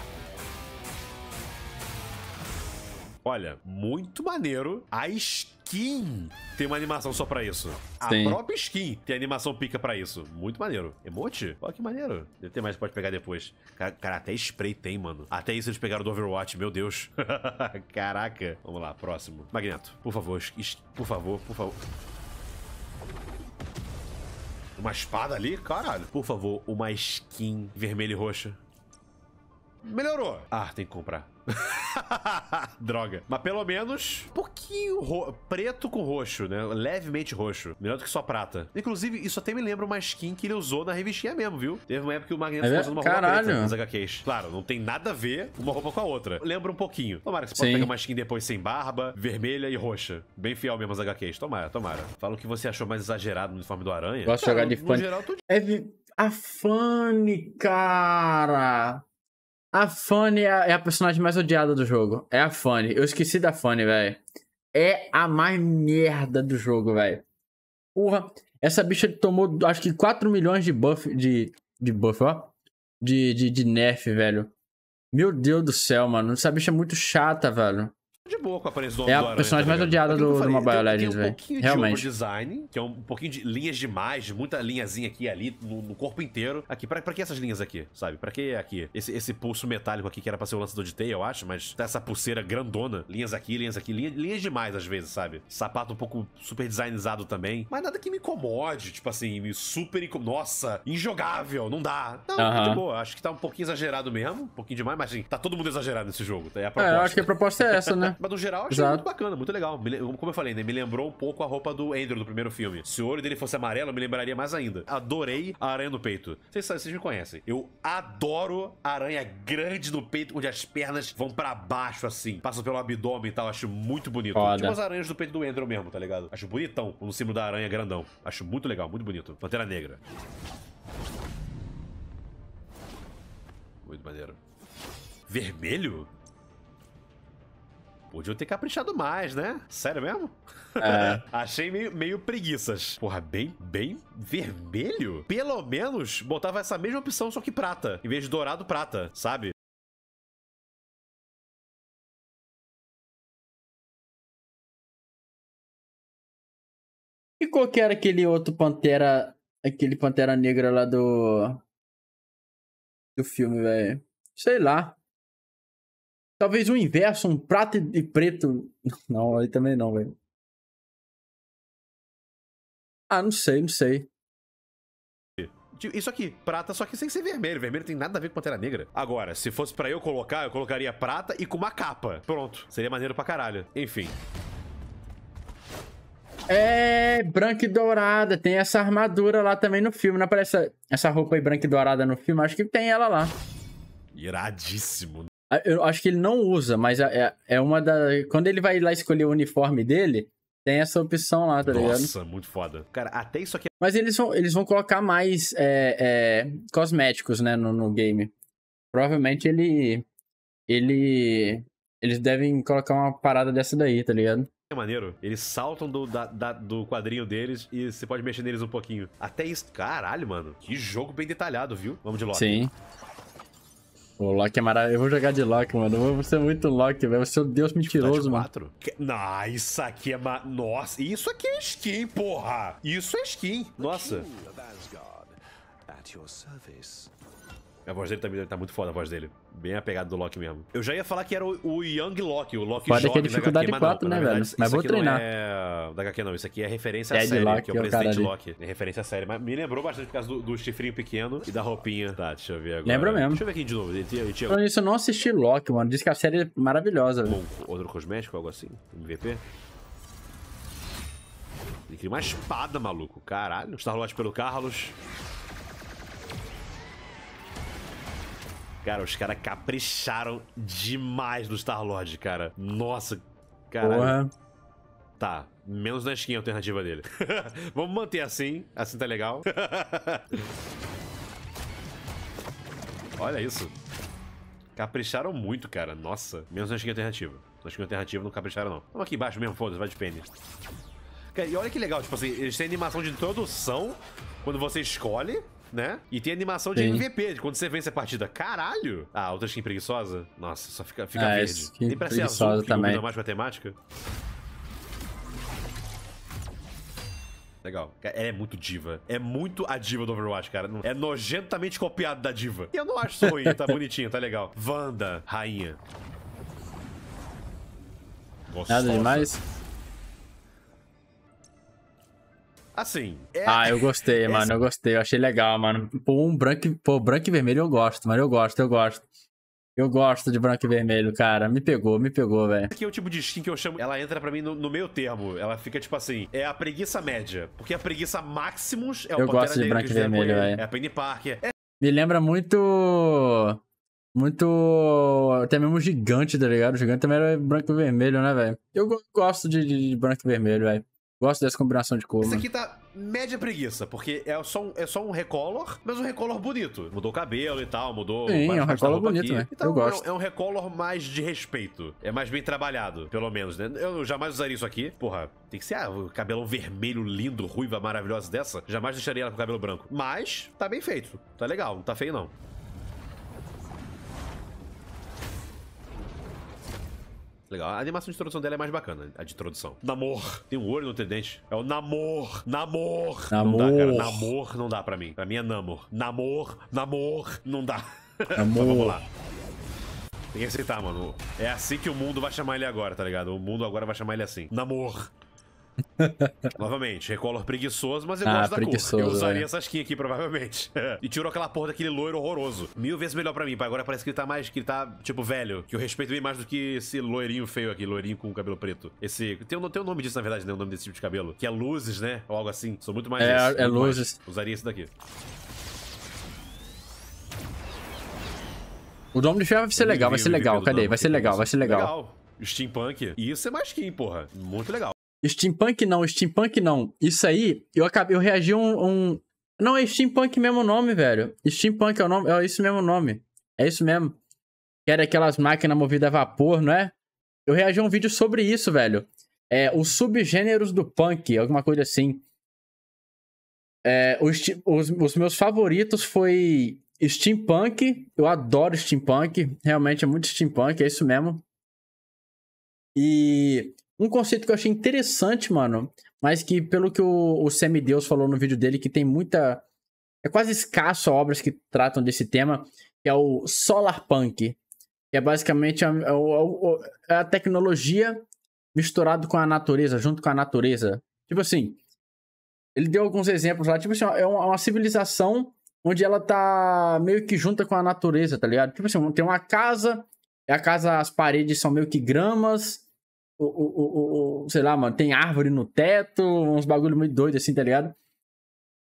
Olha, muito maneiro. A skin tem uma animação só pra isso. A própria skin tem animação pica pra isso. Muito maneiro. Emote? Olha que maneiro. Deve ter mais que pode pegar depois. Cara, cara, até spray tem, mano. Até isso eles pegaram do Overwatch, meu Deus. Caraca. Vamos lá, próximo. Magneto, por favor, por favor, por favor. Uma espada ali? Caralho. Por favor, uma skin vermelha e roxa. Melhorou. Ah, tem que comprar. Droga. Mas pelo menos um pouquinho preto com roxo, né? Levemente roxo. Melhor do que só prata. Inclusive, isso até me lembra uma skin que ele usou na revistinha mesmo, viu? Teve uma época que o Magneto é, usando uma caralho. roupa preta nas HQs. Claro, não tem nada a ver uma roupa com a outra. Lembra um pouquinho. Tomara que você Sim. possa pegar uma skin depois sem barba, vermelha e roxa. Bem fiel mesmo as HQs. Tomara, tomara. Fala o que você achou mais exagerado no uniforme do Aranha. Gosto de jogar de fã. Geral, tô... É a Fanny, cara. A Fanny é, é a personagem mais odiada do jogo. É a Fanny. Eu esqueci da Fanny, velho. É a mais merda do jogo, velho. Porra, essa bicha tomou acho que 4 milhões de buff. De, de buff, ó. De, de, de nerf, velho. Meu Deus do céu, mano. Essa bicha é muito chata, velho de boa com a aparência do Homem-Aranha. É a personagem tá mais odiada é do, falei, do Mobile Legends, velho. Um Realmente. De design, que é um pouquinho de linhas demais, muita linhazinha aqui e ali, no, no, corpo inteiro. Aqui, pra, pra que essas linhas aqui, sabe? Pra que aqui? Esse, esse pulso metálico aqui, que era pra ser o lançador de teia, eu acho, mas tá essa pulseira grandona. Linhas aqui, linhas aqui, linha, linhas demais às vezes, sabe? Sapato um pouco super designizado também. Mas nada que me incomode, tipo assim, me super incomode. Nossa, injogável, não dá. Não, uh tá -huh. de boa. Acho que tá um pouquinho exagerado mesmo, um pouquinho demais, mas assim, tá todo mundo exagerado nesse jogo. Tá? É, é, eu acho que a proposta é essa, né? Mas no geral, achei Exato. muito bacana, muito legal. Como eu falei, né? Me lembrou um pouco a roupa do Andrew do primeiro filme. Se o olho dele fosse amarelo, eu me lembraria mais ainda. Adorei a aranha no peito. Vocês, vocês me conhecem. Eu adoro aranha grande no peito, onde as pernas vão para baixo, assim. Passam pelo abdômen e tal. Acho muito bonito. Foda. Tipo as aranhas do peito do Andrew mesmo, tá ligado? Acho bonitão. O símbolo da aranha grandão. Acho muito legal, muito bonito. Pantera Negra. Muito maneiro. Vermelho? Podiam ter caprichado mais, né? Sério mesmo? É. Achei meio, meio preguiças. Porra, bem, bem vermelho? Pelo menos botava essa mesma opção, só que prata. Em vez de dourado, prata, sabe? E qual que era aquele outro Pantera. Aquele Pantera Negra lá do. Do filme, velho? Sei lá. Talvez o inverso, um prata e preto. Não, aí também não, velho. Ah, não sei, não sei. Isso aqui, prata, só que sem ser vermelho. Vermelho tem nada a ver com Pantera Negra. Agora, se fosse para eu colocar, eu colocaria prata e com uma capa. Pronto, seria maneiro pra caralho. Enfim. É, branca e dourada. Tem essa armadura lá também no filme. Não aparece essa roupa aí branca e dourada no filme? Acho que tem ela lá. Iradíssimo. Eu acho que ele não usa, mas é, é, é uma da. Quando ele vai lá escolher o uniforme dele, tem essa opção lá, tá Nossa, ligado? Nossa, muito foda. Cara, até isso aqui. É mas eles vão, eles vão colocar mais é, é, cosméticos, né, no, no, game. Provavelmente ele. Ele. Eles devem colocar uma parada dessa daí, tá ligado? É maneiro. Eles saltam do, da, da, do quadrinho deles e você pode mexer neles um pouquinho. Até isso. Caralho, mano. Que jogo bem detalhado, viu? Vamos de logo. Sim. O Loki é maravilhoso. Eu vou jogar de Loki, mano. Eu vou ser muito Loki, velho. Você é um deus tipo, tá mentiroso, mano. Não, isso aqui é. Ma... Nossa, isso aqui é skin, porra. Isso é skin. Nossa. At a voz dele tá, tá, muito foda, a voz dele. Bem apegado do Loki mesmo. Eu já ia falar que era o, o Young Loki, o Loki Pode jovem ter dificuldade HQ, 4, não, né, verdade, velho? Mas vou treinar. é da HQ, não. Isso aqui é referência Dead à série, Loki, que é o presidente Loki. É referência à série. Mas me lembrou bastante por causa do, do chifrinho pequeno e da roupinha. Tá, deixa eu ver agora. Lembra mesmo. Deixa eu ver aqui de novo. Falando isso, eu não assisti Loki, mano. Diz que a série é maravilhosa, velho. Outro cosmético, algo assim? MVP? Ele cria uma espada, maluco. Caralho. Star-Lord pelo Carlos. Cara, os caras capricharam demais no Star-Lord, cara. Nossa, caralho. Porra. Tá, menos na skin alternativa dele. Vamos manter assim, assim tá legal. Olha isso. Capricharam muito, cara. Nossa, menos na skin alternativa. Na skin alternativa não capricharam, não. Vamos aqui embaixo mesmo, foda-se, vai de pênis. e olha que legal, tipo assim, eles têm animação de introdução quando você escolhe né? E tem animação de Sim. MVP, de quando você vence a partida. Caralho! Ah, outra skin preguiçosa? Nossa, só fica, fica ah, é, verde. Tem pra ser azul, também. mais matemática? Legal. Ela é muito diva. É muito a diva do Overwatch, cara. É nojentamente copiado da diva. E eu não acho isso ruim, tá bonitinho, tá legal. Wanda, rainha. Gostosa. Nada demais. Assim. É... Ah, eu gostei, mano. Essa... Eu gostei. Eu achei legal, mano. Pô, um branco, pô, branco e vermelho eu gosto, mano. Eu gosto, eu gosto. Eu gosto de branco e vermelho, cara. Me pegou, me pegou, velho. Aqui é o tipo de skin que eu chamo. Ela entra para mim no, no meio termo. Ela fica tipo assim. É a preguiça média. Porque a preguiça máximos. é o Eu gosto de branco e vermelho, velho. É a Penny Parker. É... Me lembra muito. Muito. Até mesmo o gigante, tá ligado? O gigante também era branco e vermelho, né, velho? Eu gosto de, de, de branco e vermelho, velho. Gosto dessa combinação de cor. Esse aqui tá média preguiça, porque é só, um, é só um recolor, mas um recolor bonito. Mudou o cabelo e tal, mudou. Sim, é um recolor bonito, né? Então, Eu gosto. É um, é um recolor mais de respeito. É mais bem trabalhado, pelo menos, né? Eu jamais usaria isso aqui. Porra, tem que ser ah, o cabelão vermelho, lindo, ruiva, maravilhosa dessa. Jamais deixaria ela com cabelo branco. Mas, tá bem feito. Tá legal, não tá feio não. Legal. A animação de introdução dela é mais bacana, a de introdução. Namor. Tem um olho no dente É o Namor. Namor. Namor. Não dá, cara. Namor não dá pra mim. Pra mim é Namor. Namor. Namor. Não dá. Namor. vamos lá. Tem que aceitar, mano. É assim que o mundo vai chamar ele agora, tá ligado? O mundo agora vai chamar ele assim. Namor. Novamente, recolor preguiçoso, mas eu ah, gosto da cor. Eu usaria é. essa skin aqui, provavelmente. e tirou aquela porra daquele loiro horroroso. Mil vezes melhor pra mim, pai. Agora parece que ele tá mais, que ele tá, tipo, velho. Que eu respeito bem mais do que esse loirinho feio aqui, loirinho com cabelo preto. Esse. Tem o um, um nome disso, na verdade, né? O nome desse tipo de cabelo. Que é luzes, né? Ou algo assim. Sou muito mais. É, esse, é luzes. Mais. Usaria esse daqui. O Dom de Ferro vai ser legal, vai ser legal. Cadê? Vai ser legal, vai ser legal. Legal. Steampunk. E isso é mais skin, porra. Muito legal. Steampunk não, steampunk não. Isso aí, eu acabei, eu reagi um, um... Não, é steampunk mesmo nome, velho. Steampunk é o nome, é isso mesmo nome. É isso mesmo. Que era aquelas máquinas movidas a vapor, não é? Eu reagi a um vídeo sobre isso, velho. É, os subgêneros do punk, alguma coisa assim. É, os, os, os meus favoritos foi steampunk. Eu adoro steampunk. Realmente é muito steampunk, é isso mesmo. E um conceito que eu achei interessante, mano, mas que pelo que o, o Semideus falou no vídeo dele, que tem muita... É quase escasso obras que tratam desse tema, que é o Solar Punk. Que é basicamente a, a, é a, é é a tecnologia misturado com a natureza, junto com a natureza. Tipo assim, ele deu alguns exemplos lá. Tipo assim, é uma, uma, civilização onde ela tá meio que junta com a natureza, tá ligado? Tipo assim, tem uma casa, a casa, as paredes são meio que gramas, o, o, o, o, sei lá, mano, tem árvore no teto, uns bagulho muito doido assim, tá ligado?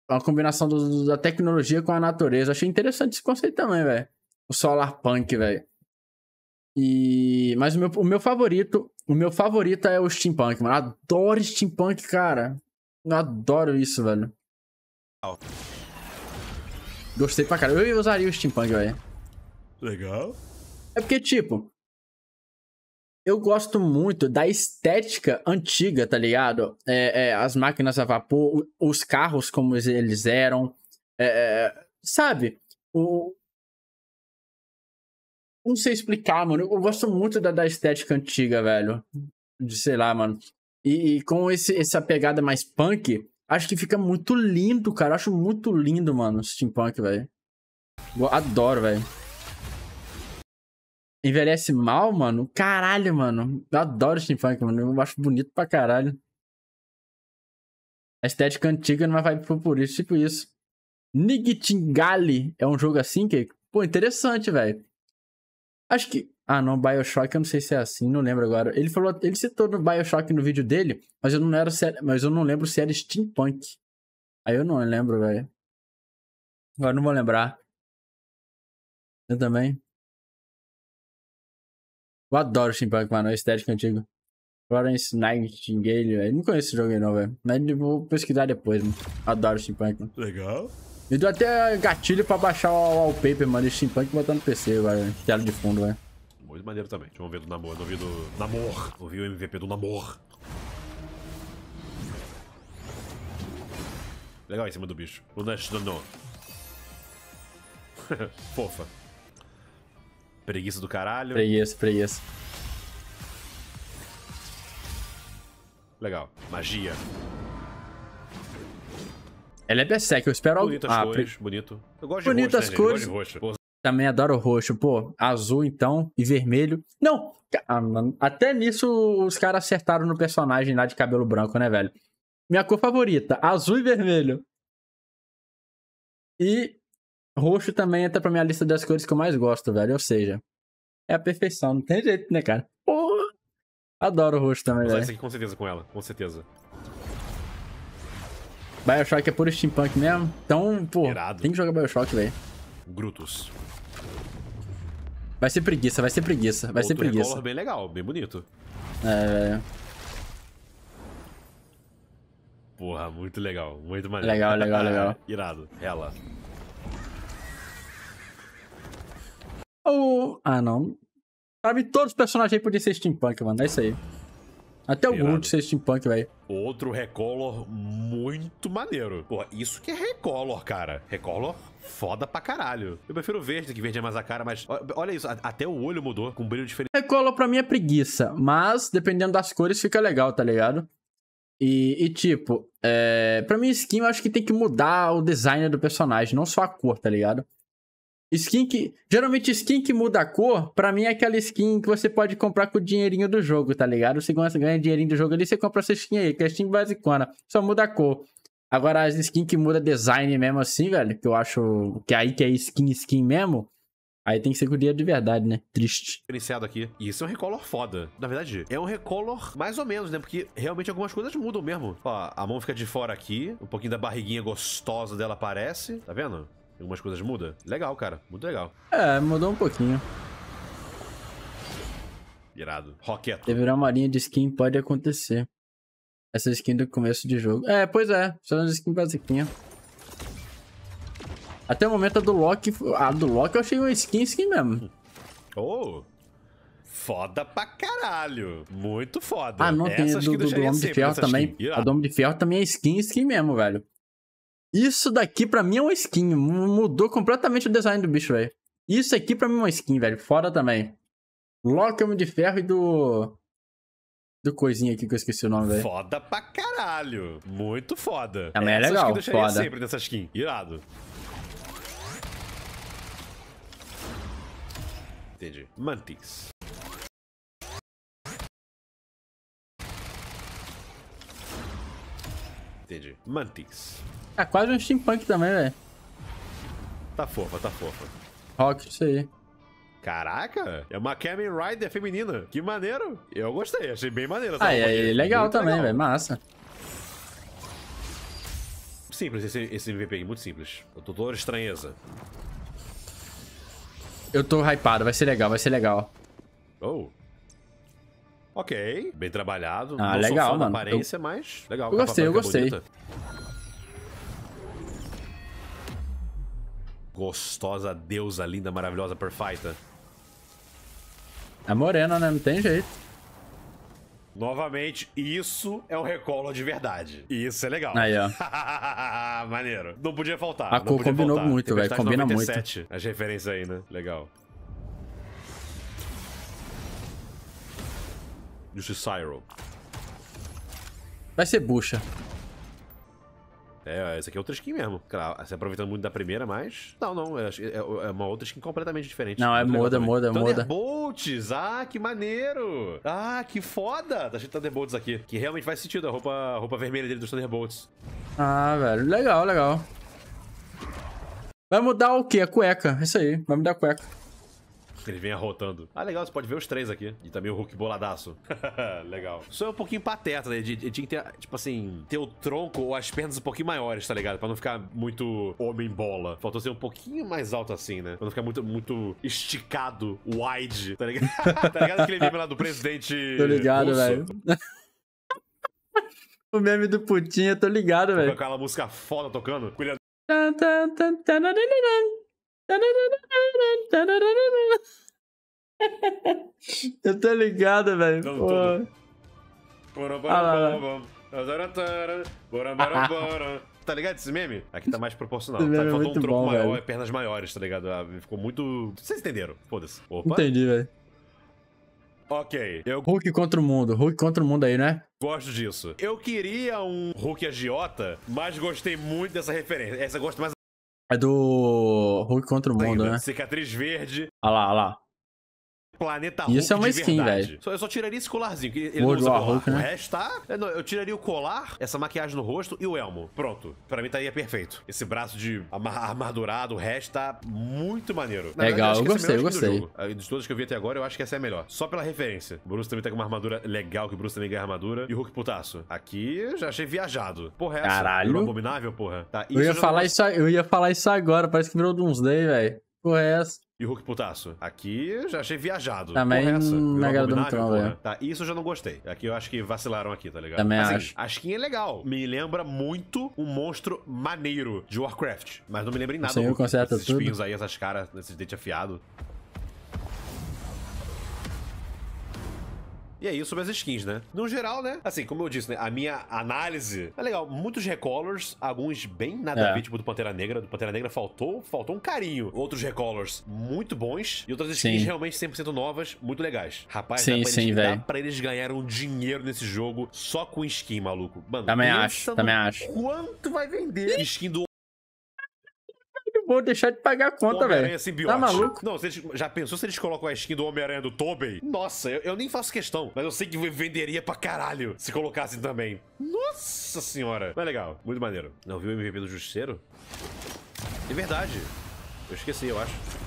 É uma combinação do, da tecnologia com a natureza. Achei interessante esse conceito também, velho. O solar punk, velho. E mas o meu, o meu favorito, o meu favorito é o steampunk, mano. Adoro steampunk, cara. adoro isso, velho. Gostei pra caralho. Eu usaria o steampunk, velho. Legal. É porque tipo, eu gosto muito da estética antiga, tá ligado? É, é, as máquinas a vapor, os carros como eles eram, é, é, sabe? O... Não sei explicar, mano. Eu gosto muito da, da estética antiga, velho. De sei lá, mano. E, e, com esse, essa pegada mais punk, acho que fica muito lindo, cara. acho muito lindo, mano, o steampunk, velho. Adoro, velho envelhece mal, mano. Caralho, mano. Eu adoro steampunk, mano. Eu acho bonito pra caralho. A estética antiga não é vai por isso, tipo isso. Nigtingali é um jogo assim que. Pô, interessante, velho. Acho que. Ah, não, Bioshock, eu não sei se é assim, não lembro agora. Ele falou, ele citou no Bioshock no vídeo dele, mas eu não era, mas eu não lembro se era steampunk. Aí eu não lembro, velho. Agora não vou lembrar. Eu também. Eu adoro Steampunk, mano. A estética antiga. Florence Nightingale. Eu não conheço esse jogo aí, não, velho. Mas vou pesquisar depois, mano. Adoro Steampunk, mano. Legal. Me deu até gatilho pra baixar o wallpaper, mano, E Steampunk botar no PC, velho. Tela de fundo, velho. Muito maneiro também. Deixa eu ver do Namor. Não do Namor. o MVP do Namor. Legal em cima do bicho. O Nash Dono. Fofa. Preguiça do caralho. Preguiça, preguiça. Legal. Magia. Ela é Berserk, eu espero algo. Bonitas ah, cores, pre... bonito. Eu gosto Bonitas de roxo, né, cores. Né, gosto de roxo. Também adoro roxo, pô. Azul, então, e vermelho. Não, ah, até nisso os caras acertaram no personagem lá de cabelo branco, né, velho? Minha cor favorita, azul e vermelho. E Roxo também entra pra minha lista das cores que eu mais gosto, velho. Ou seja, é a perfeição, não tem jeito, né, cara? Porra! Adoro o roxo também, velho. com certeza com ela, com certeza. Bioshock é puro steampunk mesmo. Então, pô, Irado. tem que jogar Bioshock, velho. Grutos. Vai ser preguiça, vai ser preguiça, vai Outro ser preguiça. bem legal, bem bonito. É, velho. É, é. Porra, muito legal, muito maneiro. Legal, legal, legal. Irado, ela. O... Ah, não. Pra mim, todos os personagens aí podiam ser steampunk, mano. É isso aí. Até o Groot ser steampunk, velho. Outro recolor muito maneiro. Pô, isso que é recolor, cara. Recolor foda pra caralho. Eu prefiro verde, que verde é mais a cara, mas olha isso, até o olho mudou, com um brilho diferente. Recolor pra mim é preguiça, mas dependendo das cores fica legal, tá ligado? E, e tipo, é... pra mim skin eu acho que tem que mudar o design do personagem, não só a cor, tá ligado? Skin que. Geralmente, skin que muda a cor, pra mim é aquela skin que você pode comprar com o dinheirinho do jogo, tá ligado? Você ganha dinheirinho do jogo ali, você compra essa skin aí, que é skin basicona. Só muda a cor. Agora, as skins que muda design mesmo assim, velho, que eu acho que é aí que é skin, skin mesmo. Aí tem que ser com o dinheiro de verdade, né? Triste. Diferenciado aqui. E isso é um recolor foda. Na verdade, é um recolor mais ou menos, né? Porque realmente algumas coisas mudam mesmo. Ó, a mão fica de fora aqui. Um pouquinho da barriguinha gostosa dela aparece. Tá vendo? algumas coisas mudam. Legal, cara. Muito legal. É, mudou um pouquinho. Irado. Roqueto. virar uma linha de skin pode acontecer. Essa skin do começo de jogo. É, pois é. Só uma skin basiquinha. Até o momento a do Loki... A do Loki eu achei uma skin skin mesmo. Oh! Foda pra caralho. Muito foda. Ah, não, tem do, do, do Homem de Ferro também. A do Homem de Ferro também é skin skin mesmo, velho. Isso daqui para mim é uma skin. Mudou completamente o design do bicho, velho. Isso aqui para mim é uma skin, velho. Fora também. Lockham de Ferro e do. Do coisinha aqui que eu esqueci o nome, velho. Foda pra caralho. Muito foda. Também é legal. Skin foda. sempre nessa skin. Irado. Entendi. Mantis. Entendi. Mantis. É quase um steampunk também, velho. Tá fofa, tá fofa. Rock, isso aí. Caraca, é uma Kamen Rider feminina. Que maneiro. Eu gostei, achei bem maneiro. ah, é, é legal muito também, velho. Massa. Simples esse, esse MVP aqui, muito simples. O tutor estranheza. Eu tô hypado, vai ser legal, vai ser legal. Oh. Ok, bem trabalhado. Ah, Não legal, sou fã mano. aparência, eu... mas legal. Eu gostei, eu é gostei. Bonita. Gostosa, deusa, linda, maravilhosa, perfeita. É morena, né? Não tem jeito. Novamente, isso é um recolo de verdade. Isso é legal. Aí, ó. Maneiro. Não podia faltar. A cor combinou faltar. muito, velho. Combina 97, muito. As referências aí, né? Legal. Justiciral. Vai ser bucha. É, essa aqui é outra skin mesmo. Claro, se aproveitando muito da primeira, mas. Não, não. É, é uma outra skin completamente diferente. Não, é moda, moda, moda. Thunderbolts! Ah, que maneiro! Ah, que foda! Tá cheio de Thunderbolts aqui. Que realmente faz sentido a roupa, a roupa vermelha dele dos Thunderbolts. Ah, velho. Legal, legal. Vai mudar o quê? A cueca. Isso aí. Vai mudar a cueca. Ele vem arrotando. Ah, legal, você pode ver os três aqui. E também o Hulk boladaço. legal. Só é um pouquinho pateta, né? Ele tinha que ter, tipo assim, ter o tronco ou as pernas um pouquinho maiores, tá ligado? Pra não ficar muito homem-bola. Faltou ser um pouquinho mais alto assim, né? Pra não ficar muito, muito esticado, wide, tá ligado? tá ligado aquele meme lá do presidente. Tô ligado, velho. o meme do putinho, tô ligado, velho. Com aquela música foda tocando. William... Eu tô ligado, velho. Não, tô. Bora, bora, bora, bora, bora, bora. Tá ligado esse meme? Aqui tá mais proporcional. tá, faltou é um tronco bom, maior e pernas maiores, tá ligado? ficou muito. Vocês entenderam? Foda-se. Entendi, velho. Ok. Eu... Hulk contra o mundo. Hulk contra o mundo aí, né? Gosto disso. Eu queria um Hulk agiota, mas gostei muito dessa referência. Essa eu gosto mais é do Hulk contra o Mundo, né? Cicatriz verde. Olha lá, olha lá. Planeta Hulk Isso é uma skin, velho. Eu só tiraria esse colarzinho, que ele World usa colar. Hulk, né? O resto tá... Eu, é, não, eu tiraria o colar, essa maquiagem no rosto e o elmo. Pronto. Pra mim estaria tá é perfeito. Esse braço de armadurado, o resto tá muito maneiro. Na legal, verdade, eu, eu é gostei, é eu gostei. De todas que eu vi até agora, eu acho que essa é a melhor. Só pela referência. O Bruce também tá com uma armadura legal, que o Bruce também ganha armadura. E o Hulk putaço. Aqui, eu já achei viajado. Porra, essa. Caralho. Virou abominável, porra. Tá, eu, ia falar não... isso, eu ia falar isso agora, parece que virou Doomsday, velho. Porra, é essa? E Hulk putaço. Aqui já achei viajado. Também é não agradou muito não, né? Tá, isso eu já não gostei. Aqui eu acho que vacilaram aqui, tá ligado? Também assim, acho. A skin é legal. Me lembra muito um monstro maneiro de Warcraft. Mas não me lembra em nada. O conserta esses tudo. espinhos aí, essas caras, esses dentes afiados. E é isso sobre as skins, né? No geral, né? Assim, como eu disse, né? A minha análise é legal. Muitos recolors, alguns bem nada é. a ver, tipo do Pantera Negra. Do Pantera Negra faltou, faltou um carinho. Outros recolors muito bons e outras skins sim. realmente 100% novas, muito legais. Rapaz, sim, dá, pra sim, eles, dá pra eles ganharam dinheiro nesse jogo só com skin, maluco. Mano, também acho, também acho. Quanto vai vender skin do vou deixar de pagar a conta, velho. Tá maluco? Não, vocês já pensou se eles colocam a skin do Homem-Aranha do Tobey? Nossa, eu, eu, nem faço questão. Mas eu sei que venderia pra caralho se colocassem também. Nossa senhora. Mas legal, muito maneiro. Não viu o MVP do Justiceiro? É verdade. Eu esqueci, eu acho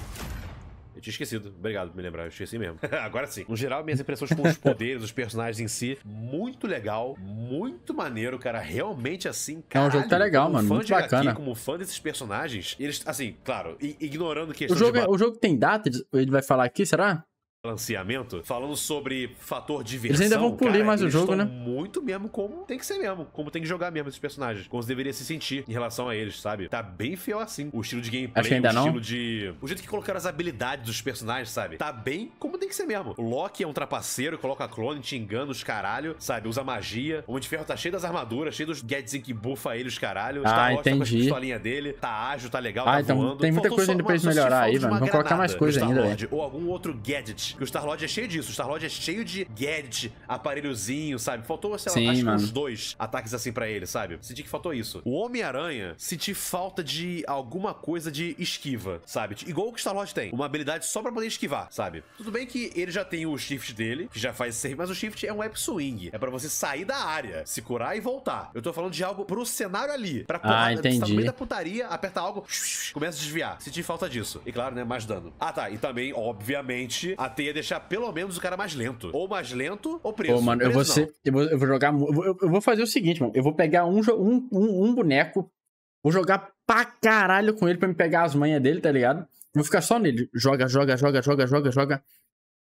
tinha esquecido. Obrigado por me lembrar, eu esqueci mesmo. Agora sim. No geral, minhas impressões com os poderes, os personagens em si, muito legal, muito maneiro, cara. Realmente assim, cara. É o jogo tá legal, mano. Fã muito de bacana. HQ, como fã desses personagens, eles, assim, claro, ignorando que o é, o jogo tem data, ele vai falar aqui, será? balanceamento, falando sobre fator diversão. Eles ainda vão polir mais o jogo, né? Muito mesmo como tem que ser mesmo, como tem que jogar mesmo esses personagens, como você deveria se sentir em relação a eles, sabe? Tá bem fiel assim. O estilo de gameplay, o estilo de. O jeito que colocaram as habilidades dos personagens, sabe? Tá bem como tem que ser mesmo. O Loki é um trapaceiro, coloca clone, te engana os caralho, sabe? Usa magia. O Homem de Ferro tá cheio das armaduras, cheio dos gadgets que bufa ele os caralho. Ah, entendi. tá com a dele, tá ágil, tá legal, ah, tá então voando. Tem muita Faltou coisa ainda pra eles melhorar aí, mano. vamos colocar mais coisa ainda. Ou algum outro gadget que o Star-Lord é cheio disso. O Star-Lord é cheio de gadget, aparelhozinho, sabe? Faltou, sei lá, Sim, acho que uns dois ataques assim para ele, sabe? Senti que faltou isso. O Homem-Aranha senti falta de alguma coisa de esquiva, sabe? Igual o que o Star-Lord tem. Uma habilidade só pra poder esquivar, sabe? Tudo bem que ele já tem o shift dele, que já faz ser, mas o shift é um web swing. É para você sair da área, se curar e voltar. Eu tô falando de algo pro cenário ali. Pra porrada, ah, entendi. Né? Você tá no meio da putaria, aperta algo, começa a desviar. Senti falta disso. E claro, né? Mais dano. Ah, tá. E também, obviamente, a ia deixar pelo menos o cara mais lento. Ou mais lento, ou preso. Pô, mano, preso, eu, vou ser, eu, vou, eu vou jogar. Eu vou, eu vou, fazer o seguinte, mano. Eu vou pegar um, um, um, um boneco, vou jogar pra caralho com ele pra me pegar as manhas dele, tá ligado? Vou ficar só nele. Joga, joga, joga, joga, joga, joga.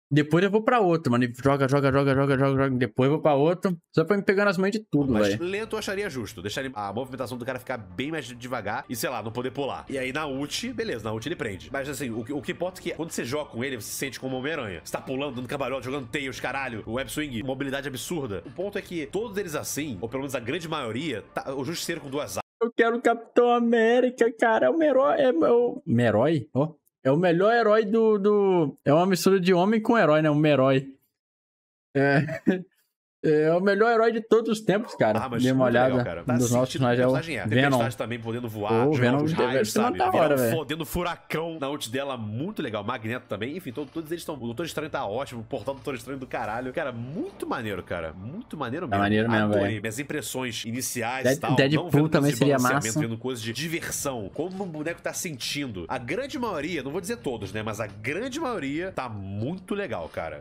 Depois eu vou pra outro, mano. Joga, joga, joga, joga, joga, joga. Depois eu vou pra outro. Só pra me pegar nas mãos de tudo, velho. Mas véio. lento eu acharia justo. Deixaria a movimentação do cara ficar bem mais devagar e, sei lá, não poder pular. E aí na ult, beleza, na ult ele prende. Mas assim, o, o que importa é que quando você joga com ele, você se sente como Homem-Aranha. Você tá pulando, dando cabalhota, jogando tails, caralho, web swing, mobilidade absurda. O ponto é que todos eles assim, ou pelo menos a grande maioria, tá, o justiceiro com duas eu quero o Capitão América, cara. É o meu herói. É meu... Merói? Ó, oh, é o melhor herói do, do. É uma mistura de homem com herói, né? Um herói. É. É o melhor herói de todos os tempos, cara. Ah, mas uma olhada legal, cara. Tá dos nossos personagens. É o Venom. Tem também podendo voar, O Venom os é raios, sabe? Tá hora, um fodendo furacão na ult dela, muito legal. Magneto também, enfim, todos, todos eles estão... O Doutor Estranho tá ótimo, o Portal do Doutor Estranho do caralho. Cara, muito maneiro, cara. Muito maneiro é mesmo. É maneiro mesmo, velho. Minhas impressões iniciais Dead, tal. Deadpool também seria massa. Vendo coisas de diversão, como o boneco tá sentindo. A grande maioria, não vou dizer todos, né? Mas a grande maioria tá muito legal, cara.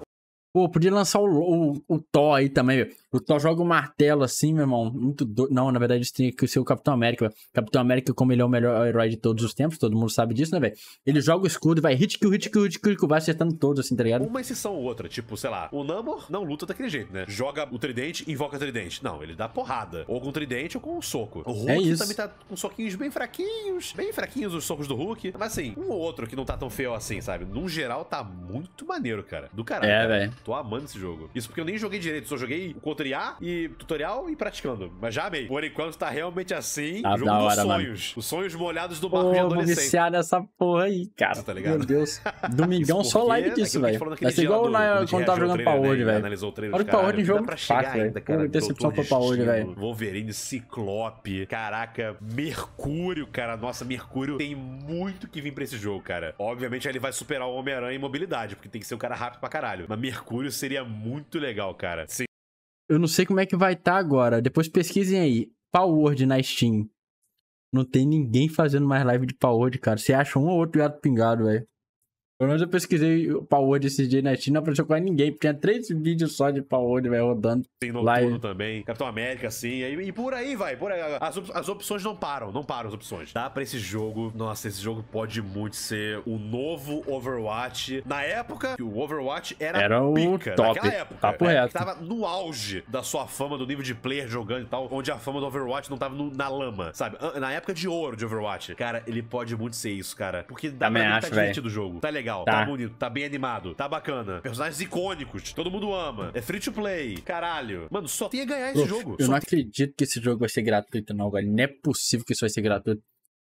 Pô, podia lançar o, o, o Thor aí também. O Thor joga o um martelo assim, meu irmão. Muito do... Não, na verdade, isso tem que ser o Capitão América. Véio. Capitão América, como ele é o melhor herói de todos os tempos, todo mundo sabe disso, né, velho? Ele joga o escudo e vai hit kill, hit kill, hit kill, vai acertando todos, assim, tá ligado? Uma exceção ou outra. Tipo, sei lá, o Namor não luta daquele jeito, né? Joga o tridente, invoca o tridente. Não, ele dá porrada. Ou com o tridente ou com o um soco. O Hulk é isso. também tá com soquinhos bem fraquinhos. Bem fraquinhos os socos do Hulk. Mas assim, um ou outro que não tá tão feio assim, sabe? No geral, tá muito maneiro, cara. Do caralho. É, velho. Tô amando esse jogo. Isso porque eu nem joguei direito, só joguei o contoriar e tutorial e praticando. Mas já amei. Por enquanto tá realmente assim. Tá o dos hora, sonhos. Mano. Os sonhos molhados do barco oh, de adolescente. Vou iniciar nessa porra aí, cara. Tá ligado? Meu Deus. Domingão só live é disso, velho. Vai ser igual do, na, do quando tava jogando hoje, né? velho. Olha o trailer. Olha o Paoli jogo fácil, velho. Cara, decepção pra hoje, velho. Wolverine, Ciclope, caraca, Mercúrio, cara. Nossa, Mercúrio tem muito que vir pra esse jogo, cara. Obviamente ele vai superar o Homem-Aranha em mobilidade, porque tem que ser um cara rápido pra caralho. Mas Mercúrio Mercúrio seria muito legal, cara. Sim. Eu não sei como é que vai estar tá agora. Depois pesquisem aí. Power na Steam. Não tem ninguém fazendo mais live de Power, cara. Você acha um ou outro gato pingado, velho. Pelo menos eu pesquisei o Power desse dia na China, não apareceu quase ninguém. Tinha três vídeos só de Power, vai rodando. Tem Noturno também, Capitão América, assim, e, e, por aí vai, por aí. As, op as opções não param, não param as opções. Dá pra esse jogo, nossa, esse jogo pode muito ser o novo Overwatch. Na época que o Overwatch era, era o pica, top. Naquela época, papo né, tava no auge da sua fama, do nível de player jogando e tal, onde a fama do Overwatch não tava no, na lama, sabe? Na época de ouro de Overwatch. Cara, ele pode muito ser isso, cara. Porque dá Também pra acho, tá divertido jogo. Tá legal legal, tá. tá. bonito, tá bem animado, tá bacana. Personagens icônicos, todo mundo ama. É free to play, caralho. Mano, só tem a ganhar esse Uf, jogo. Eu só não tem... acredito que esse jogo vai ser gratuito, não, galera Não é possível que isso vai ser gratuito.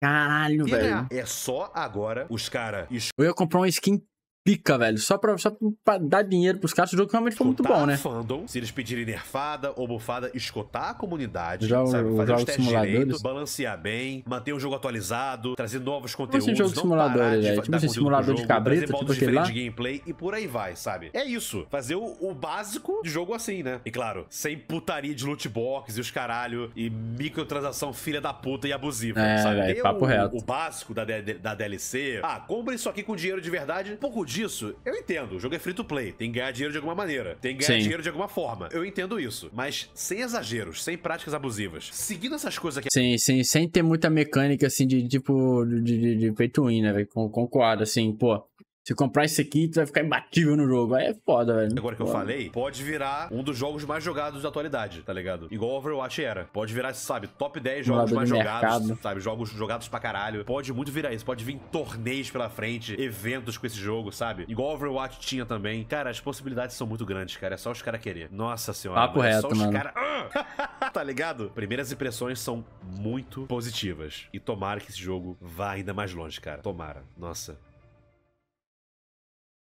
Caralho, e velho. É só agora os caras. Eu ia comprar uma skin pica, velho. Só pra, só pra dar dinheiro pros caras. O jogo realmente foi muito bom, né? Fandom, se eles pedirem nerfada ou bufada, escotar a comunidade, já, sabe? Fazer os testes direito, balancear bem, manter o jogo atualizado, trazer novos assim, conteúdos, tipo jogo não simulador, parar de tipo esse assim, simulador jogo, tipo de cabrita, tipo aquele lá. gameplay e por aí vai, sabe? É isso. Fazer o, o, básico de jogo assim, né? E claro, sem putaria de loot box e os caralho e microtransação filha da puta e abusiva, é, sabe? Véio, papo o, reto. o básico da, da DLC. Ah, compra isso aqui com dinheiro de verdade, pouco disso, eu entendo. O jogo é free to play. Tem que ganhar dinheiro de alguma maneira. Tem que ganhar Sim. dinheiro de alguma forma. Eu entendo isso. Mas sem exageros, sem práticas abusivas. Seguindo essas coisas aqui. Sim, sim, sem ter muita mecânica assim de tipo de, de, de pay win, né, Concordo, assim, pô. Se comprar isso aqui, tu vai ficar imbatível no jogo. Aí é foda, velho. Agora que foda. eu falei, pode virar um dos jogos mais jogados da atualidade, tá ligado? Igual Overwatch era. Pode virar, sabe, top 10 jogos mais mercado. jogados, sabe? Jogos jogados pra caralho. Pode muito virar isso. Pode vir torneios pela frente, eventos com esse jogo, sabe? Igual Overwatch tinha também. Cara, as possibilidades são muito grandes, cara. É só os caras querer. Nossa senhora. Papo mano. reto, é só os mano. Cara... Ah! tá ligado? Primeiras impressões são muito positivas. E tomara que esse jogo vá ainda mais longe, cara. Tomara. Nossa,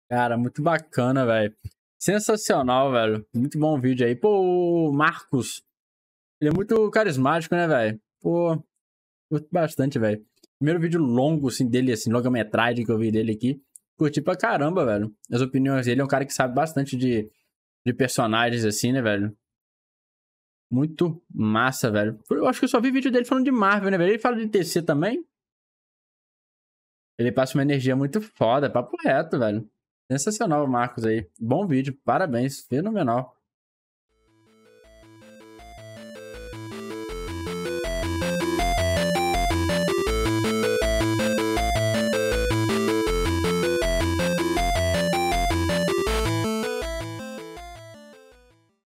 Cara, muito bacana, velho. Sensacional, velho. Muito bom vídeo aí. Pô, o Marcos. Ele é muito carismático, né, velho? Pô, curto bastante, velho. Primeiro vídeo longo, assim, dele, assim, longa-metragem que eu vi dele aqui. Curti pra caramba, velho. As opiniões dele é um cara que sabe bastante de, de personagens, assim, né, velho? Muito massa, velho. Eu acho que eu só vi vídeo dele falando de Marvel, né, velho? Ele fala de DC também. Ele passa uma energia muito foda, papo reto, velho. Sensacional, Marcos aí. Bom vídeo, parabéns, fenomenal.